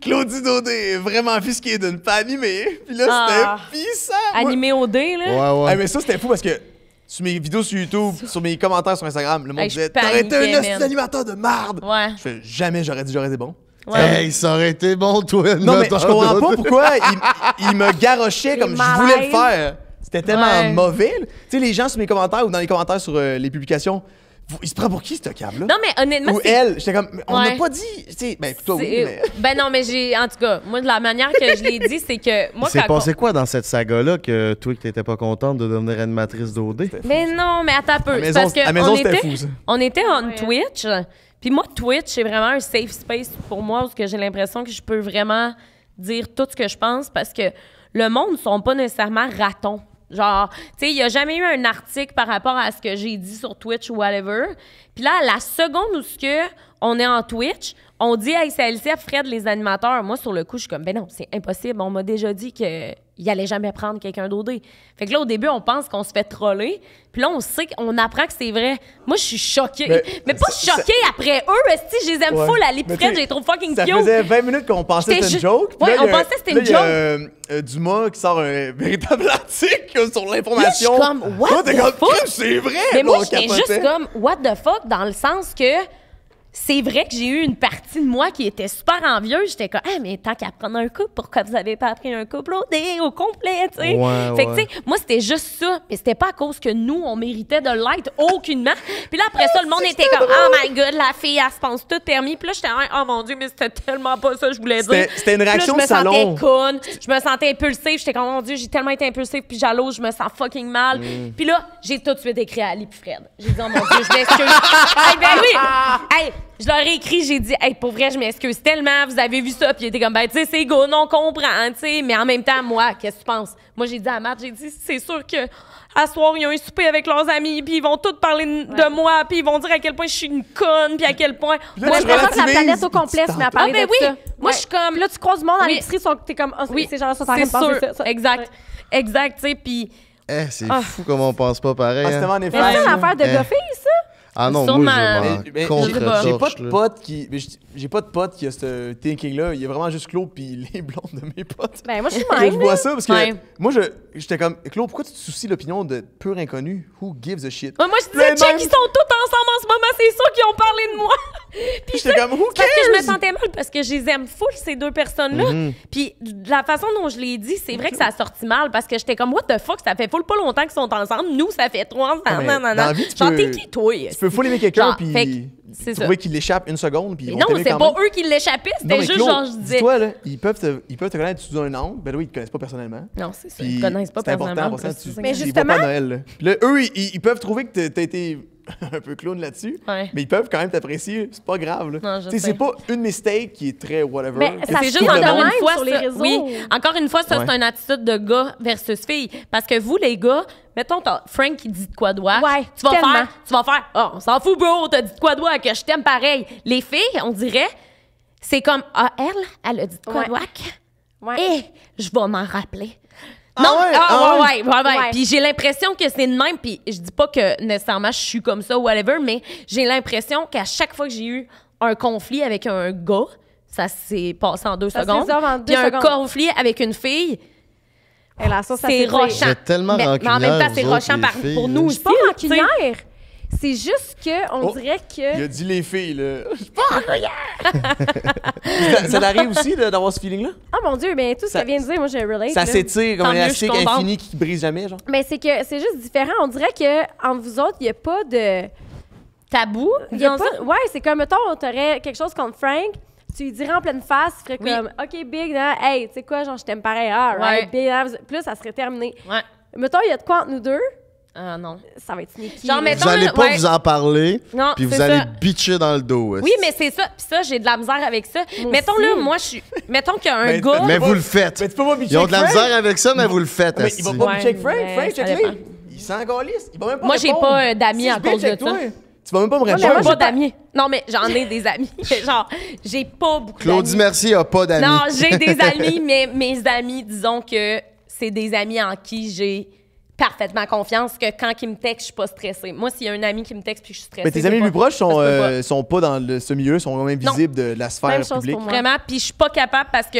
Speaker 1: Claudie Daudet est vraiment fisquée d'une pas animer. Puis là, ah.
Speaker 2: c'était puissant! Animé au dé, là. Ouais,
Speaker 1: ouais. mais ça, c'était fou parce que sur mes vidéos sur YouTube, sur mes commentaires sur Instagram, le monde disait T'aurais été un animateur de merde Ouais. Je fais jamais, j'aurais dit, j'aurais été bon. Ouais. Hey, ça aurait été bon, toi. Non, mais je comprends pas pourquoi il, il me garochait comme je voulais le faire. C'était tellement mauvais. Tu sais, les gens sur mes commentaires ou dans les commentaires sur euh, les publications, vous- il se prend pour qui, ce câble-là? Non, mais honnêtement, ou elle. J'étais comme, on n'a pas dit. Tu ben, oui, euh,
Speaker 2: Ben non, mais j'ai. En tout cas, moi, de la manière que je l'ai dit, c'est que. Moi, C'est passé
Speaker 3: quoi dans cette saga-là que toi, tu t'étais pas contente de devenir animatrice d'OD?
Speaker 2: Mais non, mais attends un peu. À maison, parce que on était, On était en Twitch. Puis moi, Twitch, c'est vraiment un safe space pour moi parce que j'ai l'impression que je peux vraiment dire tout ce que je pense parce que le monde ne sont pas nécessairement ratons. Genre, tu sais, il n'y a jamais eu un article par rapport à ce que j'ai dit sur Twitch ou whatever. Puis là, la seconde où ce que on est en Twitch, on dit à à Fred, les animateurs. Moi, sur le coup, je suis comme, ben non, c'est impossible. On m'a déjà dit qu'il allait jamais prendre quelqu'un d'OD. Fait que là, au début, on pense qu'on se fait troller. Puis là, on sait qu'on apprend que c'est vrai. Moi, je suis choquée. Mais, pas choquée après eux. si je les aime ouais. full. Ali, Fred, je trop fucking ça Ça faisait
Speaker 1: 20 minutes qu'on pensait que c'était une joke. Oui, on pensait que c'était une joke. Euh, Dumas qui sort un véritable article sur l'information. Moi, je suis comme, what the fuck? C'est vrai. Mais moi, j'étais juste comme,
Speaker 2: what the fuck, dans le sens que c'est vrai que j'ai eu une partie de moi qui était super envieuse. J'étais comme, ah, mais tant qu'à prendre un couple, pourquoi vous avez pas pris un couple au, au complet, tu sais? moi, c'était juste ça. Mais c'était pas à cause que nous, on méritait de l'être aucunement. Puis là, après ça, le monde était comme, oh my God, la fille, elle se pense tout permis. Puis là, j'étais, oh mon Dieu, mais c'était tellement pas ça je voulais dire. C'était une réaction de là, je me sentais conne. Je me sentais impulsive. J'étais comme, oh mon Dieu, j'ai tellement été impulsive, puis jalouse, je me sens fucking mal. Mm. Puis là, j'ai tout de suite écrit à Ali Fred. J'ai dit, oh mon Dieu, je m'excuse. hey, ben oui! Je leur ai écrit, j'ai dit, hey, pour vrai, je m'excuse tellement, vous avez vu ça. Puis ils étaient comme, ben, tu sais, c'est go, non, comprend, tu sais. Mais en même temps, moi, qu'est-ce que tu penses? Moi, j'ai dit à Matt, j'ai dit, c'est sûr que à soir, ils ont un souper avec leurs amis, puis ils vont tous parler de moi, puis ils vont dire à quel point je suis une conne, puis à quel point. moi, je pense que la planète au complexe, mais à parler ah, ben de oui. Ça. Moi, je suis comme. là, tu croises du monde dans oui. tu t'es comme, ah, oui, ces gens-là sont ça, Exact. Exact, tu sais, puis.
Speaker 3: Eh, c'est ah. fou comment on pense pas pareil. Ah, C'est une hein. affaire de eh. ça?
Speaker 1: Ah non, Sûrement, moi, je j'ai pas de pote qui. J'ai pas de pote qui a ce thinking-là. Il y a vraiment juste Claude puis les blondes de mes potes. Ben, moi, je suis même. je vois ça parce que moi, je, j'étais comme. Claude, pourquoi tu te soucies l'opinion de pur inconnu? Who gives a shit? moi,
Speaker 2: je disais, check, ils sont tous ensemble en ce moment. C'est ça qu'ils ont parlé de moi. puis j'étais comme, Who cares? Parce que je me sentais mal parce que je les aime full, ces deux personnes-là. Mm -hmm. Puis la façon dont je l'ai dit, c'est vrai que ça a sorti mal parce que j'étais comme, what the fuck, ça fait full pas longtemps qu'ils sont ensemble. Nous, ça fait trois ans. Ah, Genre, t'es qui, toi? les mettre quelqu'un, puis trouver qu'il
Speaker 1: l'échappe une seconde, puis Non, c'est pas
Speaker 2: eux qui l'échappaient, c'était juste genre, je disais... Toi, là,
Speaker 1: ils peuvent te, ils peuvent te connaître sous un nom. ben oui, ils te connaissent pas personnellement. Non, c'est ça, ils te connaissent pas personnellement. C'est important, mais justement... Noël. eux, ils peuvent trouver que t'as été un peu clown là-dessus, mais ils peuvent quand même t'apprécier. C'est pas grave. C'est pas une mistake qui est très whatever. Mais ça juste encore une
Speaker 2: fois sur les réseaux. Oui, encore une fois, ça, c'est une attitude de gars versus fille. Parce que vous, les gars, mettons, Frank qui dit de quoi doigt. tu vas faire, tu vas faire, oh, on s'en fout, bro, t'as dit de quoi doigt, que je t'aime pareil. Les filles, on dirait, c'est comme, ah, elle, elle a dit de quoi ouais. Ouais. Et eh, je vais m'en rappeler.
Speaker 3: Ah non, ah, ah ouais, ouais, ouais, Puis j'ai
Speaker 2: l'impression que c'est le même. Puis je dis pas que nécessairement je suis comme ça ou whatever, mais j'ai l'impression qu'à chaque fois que j'ai eu un conflit avec un gars, ça s'est passé en deux secondes. puis un conflit avec une fille. C'est rochant. tellement mais, mais en même temps, c'est rochant par, pour nous aussi. Je suis pas rancunière. C'est juste que on oh, dirait que. Il a dit
Speaker 1: les filles, là. Je suis pas ça, ça arrive aussi d'avoir ce feeling-là?
Speaker 2: Ah mon Dieu, ben tout ce qu'elle vient de dire, moi j'ai relate. Ça s'étire comme un élastique infini
Speaker 1: qui brise jamais, genre.
Speaker 2: Mais c'est que c'est juste différent. On dirait que entre vous autres, il n'y a pas de. Tabou? Y a pas... Ouais, c'est comme mettons, on t'aurais quelque chose contre Frank tu lui dirais en pleine face, tu ferais comme OK, Big, non, hein, hey, tu sais quoi, genre, je t'aime pareil, ah, right, Big, hein, plus, ça serait terminé. Ouais. Mettons, il y a de quoi entre nous deux? Ah non. Ça va être sneaky. Genre, mettons, vous allez pas vous en
Speaker 3: parler, non, puis vous allez bitcher dans le dos. Oui,
Speaker 2: mais c'est ça. Puis ça, j'ai de la misère avec ça. mettons, là, moi, je suis. Mettons qu'il y a un gars. Mais vous le
Speaker 3: faites. Mais tu pas Ils ont de la misère avec ça, mais vous le faites. Mais il va pas bitcher Frank.
Speaker 2: Frank, check
Speaker 1: Il s'en Il va même pas Moi, j'ai pas euh, d'amis en cause de ça.
Speaker 2: Tu
Speaker 3: vas même pas me répondre. Non, pas d'amis.
Speaker 2: Non, mais j'en ai des amis. Genre, j'ai pas beaucoup d'amis. Claudie
Speaker 3: Mercier a pas d'amis. Non, j'ai des amis,
Speaker 2: mais mes amis, disons que c'est des amis en qui j'ai parfaitement confiance que quand il me texte, je suis pas stressée. Moi, s'il y a un ami qui me texte puis je suis stressée. Mais tes amis plus proches sont, euh,
Speaker 1: sont pas dans ce milieu, sont quand même visibles de la sphère Même chose publique. Pour moi.
Speaker 2: Vraiment, puis je suis pas capable parce que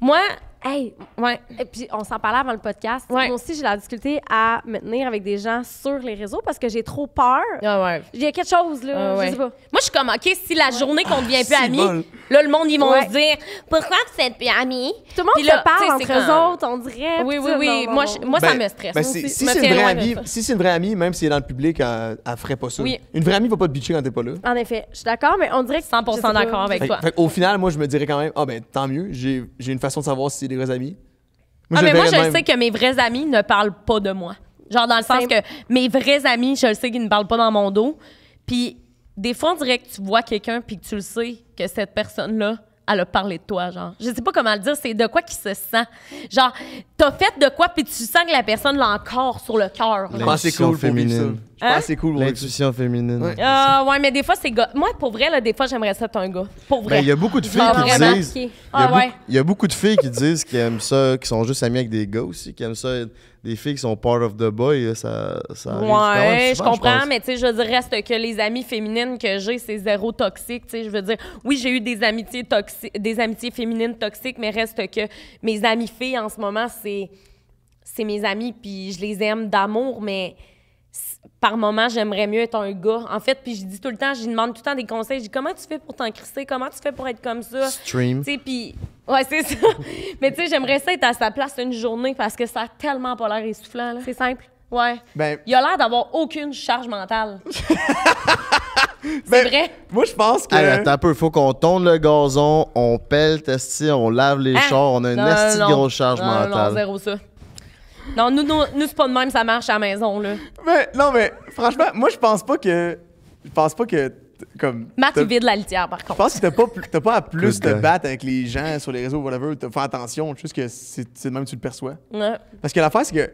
Speaker 2: moi, Hey, ouais. Et puis on s'en parlait avant le podcast. Moi aussi, j'ai la difficulté à me tenir avec des gens sur les réseaux parce que j'ai trop peur. Ah ouais. Il y a quelque chose là, ah, Moi, je suis comme OK, si la journée qu'on devient plus amis, là le monde ils vont se dire pourquoi vous êtes plus amis Tout le monde se parle entre eux autres, on dirait. Oui oui oui, moi ça ben, me stresse. si, c'est
Speaker 1: une vraie amie, même si elle est dans le public, elle, ferait pas ça. Une vraie amie va pas te bitcher quand t'es pas là.
Speaker 2: En effet, je suis d'accord, mais on dirait que 100% d'accord avec toi.
Speaker 1: Au final, moi je me dirais quand même ah ben tant mieux, j'ai une façon de savoir si des vrais amis. Moi, ah, mais moi, je sais
Speaker 2: que mes vrais amis ne parlent pas de moi. Genre, dans le sens que mes vrais amis, je le sais qu'ils ne parlent pas dans mon dos. Puis, des fois, on dirait que tu vois quelqu'un, puis que tu le sais que cette personne-là, elle a parlé de toi, genre. Je sais pas comment le dire, c'est de quoi qui se sent. Genre, t'as fait de quoi, puis tu sens que la personne l'a encore sur le cœur.
Speaker 3: c'est cool féminine. Je hein? c'est cool. L'intuition féminine.
Speaker 2: Ah, ouais. ouais, mais des fois, c'est gars. Moi, pour vrai, des fois, j'aimerais ça être un gars. Pour ben, vrai. Il y a beaucoup de ah, filles qui disent. Il ah,
Speaker 3: a beaucoup de filles qui disent qu'ils aiment ça, qui sont juste amies avec des gars aussi, qui aiment ça. Des filles qui sont part of the boy, ça, Ouais, je comprends,
Speaker 2: mais tu sais, je veux dire, reste que les amies féminines que j'ai, c'est zéro toxique. Tu sais, je veux dire, oui, j'ai eu des amitiés, toxiques, des amitiés féminines toxiques, mais reste que mes amies filles en ce moment, c'est mes amies, puis je les aime d'amour, mais par moment, j'aimerais mieux être un gars. En fait, puis je dis tout le temps, je demande tout le temps des conseils. Je dis comment tu fais pour t'en Comment tu fais pour être comme ça? Stream. Tu sais, puis. Ouais, c'est ça. Mais tu sais, j'aimerais ça être à sa place une journée parce que ça a tellement pas l'air essoufflant. C'est simple. Ouais. Ben, il a l'air d'avoir aucune charge mentale. c'est ben, vrai. Moi, je pense que. attends un
Speaker 3: peu, faut qu'on tourne le gazon, on pèle, testi, on lave les hein? chars, on a une non, non, grosse charge non, mentale. Non,
Speaker 2: zéro ça. Non, nous, nous, c'est pas de même, ça marche à la maison, là.
Speaker 1: Mais non, mais franchement, moi, je pense pas que. Je pense pas que. Comme, Matt, il vide
Speaker 2: la litière, par contre.
Speaker 1: Je pense que t'as pas, pas à plus te battre avec les gens sur les réseaux, whatever. faire attention, juste que c'est de même que tu le perçois. Parce que l'affaire, c'est que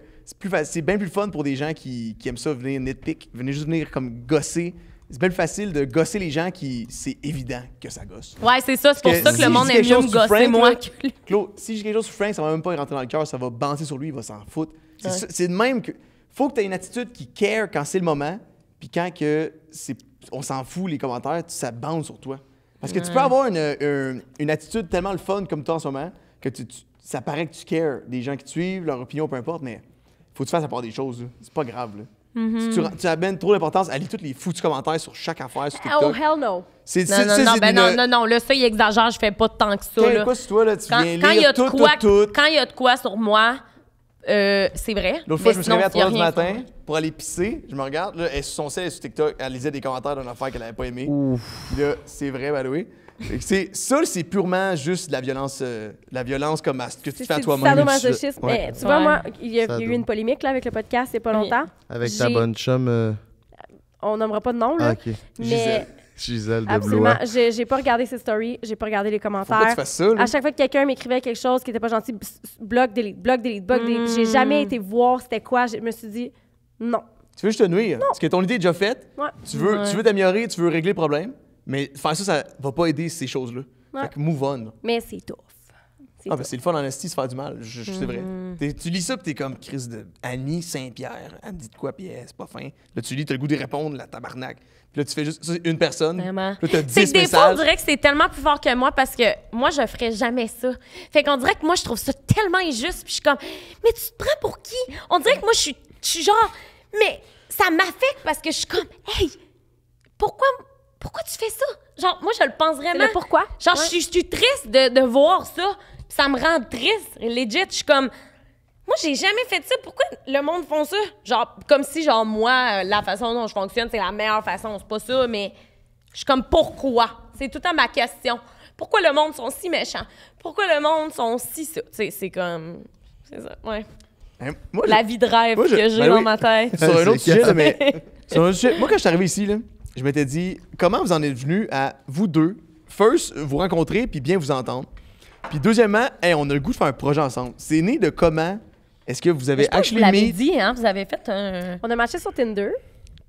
Speaker 1: c'est bien plus fun pour des gens qui, qui aiment ça venir nitpick, venir juste venir comme gosser c'est bien facile de gosser les gens qui c'est évident que ça gosse. Ouais, c'est ça, c'est pour ça que le monde aime mieux me gosser Frank, moi que Claude, si j'ai quelque chose sur Frank, ça va même pas rentrer dans le cœur, ça va bander sur lui, il va s'en foutre. C'est de même que faut que tu aies une attitude qui care quand c'est le moment, puis quand que on s'en fout les commentaires, ça bande sur toi.
Speaker 3: Parce que tu peux avoir
Speaker 1: une, une, attitude tellement le fun comme toi en ce moment que ça paraît que tu cares des gens qui te suivent, leur opinion peu importe, mais faut que tu fasses à des choses, c'est pas grave là tu, mm-hmm. tu, amènes trop d'importance à lire tous les foutus commentaires sur chaque affaire sur oh, TikTok. Oh, hell
Speaker 2: no! C'est, non, non, non, ben non, non, là, ça, il exagère, je fais pas tant que ça. Quand, Quoi, toi, tu de Quand il y a de quoi sur moi, euh, c'est
Speaker 1: vrai. L'autre fois, je me suis réveillé à 3 du matin pour, aller pisser. Je me regarde, là, elle, son sel, elle sur TikTok, elle lisait des commentaires d'une affaire qu'elle n'avait pas aimée. c'est vrai, Maloué c'est, ça, c'est purement juste la violence, euh, la violence comme à ce que tu fais à toi-même.
Speaker 2: sadomasochisme. Ouais. Mais, eh, tu vois, moi, il y a, eu une polémique là, avec le podcast c'est pas longtemps. Avec ta bonne chum. Euh, On nommera pas de nom, là. Ah, Mais... Gisèle de Absolument. J'ai, j'ai pas regardé ses stories, j'ai pas regardé les commentaires. tu ça, À chaque fois que quelqu'un m'écrivait quelque chose qui était pas gentil, bloc, delete, bloc, delete, J'ai jamais été voir c'était quoi. Je me suis dit, non.
Speaker 1: Tu veux que je te nuire? Non. Parce que ton idée est déjà faite. Tu, veux, tu veux t'améliorer, tu veux régler le problème. Mais faire ça, ça va pas aider ces choses-là. Fait que move on.
Speaker 2: Mais c'est tough. Ah, ben c'est
Speaker 1: le fun en esti se faire du mal, c'est vrai. Mhm. tu lis ça, puis t'es comme Chris de Annie Saint-Pierre. Elle me dit de quoi, puis c'est pas fin. Là, tu lis, t'as le goût de répondre, la tabarnak. Puis là, tu fais juste ça, une personne. Vraiment. Puis là, t'as 10 messages. des fois, on dirait
Speaker 2: que c'est tellement plus fort que moi parce que moi, je ferais jamais ça. Fait qu'on dirait que moi, je trouve ça tellement injuste, puis je suis comme, mais tu te prends pour qui? On dirait que moi, je suis, je suis genre, mais ça m'affecte parce que je suis comme, hey, pourquoi pourquoi tu fais ça? Genre, moi, je le pense vraiment. Mais pourquoi? Genre, je, suis triste de, voir ça. Ça me rend triste. Legit, je suis comme. Moi, j'ai jamais fait ça. Pourquoi le monde font ça? Genre, comme si, genre, moi, la façon dont je fonctionne, c'est la meilleure façon. C'est pas ça, mais je suis comme, pourquoi? C'est tout le temps ma question. Pourquoi le monde sont si méchants? Pourquoi le monde sont si ça? c'est comme. C'est ça, ouais. Hein? la vie de rêve que j'ai ben dans ma tête. Sur un autre sujet, mais. Sur un
Speaker 1: sujet, moi, quand je suis arrivé ici, là, je m'étais dit, comment vous en êtes venu à vous deux, first, vous rencontrer puis bien vous entendre. Puis deuxièmement, on a le goût de faire un projet ensemble. C'est né de comment est-ce que vous avez actuellement. vous
Speaker 2: dit, hein, Vous avez fait un. On a matché sur Tinder.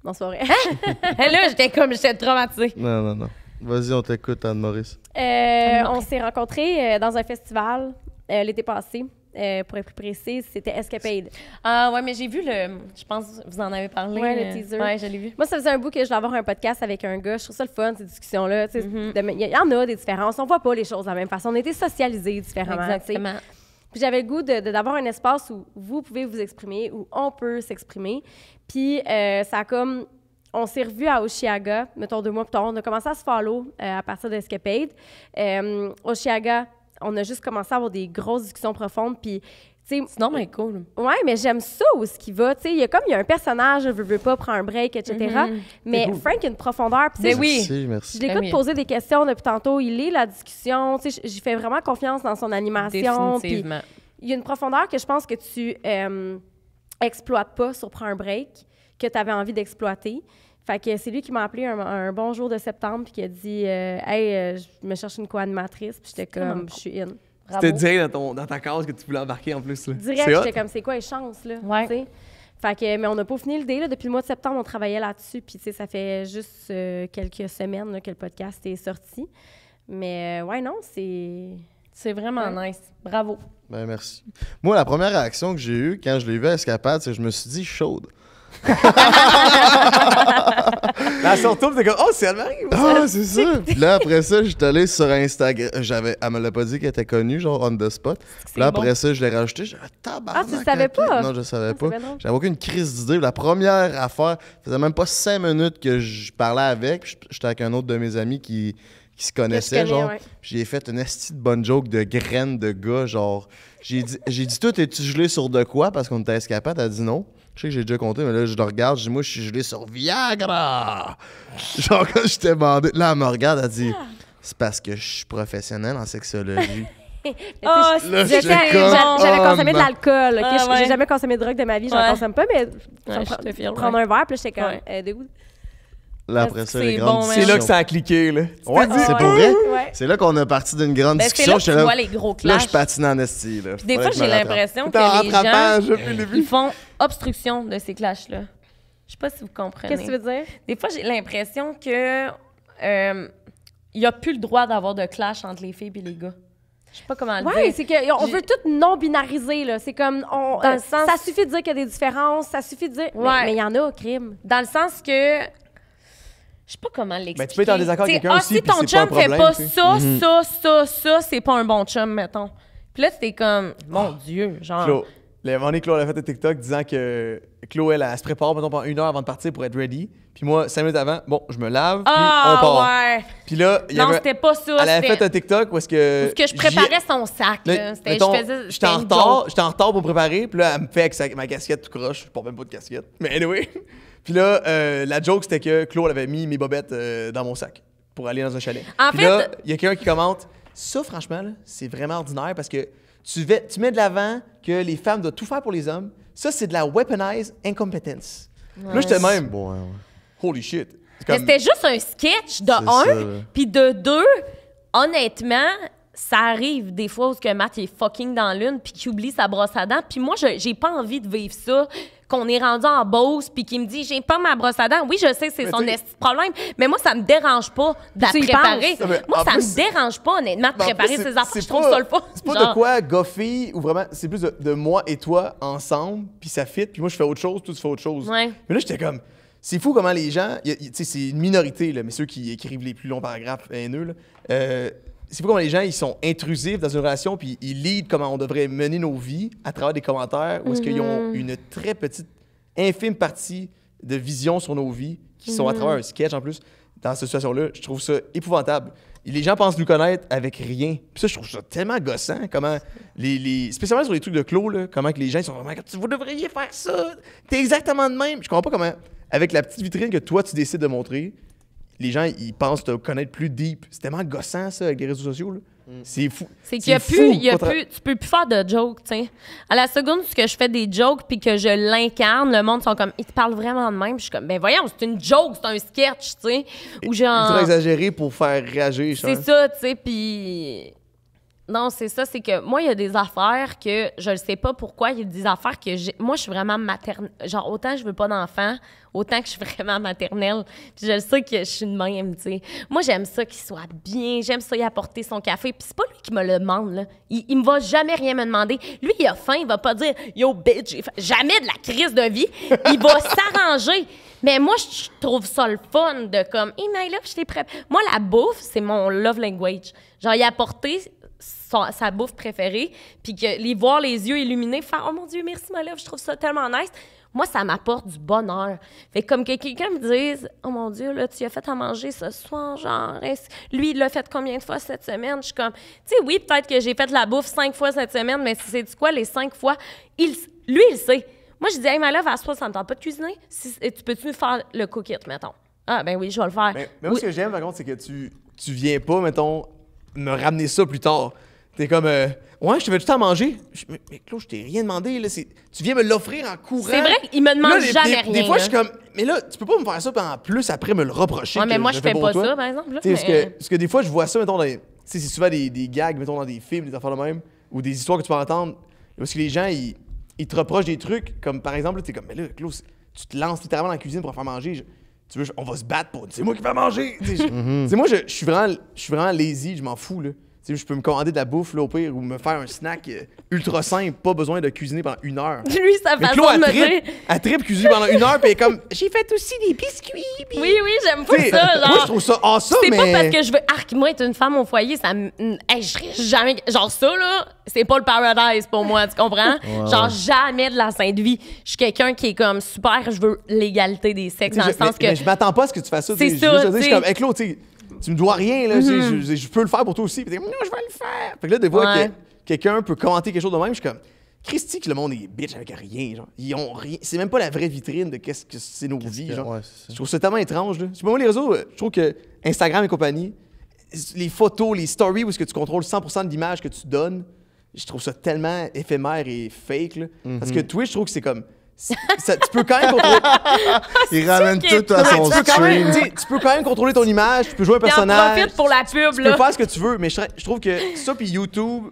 Speaker 2: Bonsoir. soirée. Hein? là, j'étais comme, j'étais traumatisée.
Speaker 3: Non, non, non. Vas-y, on t'écoute, Anne-Maurice.
Speaker 2: Euh, ah, on s'est rencontrés euh, dans un festival euh, l'été passé. Euh, pour être plus précise, c'était Escapade. Ah ouais, mais j'ai vu le. Je pense vous en avez parlé. Ouais, le euh, teaser. je l'ai Moi, ça faisait un bout que je voulais avoir un podcast avec un gars. Je trouve ça le fun, ces discussions-là. Mhm. Il y, en a des différences. On voit pas les choses de la même façon. On était socialisés différemment. Exactement. Puis j'avais le goût d'avoir un espace où vous pouvez vous exprimer, où on peut s'exprimer. Puis euh, ça a comme on s'est revus à Oshiaga, mettons deux mois plus tard. On a commencé à se follow à partir d'Escapade. Euh, Oshiaga, on a juste commencé à avoir des grosses discussions profondes. Puis, tu sais. mais cool. Ouais, mais j'aime ça où ce qui va. il y a comme il y a un personnage, je veux, veux pas, prendre un break, etc. Mm-hmm. Mais Frank a une profondeur. Ben oui. Je l'écoute ben poser des questions depuis tantôt. Il lit la discussion. Tu sais, j'y fais vraiment confiance dans son animation.
Speaker 4: Il
Speaker 2: y a une profondeur que je pense que tu n'exploites euh, exploites pas sur Prends un break, que tu avais envie d'exploiter. Fait que c'est lui qui m'a appelé un, bon jour de septembre puis qui a dit euh, Hey, euh, je me cherche une co-animatrice. Puis j'étais comme, je suis in. C'était direct
Speaker 1: dans, ta case que tu voulais embarquer en plus. Là. Direct, j'étais comme,
Speaker 2: c'est quoi les chances, Fait que, mais on n'a pas fini le Depuis le mois de septembre, on travaillait là-dessus. Puis, ça fait juste euh, quelques semaines que le podcast est sorti. Mais, ouais, non, c'est. C'est vraiment nice. Bravo.
Speaker 3: Ben, merci. Moi, la première réaction que j'ai eue quand je l'ai vu à Escapade, c'est que je me suis dit chaude. Là, surtout se t'es comme, oh, c'est Anne-Marie. Ah, c'est ça. Puis là, après ça, j'étais allé sur Instagram. J'avais, elle me l'a pas dit qu'elle était connue, genre on the spot. Puis là, après ça, je l'ai rajouté. J'ai ah,
Speaker 2: tabarnak. Ah, tu savais pas? Non,
Speaker 3: je savais ah, pas. J'avais aucune crise d'idée. La première affaire, ça faisait même pas cinq minutes que je parlais avec. J'étais avec un autre de mes amis qui, qui se connaissait, genre. J'ai fait une esti de bonne joke de graines de gars, genre. J'ai dit, j'ai dit, toi, t'es-tu gelé sur de quoi? Parce qu'on était escapade. t'as dit non. Je sais que j'ai déjà compté, mais là, je le regarde, je dis, moi, je suis gelé sur Viagra. Genre, quand je t'ai demandé, là, elle me regarde, elle dit, c'est parce que je suis professionnel en sexologie.
Speaker 2: oh, j'étais j'avais consommé de l'alcool. Okay? Ah, j'ai jamais consommé de drogue de ma vie, j'en consomme pas, mais je prendre un verre, puis j'étais comme, euh, dégoût.
Speaker 3: Là, après ça, les grandes C'est là que ça a cliqué, là. Ouais, c'est pour vrai. C'est là qu'on a parti d'une grande ben, discussion. Là, je patine en esti, des fois, j'ai l'impression
Speaker 2: que les gens, ils font obstruction de ces clashs-là. Je sais pas si vous comprenez. Qu'est-ce que tu veux dire? Des fois, j'ai l'impression que il euh, y n'y a plus le droit d'avoir de clash entre les filles et les gars. Je sais pas comment le dire. Oui, c'est qu'on veut tout non-binariser, là. C'est comme, euh, ça suffit de dire qu'il y a des différences, ça suffit de dire... Ouais. Mais il y en a au crime. Dans le sens que... Je sais pas comment l'expliquer. Ben, mais tu peux être en désaccord avec quelqu'un ah, aussi, si ton chum pas un problème, fait pas ça, mhm. ça, ça, ça, c'est pas un bon chum, mettons. Puis là, c'était comme, mon ah. Dieu, genre...
Speaker 1: Le moment donné, Chloé a fait un TikTok disant que Chloé, elle, se prépare, mettons, pendant une heure avant de partir pour être ready. Puis moi, cinq minutes avant, bon, je me lave, puis Ah, on part. Puis là, il y Non, c'était pas
Speaker 2: ça. elle avait fait un
Speaker 1: TikTok où est-ce que... je préparais
Speaker 2: son sac. je faisais. J'étais en
Speaker 1: retard, pour préparer, puis là, elle me fait avec ma casquette tout croche, je porte même pas de casquette. Mais anyway. Puis là, euh, la joke, c'était que Chloé avait mis mes bobettes euh, dans mon sac pour aller dans un chalet. En Puis fait- là, il y a quelqu'un qui commente, ça, franchement, c'est vraiment ordinaire parce que tu, mets de l'avant que les femmes doivent tout faire pour les hommes. Ça, c'est de la weaponized incompetence. Ouais. Là, j'étais même. Holy shit. c'était
Speaker 2: juste un sketch de un, puis de deux, honnêtement, ça arrive des fois où que Matt est fucking dans l'une, puis qu'il oublie sa brosse à dents. Puis moi, j'ai pas envie de vivre ça qu'on est rendu en Beauce puis qui me dit j'ai pas ma brosse à dents. Oui, je sais, c'est son problème, mais moi, ça me dérange pas de Moi, ça me dérange pas, honnêtement, de préparer ses affaires. Je trouve ça le fun. C'est pas de
Speaker 1: quoi goffer ou vraiment, c'est plus de, moi et toi ensemble, puis ça fit, puis moi, je fais autre chose, toi, tu fais autre chose. Ouais. Mais là, j'étais comme. C'est fou comment les gens, tu sais c'est une minorité, là, mais ceux qui écrivent les plus longs paragraphes haineux, là, euh, c'est pas comment les gens ils sont intrusifs dans une relation puis ils lead comment on devrait mener nos vies à travers des commentaires ou est-ce qu'ils ont mm-hmm. une très petite infime partie de vision sur nos vies qui sont à mm-hmm. travers un sketch en plus dans cette situation là je trouve ça épouvantable les gens pensent nous connaître avec rien puis ça je trouve ça tellement gossant comment les, spécialement sur les trucs de clos comment que les gens ils sont vraiment vous devriez faire ça t'es exactement de même je comprends pas comment avec la petite vitrine que toi tu décides de montrer les gens, ils pensent te connaître plus deep. C'est tellement gossant, ça, avec les réseaux sociaux. Là. Mm. C'est fou. C'est qu'il y a, plus, y a tu
Speaker 2: peux plus faire de jokes, tu sais. À la seconde que je fais des jokes puis que je l'incarne, le monde sont comme, ils te parlent vraiment de même. Je suis comme, ben voyons, c'est une joke, c'est un sketch, tu sais. Ou genre. exagéré
Speaker 1: pour faire réagir. C'est hein. ça,
Speaker 2: tu sais. Puis non, c'est ça, c'est que moi, il y a des affaires que je ne sais pas pourquoi, il y a des affaires que Moi, je suis vraiment maternelle. Genre, autant je veux pas d'enfant, autant que je suis vraiment maternelle. Puis je sais que je suis une même, tu sais. Moi, j'aime ça qu'il soit bien, j'aime ça y apporter son café. Puis c'est pas lui qui me le demande, là. Il, il me va jamais rien me demander. Lui, il a faim, il va pas dire Yo, bitch, Jamais de la crise de vie. Il va s'arranger. Mais moi, je trouve ça le fun de comme, hey, Naila, je t'ai prêt. Moi, la bouffe, c'est mon love language. Genre, y apporter sa, bouffe préférée, puis que les voir les yeux illuminés, faire oh mon Dieu, merci ma lèvre, je trouve ça tellement nice. Moi, ça m'apporte du bonheur. Fait comme que quelqu'un me dise Oh mon Dieu, là, tu as fait à manger ce soir, genre, lui, il l'a fait combien de fois cette semaine? Je suis comme, tu sais, oui, peut-être que j'ai fait la bouffe cinq fois cette semaine, mais si c'est du quoi les cinq fois? lui, il sait. Moi, je dis, hey, ma lèvre, à soir, ça me tente pas de cuisiner. et tu peux-tu me faire le cookie, mettons? Ah, ben oui, je vais le faire.
Speaker 1: Mais, moi, ce que j'aime, par contre, c'est que tu, tu viens pas, mettons, me ramener ça plus tard. T'es comme, euh, ouais, je te fais tout le temps manger. mais, Claude, je t'ai rien demandé. Là, tu viens me l'offrir en courant. C'est vrai qu'il me demande jamais rien. Des fois, je suis comme, mais là, tu peux pas me faire ça, puis en plus, après, me le reprocher. Ouais, mais moi, je fais pas ça, par exemple. parce, que, que des fois, je vois ça, mettons, dans c'est souvent des, des gags, mettons, dans des films, des affaires de même, ou des histoires que tu peux entendre, parce que les gens, ils, te reprochent des trucs, comme par exemple, t'es comme, mais là, Claude, tu te lances littéralement dans la cuisine pour faire manger. tu veux, on va se battre pour. C'est moi qui vais manger. Tu sais, mhm. moi, je suis vraiment, je suis vraiment lazy, je m'en fous, là sais, je peux me commander de la bouffe, là, au pire, ou me faire un snack euh, ultra simple, pas besoin de cuisiner pendant une heure. Lui, ça fait Claude, de trip, cuisiner pendant une heure, puis comme,
Speaker 2: j'ai fait aussi des biscuits. Oui, oui, j'aime pas ça. Genre, moi, je trouve ça C'est pas parce que je veux, arc, ah, moi, être une femme au foyer, ça me. Mm, je jamais. Genre, ça, là, c'est pas le paradise pour moi, tu comprends? Genre, jamais de la sainte vie. Je suis quelqu'un qui est comme super, je veux l'égalité des sexes, dans le sens que. Mais je
Speaker 1: m'attends pas à ce que tu fasses ça. C'est ça. Je, je, comme, hey, tu me dois rien, là. Mm-hmm. je, peux le faire pour toi aussi. non, je vais le faire. Fait que là, des fois, quelqu'un peut commenter quelque chose de même, je suis comme. Christy, que le monde est bitch avec rien. Ils ont rien. C'est même pas la vraie vitrine de qu'est-ce que c'est nos vies. je trouve ça tellement étrange. Là. moi, les réseaux, je trouve que Instagram et compagnie, les photos, les stories où ce que tu contrôles 100% de l'image que tu donnes, je trouve ça tellement éphémère et fake. Parce que mm-hmm. Twitch, je trouve que c'est comme tu peux quand même contrôler. Il ramène tout à son tu même, tu peux quand même contrôler ton image, tu peux jouer un personnage. pour la
Speaker 2: Tu peux faire ce
Speaker 1: que tu veux, mais je, trouve que ça puis YouTube,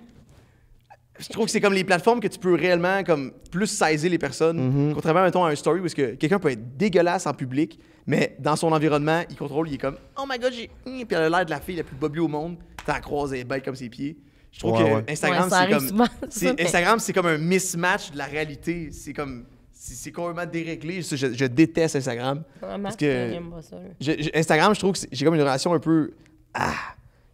Speaker 1: je trouve que c'est comme les plateformes que tu peux réellement comme plus sizer les personnes, mm-hmm. contrairement à un story parce que quelqu'un peut être dégueulasse en public, mais dans son environnement, il contrôle, il est comme oh my god, j'ai hmm, puis elle a l'air de la fille la plus bobby au monde, t'as croisé belle comme ses pieds. Je trouve que Instagram c'est comme Instagram c'est comme un mismatch de la réalité, c'est comme c'est complètement déréglé. Je, déteste Instagram. parce que Instagram, je trouve que j'ai comme une relation un peu. Ah!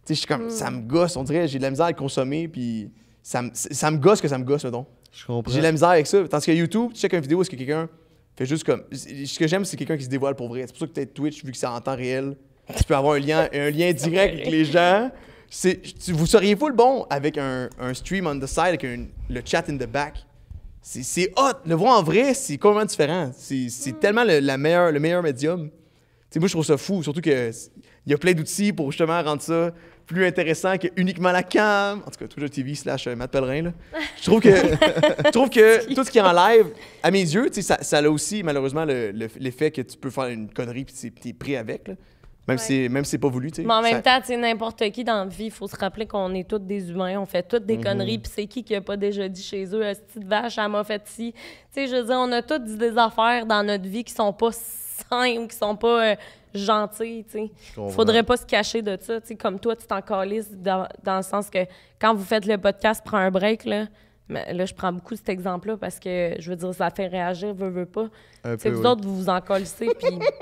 Speaker 1: Tu sais, je suis comme. Hmm. Ça me gosse, on dirait. J'ai de la misère à consommer, puis ça me, ça gosse que ça me gosse, donc
Speaker 3: Je comprends. J'ai de la
Speaker 1: misère avec ça. Tandis que YouTube, tu check une vidéo, est-ce que quelqu'un fait juste comme. Ce que j'aime, c'est quelqu'un qui se dévoile pour vrai. C'est pour ça que peut-être Twitch, vu que c'est en temps réel, tu peux avoir un lien, un lien direct avec les gens. vous seriez vous le bon avec un, stream on the side, avec le chat in the back. C'est hot. Le voir en vrai, c'est complètement différent. C'est tellement le, la le meilleur médium. moi, je trouve ça fou, surtout qu'il y a plein d'outils pour justement rendre ça plus intéressant que uniquement la cam. En tout cas, Twitch TV slash euh, Matt Pellerin. Je, trouve que, tout ce qui est en live, à mes yeux, ça, a aussi malheureusement l'effet que tu peux faire une connerie puis es pris avec. Même si même si c'est pas voulu, tu sais. Mais en même
Speaker 2: temps, tu n'importe qui dans la vie, il faut se rappeler qu'on est tous des humains, on fait toutes des mhm. conneries, puis c'est qui qui a pas déjà dit chez eux, ah, cette petite vache, elle m'a fait ci. Tu sais, je veux dire, on a tous des affaires dans notre vie qui sont pas simples, ou qui sont pas euh, gentilles, tu sais. Faudrait pas se cacher de ça, tu sais. Comme toi, tu t'en calisses dans, dans, le sens que quand vous faites le podcast, prends un break, là. Mais là, je prends beaucoup cet exemple-là parce que, je veux dire, ça fait réagir, veut, veut pas. C'est vous autres, vous vous en puis...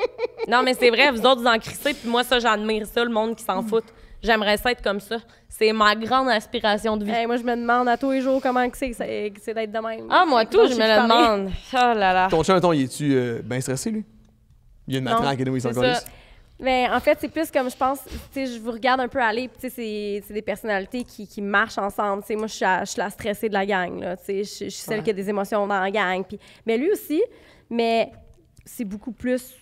Speaker 2: non, mais c'est vrai, vous autres, vous en crissez, puis moi, ça, j'admire ça, le monde qui s'en mm. fout. J'aimerais ça être comme ça. C'est ma grande aspiration de vie. moi, je me demande à tous les jours comment c'est, c'est d'être de même. Ah, moi, tout, je me le demande. Oh là là.
Speaker 1: Ton chien, ton, il est-tu euh, bien stressé, lui? Il y a une matraque et nous, il s'en
Speaker 2: mais en fait, c'est plus comme je pense, tu sais, je vous regarde un peu aller, tu sais, c'est des personnalités qui, qui marchent ensemble. Tu sais, moi, je suis, la, stressée de la gang, là. Tu sais, je, suis celle qui a des émotions dans la gang. Puis, mais lui aussi, mais c'est beaucoup plus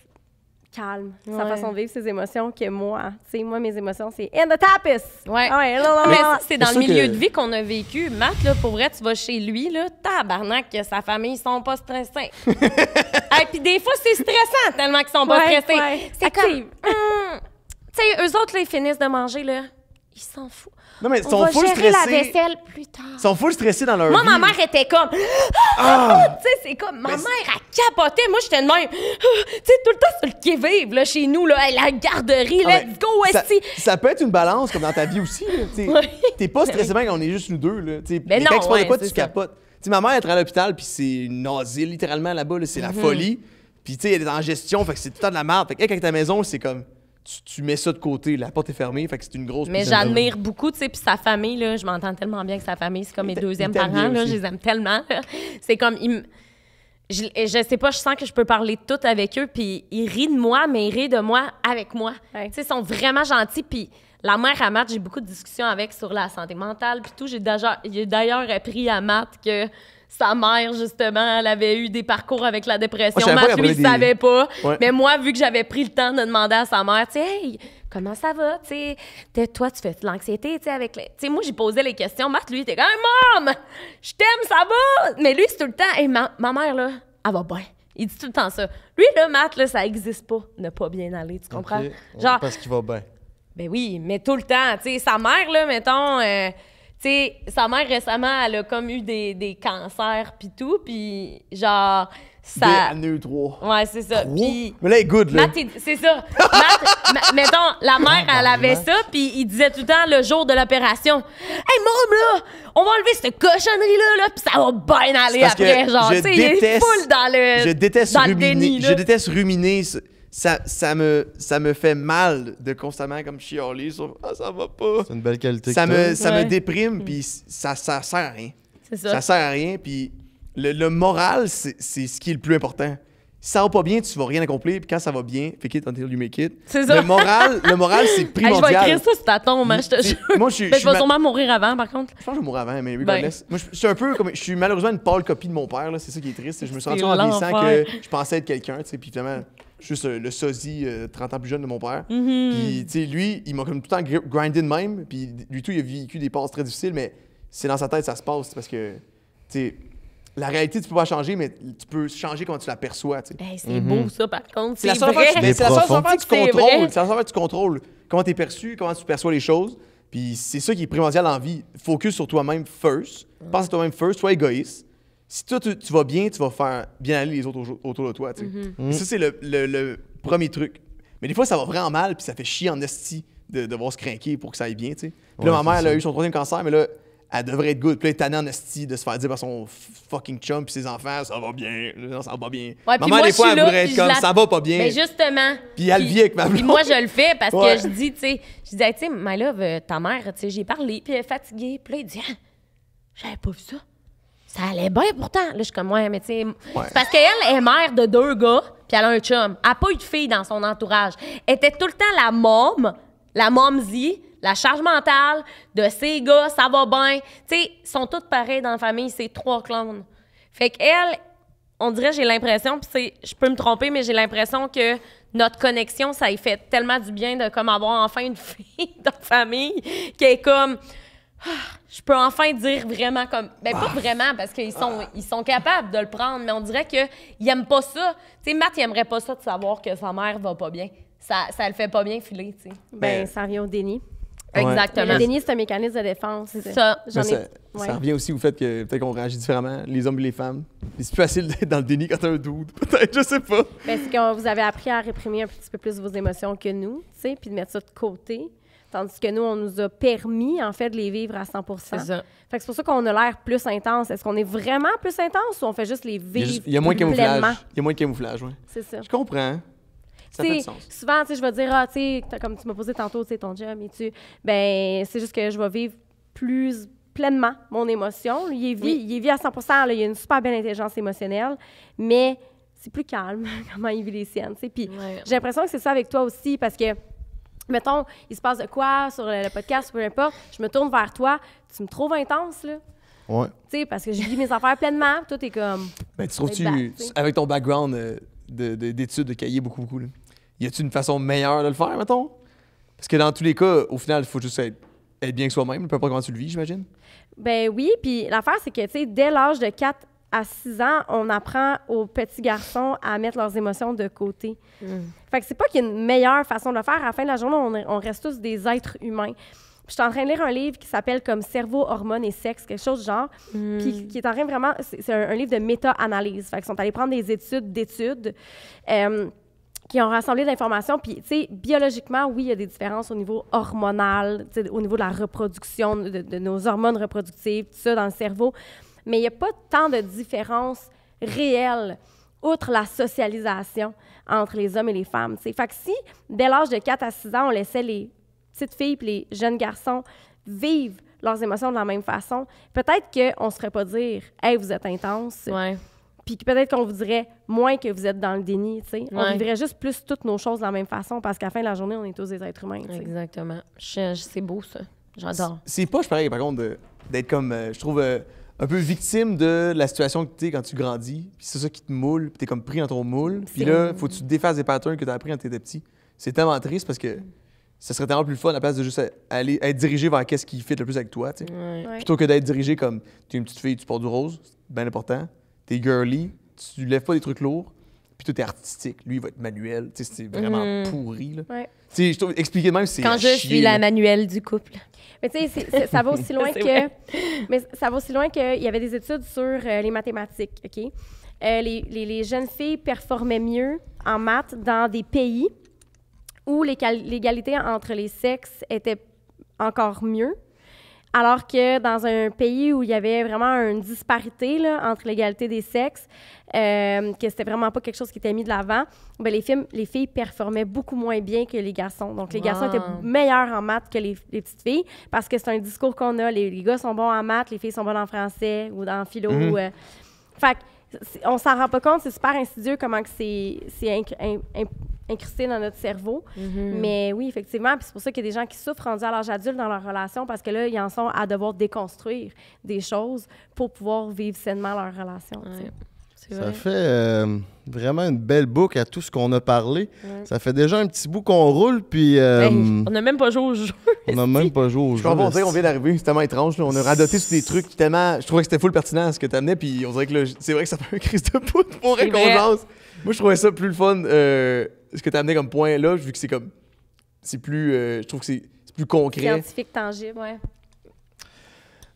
Speaker 2: calme, sa façon de vivre ses émotions que moi. Tu sais, moi, mes émotions, c'est in the tapis! Ouais. Ah ouais là, c'est dans le milieu de vie qu'on a vécu. Matt, là, pour tu vas chez lui, là, tabarnak, que sa famille, ils sont pas stressés.
Speaker 1: Et
Speaker 2: puis des fois, c'est stressant tellement qu'ils sont pas stressés. C'est comme... Hmm. tu sais, eux autres, là, ils finissent de manger, là, ils s'en foutent.
Speaker 1: Non, mais ils full la vaisselle plus tard. Ils sont full stressés dans leur Moi, ma mère
Speaker 2: était comme. Ah! Ah! ah! tu sais, c'est comme. Ma mère a capoté. Moi, j'étais de même. Ah! tu sais, tout le temps sur le qui-vive, là, chez nous, là, la garderie, let's go, ça,
Speaker 1: ça peut être une balance, comme dans ta vie aussi, Tu T'es pas stressé même quand on est juste nous deux, là. mais non, quoi, tu capotes. Tu ma mère est à l'hôpital, puis c'est une nausée, littéralement, là-bas, là, c'est la mhm. folie. Puis, tu sais, elle est en gestion, fait que c'est tout le temps de la merde. Fait que, elle, quand t'es à la maison, c'est comme tu, mets ça de côté, la porte est fermée, fait que c'est une grosse Mais j'admire
Speaker 2: beaucoup, tu sais, puis sa famille, là, je m'entends tellement bien avec sa famille, c'est comme mes deuxièmes parents, là, je les aime tellement. c'est comme, je, sais pas, je sens que je peux parler de tout avec eux, puis ils rient de moi, mais ils rient de moi avec moi. Tu sais, ils sont vraiment gentils, puis la mère à Matt, j'ai beaucoup de discussions avec sur la santé mentale, puis tout. J'ai d'ailleurs appris à Matt que sa mère, justement, elle avait eu des parcours avec la dépression. Marc lui, savait pas. Mais moi, vu que j'avais pris le temps de demander à sa mère, tu sais, hey, comment ça va? Tu sais, toi, tu fais de l'anxiété, tu avec les. Tu sais, moi, j'ai posé les questions. Matt, lui, il était comme, maman je t'aime, ça va? Mais lui, c'est tout le temps, hey, ma, mère, là, elle va bien. Il dit tout le temps ça. Lui, là, Matt, là, ça n'existe pas, ne pas bien aller, tu comprends? Genre.
Speaker 3: Parce qu'il va bien.
Speaker 2: Ben oui, mais tout le temps. Tu sais, sa mère, là, mettons. Euh, T'sais, sa mère récemment, elle a comme eu des, des cancers puis tout, puis genre ça. Des Ouais, c'est ça. Puis.
Speaker 1: Mais là, elle est good là.
Speaker 2: c'est ça. mettons, la oh mère, elle avait ça, puis il disait tout le temps le jour de l'opération, hey môme, là, on va enlever cette cochonnerie là, là, puis ça va bien aller après, genre, tu sais, il est full dans le. Je
Speaker 1: déteste ruminer. je déteste ruminer ça, ça, me, ça me fait mal de constamment comme chialer sur ah, ça va pas. C'est une belle qualité. Ça, me, ça me déprime, mm. puis ça, ça sert à rien. C'est ça. Ça sert à rien, puis le, le, moral, c'est ce qui est le plus important. Si ça va pas bien, tu vas rien accomplir, puis quand ça va bien, fais it until you make it. C'est ça. Le moral, le moral c'est primordial. je vais écrire ça
Speaker 2: sur ta tombe, hein, je te jure. Moi, je, ben, je, vais sûrement mourir avant, par contre.
Speaker 1: Je pense que je vais mourir avant, mais oui, ben. Moi, je, suis un peu comme. Je suis malheureusement une pâle copie de mon père, là. c'est ça qui est triste. Je me sens toujours en vieillissant que je pensais être quelqu'un, tu sais, puis finalement juste euh, le sosie 30 euh, ans plus jeune de mon père. Mhm. Puis, tu sais, lui, il m'a comme tout le temps grindé de même. Puis, lui, tout, il a vécu des passes très difficiles, mais c'est dans sa tête, ça se passe parce que, tu sais, la réalité, tu peux pas changer, mais tu peux changer comment tu la perçois, tu sais. c'est mhm. beau, ça, par contre. C'est la seule affaire tu contrôles. C'est la seule affaire que tu contrôles. Comment tu es perçu, comment tu perçois les choses. Puis, c'est ça qui est primordial en vie. Focus sur toi-même first. Pense à toi-même first, sois égoïste si toi, tu, vas bien, tu vas faire bien aller les autres autour de toi. Tu sais. Mhm. Ça, c'est le, premier truc. Mais des fois, ça va vraiment mal, puis ça fait chier en esti de, devoir se craquer pour que ça aille bien. Tu sais. Puis là, ma mère, elle a eu son troisième cancer, mais là, elle devrait être good. Puis là, elle est en esti de se faire dire par son fucking chum puis ses enfants, ça va bien, non, ça va bien. Maman, des fois, elle voudrait être comme, ça va pas bien. Mais ben, justement. Puis elle vit avec ma blonde. moi, je le
Speaker 2: fais parce que je dis, tu sais, je disais, tu sais, my love, euh, ta mère, tu sais, j'ai parlé, puis elle est fatiguée. Puis là, elle dit, ah, j'avais pas vu ça ça allait bien pourtant. Là, je suis comme, ouais, mais tu sais. parce qu'elle est mère de deux gars, puis elle a un chum. Elle n'a pas eu de fille dans son entourage. Elle était tout le temps la mom, la momsie, la charge mentale de ces gars, ça va bien. Tu sais, ils sont toutes pareils dans la famille, ces trois clones. Fait qu'elle, on dirait, j'ai l'impression, puis je peux me tromper, mais j'ai l'impression que notre connexion, ça y fait tellement du bien de comme avoir enfin une fille dans la famille qui est comme. Ah, je peux enfin dire vraiment comme ben pas bah. vraiment parce qu'ils sont ah. ils sont capables de le prendre mais on dirait que ils aiment pas ça. Tu sais Matt il aimerait pas ça de savoir que sa mère va pas bien. Ça ça le fait pas bien filer, tu sais. Ben, ben ça revient au déni. Exactement. Le déni, c'est un mécanisme de défense. Ça, j'en ben, ai... Ça revient
Speaker 1: aussi au fait que peut-être qu'on réagit différemment, les hommes et les femmes. C'est plus facile d'être dans le déni quand t'as un doute, peut-être, je sais
Speaker 4: pas.
Speaker 2: Ben, c'est que vous avez appris à réprimer un petit peu plus vos émotions que nous, tu sais, puis de mettre ça de côté. Tandis que nous, on nous a permis, en fait, de les vivre à 100 C'est ça. c'est pour ça qu'on a l'air plus intense. Est-ce qu'on est vraiment plus intense ou on fait juste les vivre Il il y a moins de camouflage.
Speaker 1: Il y a moins de camouflage, oui. C'est
Speaker 2: ça. Je comprends. Ça fait sens. Souvent, tu je vais dire, ah, tu sais, comme tu m'as posé tantôt, tu sais, ton job, et tu. Ben, c'est juste que je vais vivre plus pleinement mon émotion. Il est à 100 Il a une super belle intelligence émotionnelle, mais c'est plus calme comment il vit les siennes. Puis j'ai l'impression que c'est ça avec toi aussi parce que mettons, il se passe de quoi sur le, podcast, peu importe, je me tourne vers toi, tu me trouves intense, là. Ouais. Tu sais, parce que je vis mes affaires pleinement, toi, t'es comme.
Speaker 1: Ben, tu trouves-tu, avec ton background euh, d'études, de, cahier beaucoup, beaucoup, là, y a-tu une façon meilleure de le faire, mettons? Parce que dans tous les cas, au final, il faut juste être, être bien soi-même, peu importe comment tu le vis, j'imagine.
Speaker 2: Ben oui, puis l'affaire, c'est que, tu sais, dès l'âge de 4 à 6 ans, on apprend aux petits garçons à mettre leurs émotions de côté. Mm. Fait que c'est pas qu'il y a une meilleure façon de le faire. À la fin de la journée, on, reste tous des êtres humains. je suis en train de lire un livre qui s'appelle comme Cerveau, hormones et sexe, quelque chose du genre.
Speaker 4: Mm. qui
Speaker 2: est en train vraiment. C'est un, livre de méta-analyse. Fait qu'ils sont allés prendre des études d'études. Euh, qui ont rassemblé l'information. Puis, tu sais, biologiquement, oui, il y a des différences au niveau hormonal, au niveau de la reproduction, de nos hormones reproductives, tout ça dans le cerveau mais il n'y a pas tant de différence réelle outre la socialisation entre les hommes et les femmes. T'sais. Fait que si, dès l'âge de 4 à 6 ans, on laissait les petites filles et les jeunes garçons vivre leurs émotions de la même façon, peut-être qu'on ne se ferait pas dire « Hey, vous êtes intense ouais. Puis peut-être qu'on vous dirait moins que vous êtes dans le déni, tu sais. On vivrait juste plus toutes nos choses de la même façon parce qu'à la fin de la journée, on est tous des êtres humains. Exactement. C'est beau, ça.
Speaker 1: J'adore. C'est pas, je pareil, par contre, d'être comme, euh, je trouve... Euh, un peu victime de la situation que tu es quand tu grandis, puis c'est ça qui te moule, puis tu es comme pris dans ton moule. Puis là, faut que tu défasses des patterns que tu as appris quand tu étais petit. C'est tellement triste parce que ça serait tellement plus fun à la place de juste aller être dirigé vers qu'est-ce qui fit le plus avec toi, Plutôt que d'être dirigé comme tu es une petite fille, tu portes du rose, c'est bien important. Tu es girly, tu lèves pas des trucs lourds puis tout est artistique. Lui, il va être manuel. C'est vraiment mhm. pourri. Là. moi Je trouve, expliquer même, c'est. Quand je suis la
Speaker 2: manuelle du couple. Mais tu sais, ça va aussi loin que. Mais ça va aussi loin qu'il y avait des études sur euh, les mathématiques, OK? Euh, les, les, jeunes filles performaient mieux en maths dans des pays où l'égalité entre les sexes était encore mieux alors que dans un pays où il y avait vraiment une disparité entre l'égalité des sexes, euh, que c'était vraiment pas quelque chose qui était mis de l'avant, ben les, films, les filles performaient beaucoup moins bien que les garçons. Donc, les garçons étaient meilleurs en maths que les, petites filles parce que c'est un discours qu'on a. Les, gars sont bons en maths, les filles sont bonnes en français ou en philo. Mhm. Euh, on s'en rend pas compte, c'est super insidieux comment c'est, incrusté dans notre cerveau. Mhm. Mais oui, effectivement, c'est pour ça qu'il y a des gens qui souffrent rendus à l'âge adulte dans leur relation parce que là, ils en sont à devoir déconstruire des choses pour pouvoir vivre sainement leur relation.
Speaker 3: Ça fait euh, vraiment une belle boucle à tout ce qu'on a parlé. Ça fait déjà un petit bout qu'on roule, puis. Euh, on
Speaker 1: n'a même pas joué au jeu.
Speaker 3: On n'a même pas joué au jeu. Je on vient d'arriver, c'est tellement étrange. On a radoté sur
Speaker 1: des trucs tellement. Je trouvais que c'était full pertinent ce que tu amenais, puis on dirait que c'est vrai que ça fait un crise de pour qu'on Moi, je trouvais ça plus le fun, euh, ce que tu amenais comme point là, vu que c'est comme. C'est plus. je trouve que c'est plus concret.
Speaker 2: Scientifique, tangible, ouais.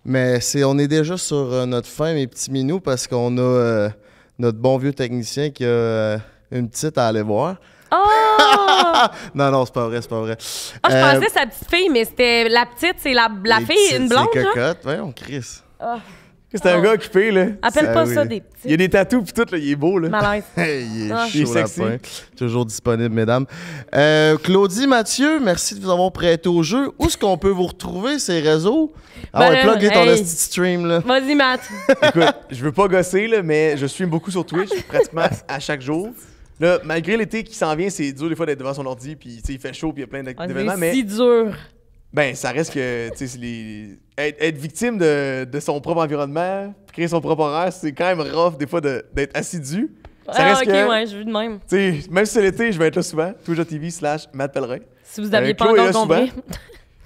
Speaker 3: Mais c'est, on est déjà sur notre fin, mes petits minous, parce qu'on a, notre bon vieux technicien qui a euh, une petite à aller voir. Oh! non, non, c'est pas vrai, c'est pas vrai. Ah, je euh, pensais
Speaker 2: sa petite fille, mais c'était la petite, c'est la, la fille, une blonde. C'est hein?
Speaker 3: cocotte, ouais, on crisse.
Speaker 4: Oh.
Speaker 1: C'est un ah. gars
Speaker 3: occupé, là. Appelle ah pas ça des petits. Il y a des tatoues puis tout, là. Il est beau, là. Malaise. il est ah. Il est sexy. Toujours disponible, mesdames. Euh, Claudie, Mathieu, merci de vous avoir prêté au jeu. Où est-ce qu'on peut vous retrouver, ces réseaux? Ah ouais, ben, plug ton stream, là. Vas-y, Matt. Écoute, je veux pas gosser, là, mais je suis beaucoup sur Twitch, pratiquement
Speaker 1: à chaque jour. Là, malgré l'été qui s'en vient, c'est dur des fois d'être devant son ordi, puis il fait chaud, puis il y a plein d'événements, si dur. Ben, ça reste que, tu sais, être, victime de, son propre environnement, créer son propre horaire, c'est quand même rough, des fois, d'être assidu. Ça ah, reste ok, ouais, je vu de même. Tu sais, même si c'est l'été, je vais être là souvent. Twitch.tv slash Matt Pellerin. Si vous n'aviez euh, pas encore compris.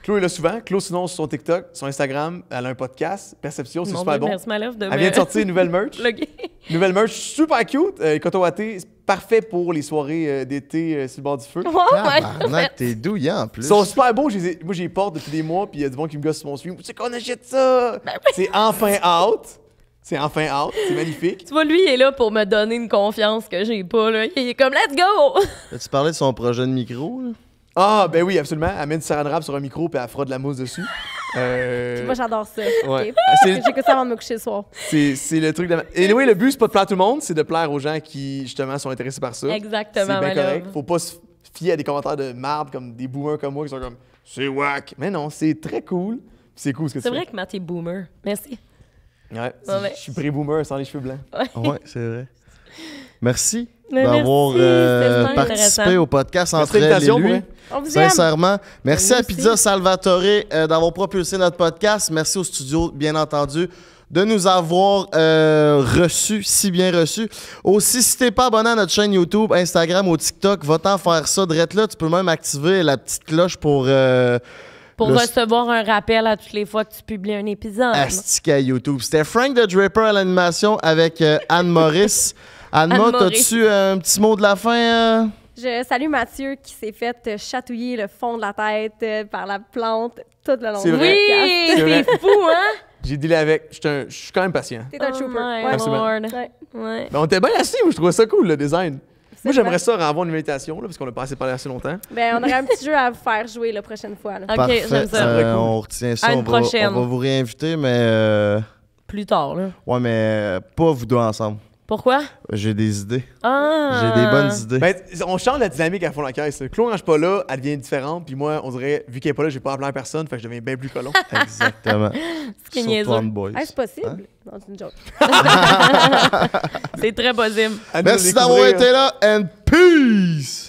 Speaker 1: Chloé est là souvent. Chloé, sinon, sur son TikTok, son Instagram, elle a un podcast. Perception, c'est super bon. Merci, ma de elle vient de sortir une nouvelle merch. nouvelle merch super cute. Euh, Coto parfait pour les soirées euh, d'été euh, sur le bord du feu. ouais, ouais. t'es douillant en plus. Ils sont super beaux. moi, j'ai porte depuis des mois, puis il y a du monde qui me gosse sur mon stream. Tu sais qu'on achète ça? Ben c'est enfin out. C'est enfin out. C'est magnifique. Tu vois, lui, il est là pour me donner une confiance que j'ai pas. Là. Il est comme, let's go!
Speaker 3: tu parlais de son projet de micro,
Speaker 1: Ah, ben oui, absolument. Elle met du saran sur un micro, puis elle fera de la mousse dessus. Euh... Moi,
Speaker 2: j'adore ça. Ouais. Okay. Ah, que ça avant de me coucher le soir.
Speaker 1: C'est le truc de... Et anyway, le but, c'est pas de plaire à tout le monde, c'est de plaire aux gens qui, justement, sont intéressés par ça. Exactement, C'est bien correct. Faut pas se fier à des commentaires de marde comme des boomers comme moi qui sont comme « C'est wack Mais non, c'est très cool. C'est cool ce que tu C'est vrai
Speaker 2: que Matt est boomer. Merci.
Speaker 1: Ouais, je suis pré-boomer sans les cheveux blancs. ouais
Speaker 3: c'est vrai. Merci d'avoir euh, participé au podcast entre elle et Sincèrement, merci à Pizza Salvatore euh, d'avoir propulsé notre podcast. Merci au studio, bien entendu, de nous avoir euh, reçus, si bien reçus. Aussi, si t'es pas abonné à notre chaîne YouTube, Instagram ou TikTok, va t'en faire ça direct là. Tu peux même activer la petite cloche pour... Pour
Speaker 2: recevoir un rappel à toutes les fois que tu publies un épisode. Astique
Speaker 3: à YouTube. C'était Frank the Draper à l'animation avec Anne Maurice. Anna, as-tu euh, un petit mot de la fin? Hein?
Speaker 2: Je salue Mathieu qui s'est fait euh, chatouiller le fond de la tête euh, par la plante tout le long. C'est Oui, c'est fou, hein?
Speaker 3: J'ai dealé
Speaker 1: avec. Je suis quand même patient. T'es
Speaker 2: un oh trooper. Lord. Ben,
Speaker 1: on était bien assis, je trouvais ça cool, le design. Moi, j'aimerais ça renvoyer une invitation, parce qu'on a passé par là assez longtemps.
Speaker 2: Ben, on aurait un petit jeu à vous faire jouer la prochaine fois. Là. OK, j'aime ça. on retient ça. on, Va, vous
Speaker 3: réinviter, mais.
Speaker 2: Plus tard, là.
Speaker 3: Ouais, mais pas vous deux ensemble. Pourquoi? J'ai des idées. Ah! J'ai des bonnes idées. Ben, on change la dynamique à fond la caisse. Claude, quand pas là, elle devient différente. Puis
Speaker 1: moi, on dirait, vu qu'elle est pas là, j'ai pas appelé à personne. Fait que je deviens bien plus collant. Exactement. C'est ce
Speaker 2: possible. c'est hein? une joke. c'est très possible. Merci d'avoir été
Speaker 3: là and peace!